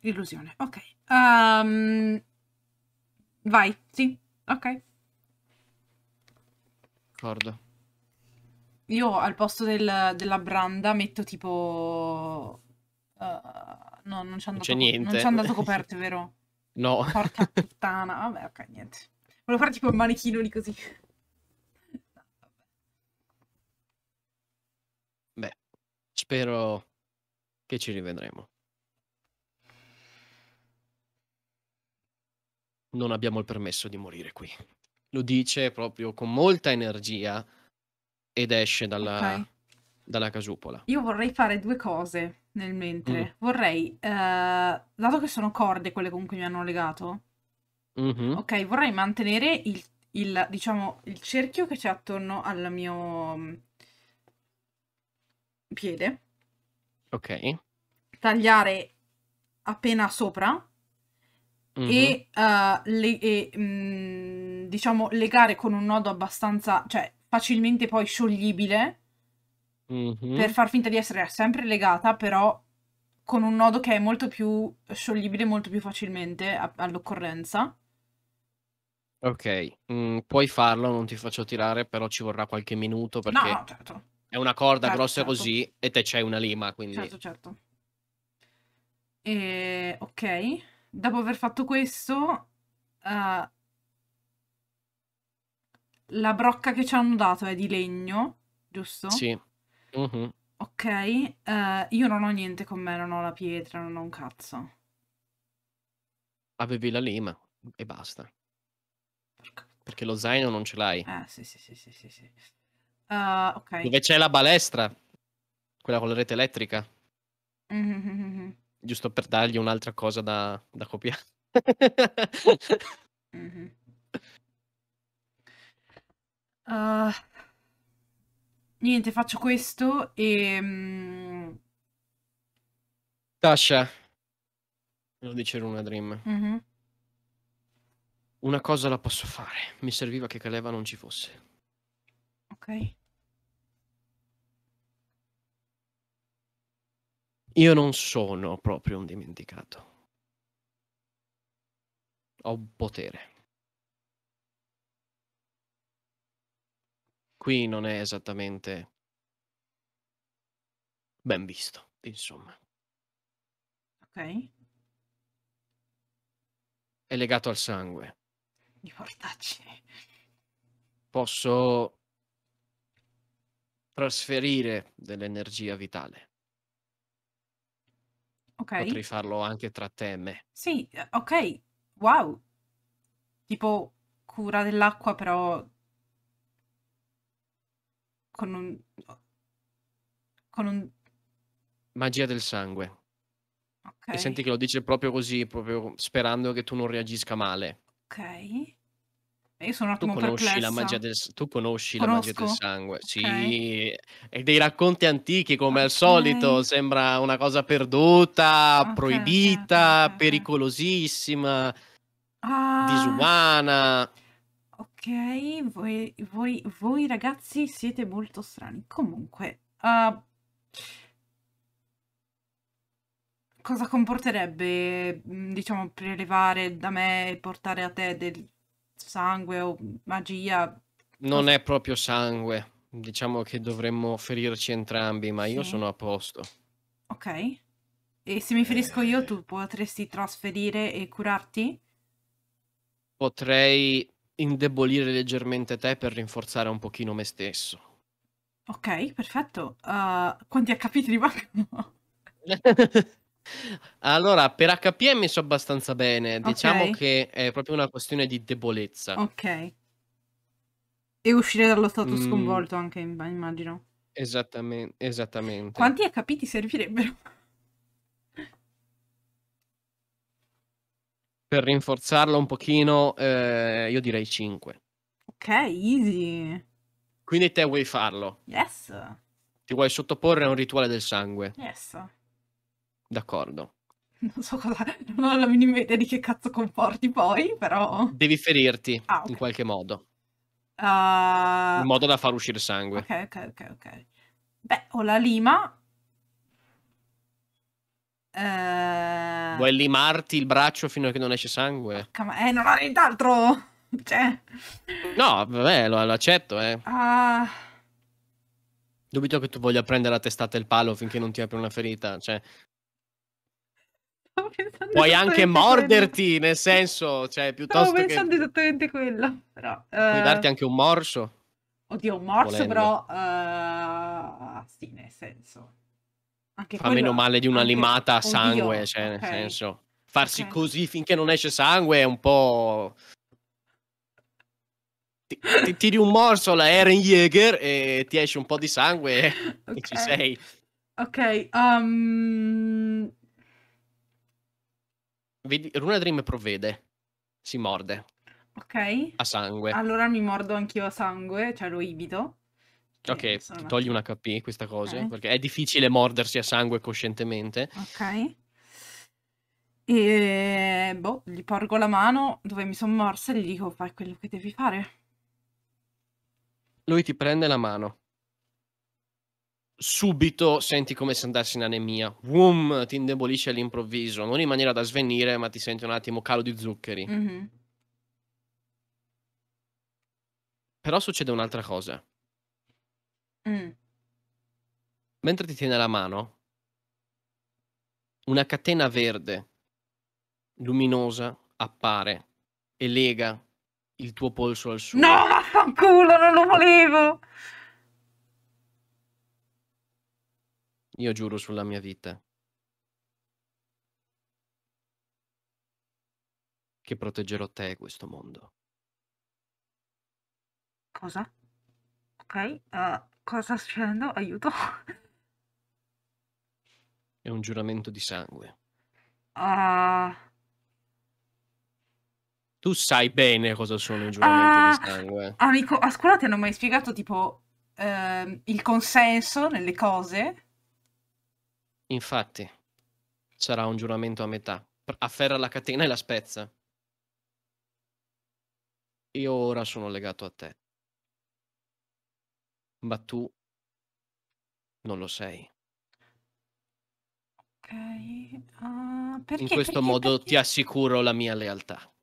Illusione, ok. Um, vai, sì, ok. D'accordo. Io al posto del, della branda metto tipo... Uh, no, non c'è andato, non c'è andato coperto, vero? *laughs* No. Porca puttana. Vabbè, ah, ok, niente. Volevo fare tipo un manichino lì così. Beh, spero che ci rivedremo. non abbiamo il permesso di morire qui. Lo dice proprio con molta energia ed esce dalla, okay. dalla casupola. Io vorrei fare due cose nel mentre. Mm. Vorrei, uh, dato che sono corde quelle con cui mi hanno legato, mm-hmm. ok, vorrei mantenere il, il, diciamo, il cerchio che c'è attorno al mio mm, piede. Ok. Tagliare appena sopra Mm-hmm. E, uh, le, e mh, mm, diciamo legare con un nodo abbastanza, cioè facilmente poi scioglibile mm-hmm. per far finta di essere sempre legata, però con un nodo che è molto più scioglibile molto più facilmente a- all'occorrenza. Ok, mm, puoi farlo, non ti faccio tirare, però ci vorrà qualche minuto perché no, certo. è una corda certo, grossa certo. così e te c'è una lima, quindi... Certo, certo. E... ok dopo aver fatto questo, uh, la brocca che ci hanno dato è di legno, giusto? Sì. Uh-huh. Ok, uh, io non ho niente con me, non ho la pietra, non ho un cazzo. Avevi la lima e basta. Perché lo zaino non ce l'hai. Eh, sì, sì, sì, sì, sì. sì. Uh, okay. Dove c'è la balestra? Quella con la rete elettrica. Mm-hmm. mm-hmm, mm-hmm giusto per dargli un'altra cosa da, da copiare. *laughs* mm-hmm. uh, niente, faccio questo e... Mm, Tasha, lo dice Runa Dream. Mm-hmm. Una cosa la posso fare, mi serviva che Caleva non ci fosse. Ok. Io non sono proprio un dimenticato. Ho un potere. Qui non è esattamente ben visto, insomma. Ok. È legato al sangue. I portacci. Posso trasferire dell'energia vitale Okay. Potrei farlo anche tra te e me. Sì, eh, ok. Wow. Tipo cura dell'acqua, però con un... con un... Magia del sangue. Ok. E senti che lo dice proprio così, proprio sperando che tu non reagisca male. Ok. Io sono un tu conosci la magia del, tu conosci la magia del sangue, okay. sì, e dei racconti antichi come okay. al solito, sembra una cosa perduta, okay, proibita, pericolosissima, ah. disumana. Ok, voi, voi, voi, ragazzi siete molto strani. Comunque, uh, cosa comporterebbe, mm, diciamo, prelevare da me e portare a te del sangue o magia. Non è proprio sangue. Diciamo che dovremmo ferirci entrambi, ma io sono a posto. Ok. E se mi ferisco io, eh. tu potresti trasferire e curarti? Potrei indebolire leggermente te per rinforzare un pochino me stesso. Ok, perfetto. Uh, quanti HP ti rimangono? Allora, per HP è messo abbastanza bene, diciamo okay. che è proprio una questione di debolezza. Ok. E uscire dallo stato mm. sconvolto anche, immagino. Esattamente, esattamente. Quanti HP ti servirebbero? *laughs* Per rinforzarlo un pochino, eh, io direi 5. Ok, easy. Quindi te vuoi farlo? Yes. Ti vuoi sottoporre a un rituale del sangue? Yes. D'accordo. Non so cosa, non ho la minima idea di che cazzo comporti poi, però... Devi ferirti ah, okay. in qualche modo. Uh... In modo da far uscire sangue. Ok, ok, ok, ok. Beh, ho la lima. Eh... Vuoi limarti il braccio fino a che non esce sangue? Eh, non ho nient'altro! *laughs* Cioè... No, vabbè, lo, lo accetto, eh. Uh... Dubito che tu voglia prendere la testata e il palo finché non ti apri una ferita. Cioè, Puoi anche morderti, nel senso, cioè, piuttosto Stavo pensando che... esattamente quello, però... Uh... Puoi darti eh, anche un morso. Oddio, un morso volendo. però... Uh... Sì, nel senso... Anche Fa quello... meno male di un'animata anche... a sangue, Oddio. cioè, nel okay. senso... Farsi okay. così finché non esce sangue è un po'... ti tiri un morso alla Eren Jäger e ti esce un po' di sangue *laughs* okay. e ci sei. Ok, um... Vedi, Runa Dream provvede, si morde. Ok. A sangue. Allora mi mordo anch'io a sangue, cioè lo ibito. Ok, ti togli un HP questa cosa, okay. perché è difficile mordersi a sangue coscientemente. Ok. E boh, gli porgo la mano dove mi sono morsa e gli dico fai quello che devi fare. Lui ti prende la mano subito senti come se andassi in anemia. Boom, ti indebolisce all'improvviso, non in maniera da svenire, ma ti senti un attimo calo di zuccheri. Mm-hmm. Però succede un'altra cosa. Mm. Mentre ti tiene la mano, una catena verde, luminosa, appare e lega il tuo polso al suo. No, ma vaffanculo, non lo volevo! Io giuro sulla mia vita che proteggerò te e questo mondo. Cosa? Ok, uh, cosa sta succedendo? Aiuto. *laughs* È un giuramento di sangue. Uh... Tu sai bene cosa sono i giuramenti uh... di ah, sangue. Amico, a scuola ti hanno mai spiegato tipo uh, il consenso nelle cose? Infatti, sarà un giuramento a metà. Afferra la catena e la spezza. Io ora sono legato a te. Ma tu non lo sei. Ok. Uh, perché, In questo perché, modo perché? ti assicuro la mia lealtà.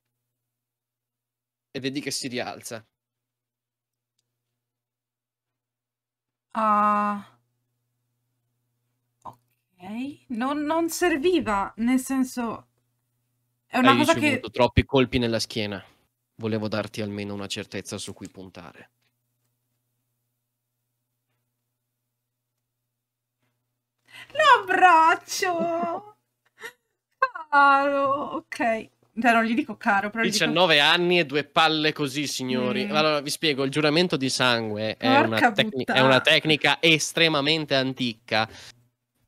E vedi che si rialza. Ah. Uh non, non serviva, nel senso... È una Hai cosa che... troppi colpi nella schiena. Volevo darti almeno una certezza su cui puntare. L'abbraccio! caro, ok. Cioè, non gli dico caro, però 19 dico... anni e due palle così, signori. Mm. Allora, vi spiego, il giuramento di sangue è una, è una, tecnica estremamente antica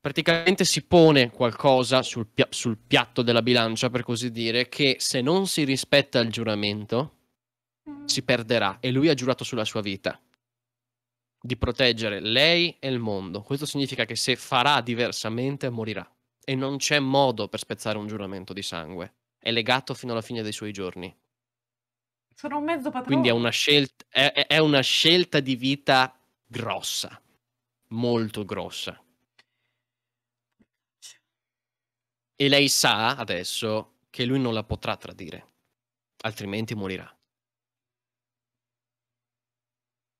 praticamente si pone qualcosa sul, pia- sul, piatto della bilancia, per così dire, che se non si rispetta il giuramento si perderà e lui ha giurato sulla sua vita di proteggere lei e il mondo. Questo significa che se farà diversamente morirà e non c'è modo per spezzare un giuramento di sangue. È legato fino alla fine dei suoi giorni. Sono un mezzo patrone. Quindi è una, scelta, è, è una scelta di vita grossa, molto grossa E lei sa adesso che lui non la potrà tradire, altrimenti morirà.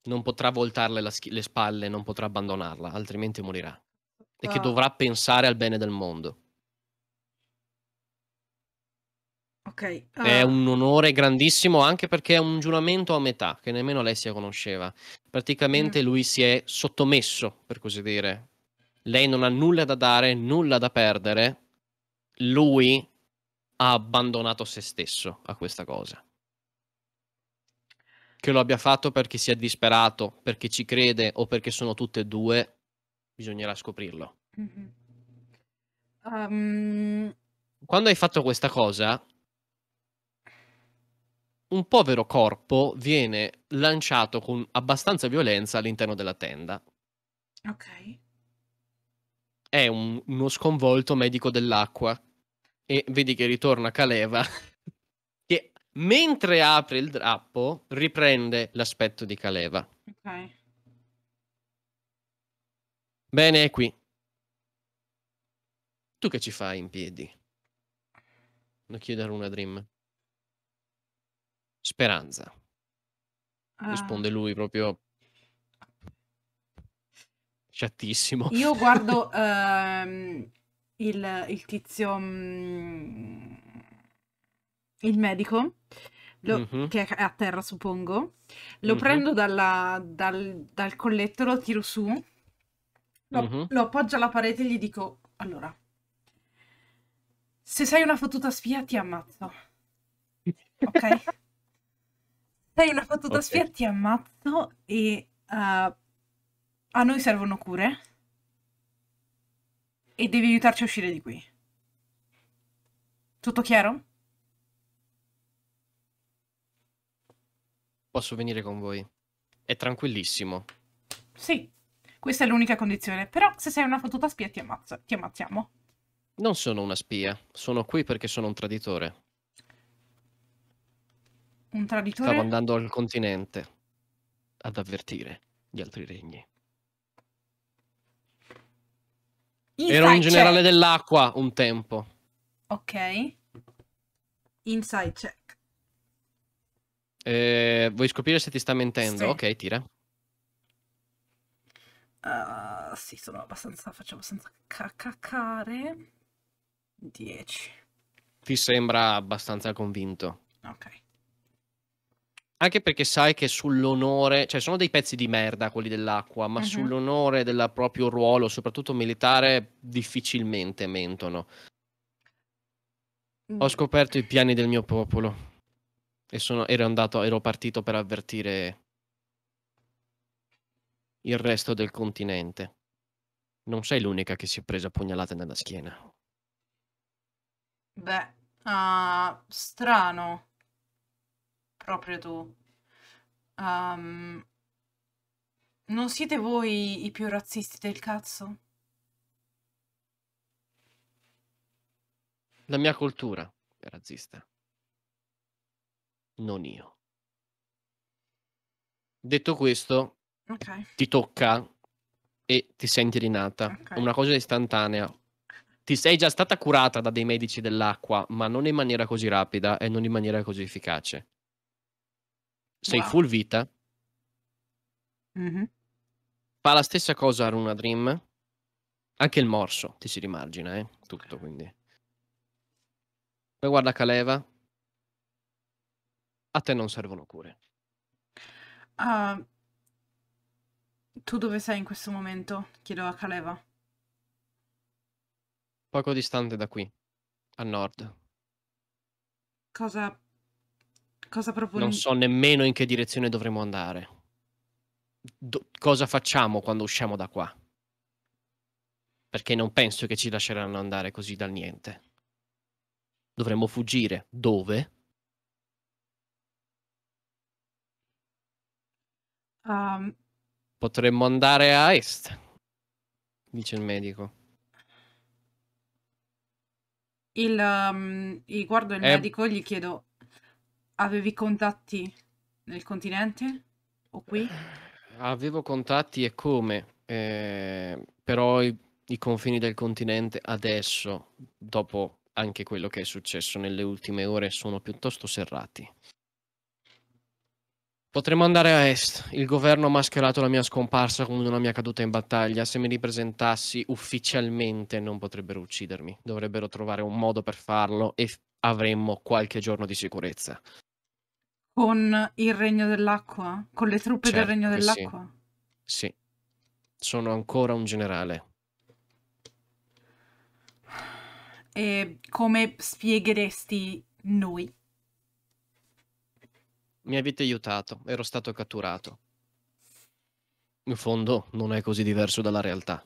Non potrà voltarle sch- le spalle, non potrà abbandonarla, altrimenti morirà. Wow. E che ah. dovrà pensare al bene del mondo. Okay, uh... È ah. un onore grandissimo anche perché è un giuramento a metà che nemmeno lei si conosceva. Praticamente mm. lui si è sottomesso, per così dire. Lei non ha nulla da dare, nulla da perdere lui ha abbandonato se stesso a questa cosa. Che lo abbia fatto perché si è disperato, perché ci crede o perché sono tutte e due, bisognerà scoprirlo. Mm-hmm. Um... Quando hai fatto questa cosa, un povero corpo viene lanciato con abbastanza violenza all'interno della tenda. Ok è un, uno sconvolto medico dell'acqua. E vedi che ritorna Caleva, *laughs* che mentre apre il drappo riprende l'aspetto di Caleva. Ok. Bene, è qui. Tu che ci fai in piedi? Lo chiedere una Dream. Speranza. Ah. Risponde lui proprio chattissimo. Io guardo *laughs* ehm, il, il, tizio, mm, il medico, lo, mm-hmm. che è a terra suppongo, lo mm-hmm. prendo dalla, dal, dal, colletto, lo tiro su, lo, mm-hmm. lo appoggio alla parete e gli dico, allora, se sei una fottuta spia ti ammazzo. Ok? *laughs* sei una fottuta okay. spia ti ammazzo e... Uh, a noi servono cure. E devi aiutarci a uscire di qui. Tutto chiaro? Posso venire con voi. È tranquillissimo. Sì, questa è l'unica condizione. Però se sei una fottuta spia ti, ammazza, ti ammazziamo. Non sono una spia. Sono qui perché sono un traditore. Un traditore? Stavo andando al continente ad avvertire gli altri regni. Insight Ero un generale check. dell'acqua un tempo. Ok. Inside check. Eh, vuoi scoprire se ti sta mentendo? Sì. Ok, tira. Uh, sì, sono abbastanza. Faccio abbastanza cacacare. 10. Ti sembra abbastanza convinto. Ok anche perché sai che sull'onore, cioè sono dei pezzi di merda quelli dell'acqua, ma uh-huh. sull'onore del proprio ruolo, soprattutto militare, difficilmente mentono. Ho scoperto i piani del mio popolo e sono, ero, andato, ero partito per avvertire il resto del continente. Non sei l'unica che si è presa pugnalate nella schiena. Beh, uh, strano proprio tu. Um, non siete voi i più razzisti del cazzo? La mia cultura è razzista. Non io. Detto questo, okay. ti tocca e ti senti rinata. Okay. una cosa istantanea. Ti sei già stata curata da dei medici dell'acqua, ma non in maniera così rapida e non in maniera così efficace sei wow. full vita. Mm-hmm. Fa la stessa cosa Runa Dream. Anche il morso ti si rimargina, eh? Tutto quindi. Poi guarda Caleva. A te non servono cure. Uh, tu dove sei in questo momento? Chiedo a Caleva. Poco distante da qui, a nord. Cosa Cosa proponi? Non so nemmeno in che direzione dovremo andare. Do- cosa facciamo quando usciamo da qua? Perché non penso che ci lasceranno andare così dal niente. Dovremmo fuggire. Dove? Um. Potremmo andare a est, dice il medico. Il, um, guardo il eh. medico e gli chiedo Avevi contatti nel continente o qui? Avevo contatti e come, eh, però i, i confini del continente adesso, dopo anche quello che è successo nelle ultime ore, sono piuttosto serrati. Potremmo andare a est. Il governo ha mascherato la mia scomparsa come una mia caduta in battaglia. Se mi ripresentassi ufficialmente non potrebbero uccidermi. Dovrebbero trovare un modo per farlo e avremmo qualche giorno di sicurezza. Con il Regno dell'Acqua? Con le truppe certo del Regno dell'Acqua? Sì. sì. Sono ancora un generale. E come spiegheresti noi? Mi avete aiutato, ero stato catturato. In fondo non è così diverso dalla realtà.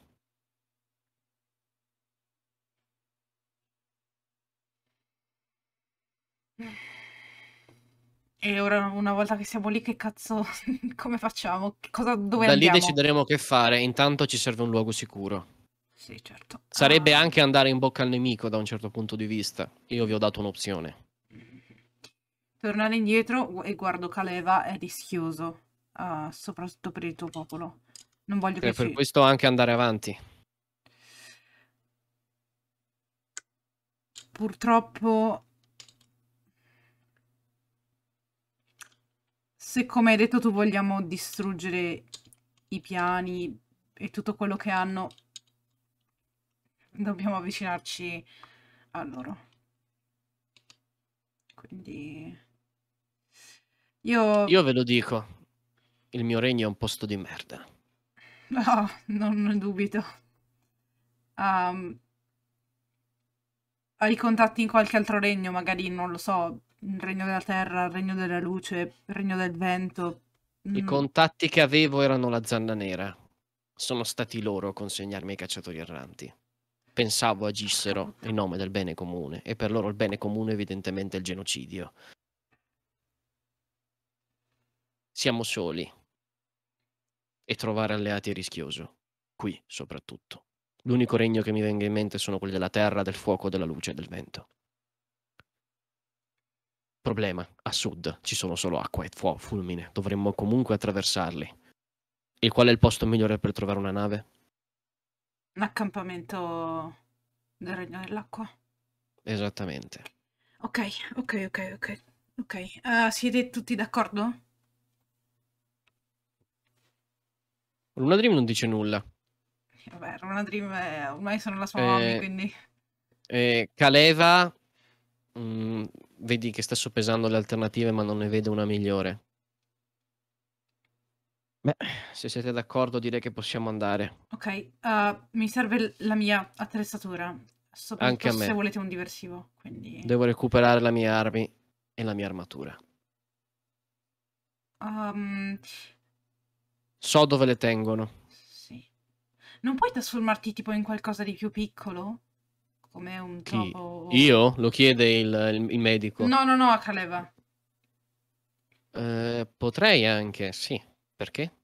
E ora, una volta che siamo lì, che cazzo, *laughs* come facciamo? Cosa, dove da andiamo? lì decideremo che fare. Intanto ci serve un luogo sicuro. Sì, certo. Sarebbe ah. anche andare in bocca al nemico da un certo punto di vista. Io vi ho dato un'opzione. Tornare indietro e guardo Caleva è rischioso, uh, soprattutto per il tuo popolo. Non voglio e cioè, che per ci... questo anche andare avanti. Purtroppo se come hai detto tu vogliamo distruggere i piani e tutto quello che hanno, dobbiamo avvicinarci a loro. Quindi... Io... Io ve lo dico, il mio regno è un posto di merda. No, non ne dubito. Um, hai contatti in qualche altro regno, magari non lo so, il regno della terra, il regno della luce, il regno del vento. I mm. contatti che avevo erano la zanna nera. Sono stati loro a consegnarmi ai cacciatori erranti. Pensavo agissero in nome del bene comune e per loro il bene comune evidentemente è il genocidio. Siamo soli e trovare alleati è rischioso, qui soprattutto. L'unico regno che mi venga in mente sono quelli della terra, del fuoco, della luce e del vento. Problema, a sud ci sono solo acqua e fuoco, fulmine, dovremmo comunque attraversarli. E qual è il posto migliore per trovare una nave? Un accampamento del Regno dell'Acqua. Esattamente. Ok, ok, ok, ok. Ok, uh, siete tutti d'accordo? Luna Dream non dice nulla. Vabbè, Luna Dream è... ormai sono la sua eh, mommy, quindi... Eh, Caleva... Mh mm, vedi che sta soppesando le alternative ma non ne vede una migliore. Beh, se siete d'accordo direi che possiamo andare. Ok, uh, mi serve la mia attrezzatura, soprattutto Anche a me. se volete un diversivo. Quindi... Devo recuperare le mie armi e la mia armatura. Um... So dove le tengono. Sì. Non puoi trasformarti tipo in qualcosa di più piccolo? come un Chi? topo. Io? Lo chiede il, il, il medico. No, no, no, a Caleva. Eh, potrei anche, sì. Perché?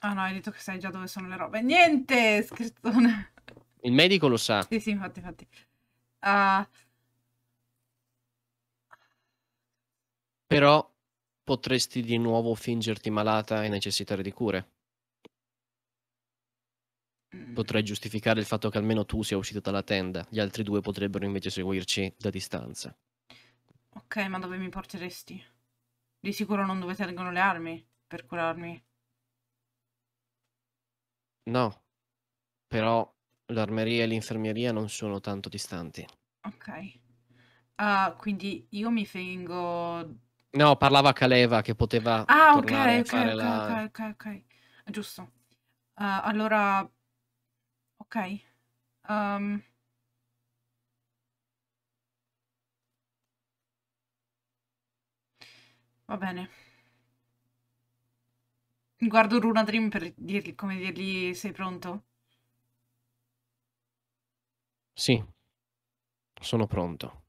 Ah no, hai detto che sai già dove sono le robe. Niente, scherzone. Il medico lo sa. Sì, sì, infatti, infatti. Uh... Però potresti di nuovo fingerti malata e necessitare di cure potrei giustificare il fatto che almeno tu sia uscito dalla tenda, gli altri due potrebbero invece seguirci da distanza. Ok, ma dove mi porteresti? Di sicuro non dove tengono le armi per curarmi. No, però l'armeria e l'infermeria non sono tanto distanti. Ok. Uh, quindi io mi fingo... No, parlava Caleva che poteva ah, tornare okay, a okay, fare okay, la... ok, ok, ok, giusto. Uh, allora ok um. va bene guardo Runa Dream per dirgli come dirgli sei pronto sì sono pronto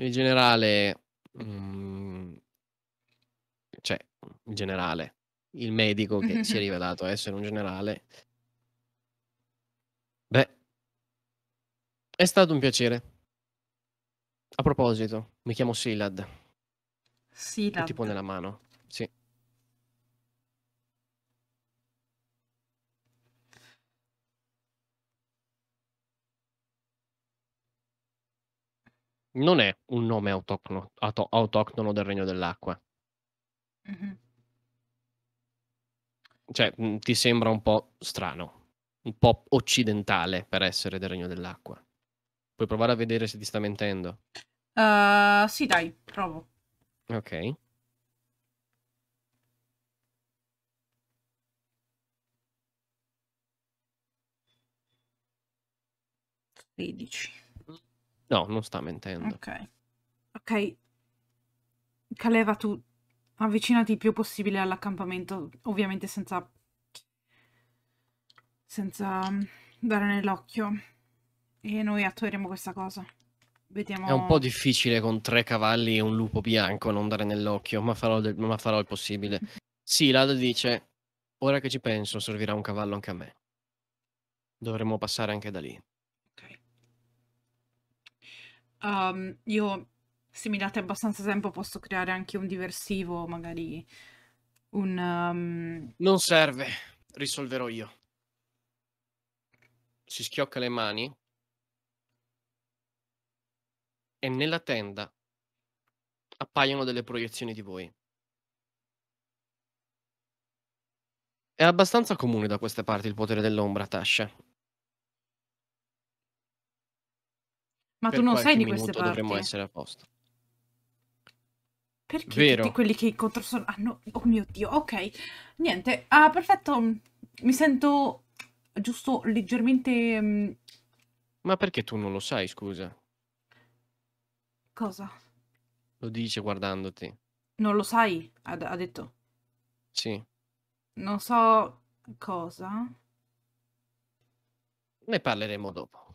il generale mm, cioè il generale il medico che si *laughs* è rivelato essere un generale È stato un piacere. A proposito, mi chiamo Silad. Silad. Ti pone la mano. Sì. Non è un nome autoctono, auto, autoctono del Regno dell'Acqua. Mm-hmm. Cioè, mm, ti sembra un po' strano, un po' occidentale per essere del Regno dell'Acqua. Puoi provare a vedere se ti sta mentendo. Uh, sì, dai, provo. Ok. Tredici. No, non sta mentendo. Ok. Ok. Caleva, tu avvicinati il più possibile all'accampamento, ovviamente senza... senza dare nell'occhio. E noi attueremo questa cosa. Vediamo... È un po' difficile con tre cavalli e un lupo bianco non dare nell'occhio, ma farò, del... ma farò il possibile. sì, Lada dice, ora che ci penso servirà un cavallo anche a me. Dovremmo passare anche da lì. Ok. Um, io, se mi date abbastanza tempo, posso creare anche un diversivo, magari un... Um... Non serve, risolverò io. Si schiocca le mani e nella tenda appaiono delle proiezioni di voi. È abbastanza comune da queste parti il potere dell'ombra, Tasha. Ma per tu non sai di queste parti. dovremmo essere a posto. Perché Vero. tutti quelli che incontro sono... Ah no, oh mio Dio, ok. Niente, ah perfetto, mi sento giusto leggermente... Mm, Ma perché tu non lo sai, scusa? Cosa? Lo dice guardandoti. Non lo sai, ha, ha detto. Sì. Non so cosa. Ne parleremo dopo.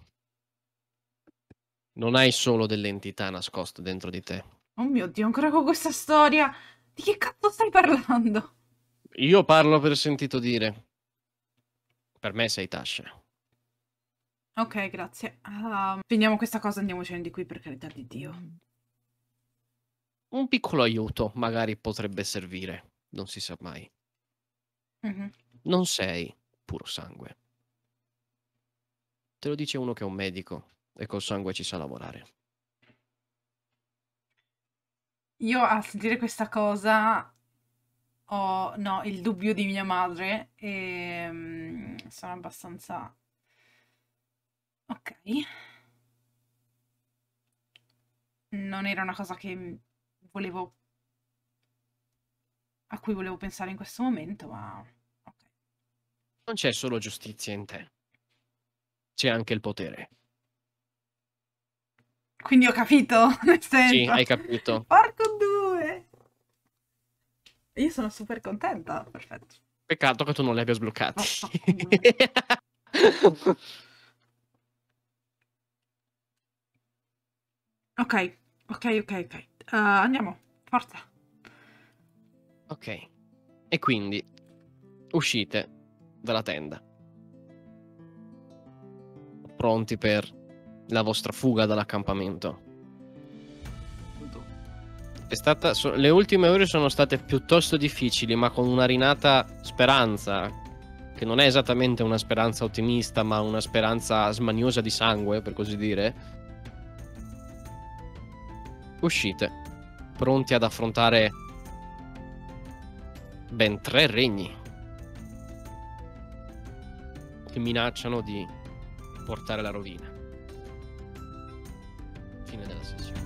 Non hai solo dell'entità nascosta dentro di te. Oh mio Dio, ancora con questa storia. Di che cazzo stai parlando? Io parlo per sentito dire. Per me sei Tasha. Ok, grazie. Uhm, finiamo questa cosa, andiamocene di qui per carità di Dio. Un piccolo aiuto magari potrebbe servire, non si sa mai. Mh-mh. Non sei puro sangue. Te lo dice uno che è un medico e col sangue ci sa lavorare. Io a sentire questa cosa ho, no, il dubbio di mia madre, ehm, sono abbastanza Ok. Non era una cosa che mhmm, volevo... a cui volevo pensare in questo momento, ma... Okay. Non c'è solo giustizia in te. C'è anche il potere. Quindi ho capito, *laughs* nel senso... Sì, hai capito. Porco due! Io sono super contenta, perfetto. Peccato che tu non li abbia sbloccati. Oh, *laughs* Ok, ok, ok, ok. Uh, andiamo, forza. Ok. E quindi uscite dalla tenda. Pronti per la vostra fuga dall'accampamento. Stata, so, le ultime ore sono state piuttosto difficili, ma con una rinata speranza, che non è esattamente una speranza ottimista, ma una speranza smaniosa di sangue, per così dire uscite, pronti ad affrontare ben tre regni che minacciano di portare la rovina. Fine della sessione.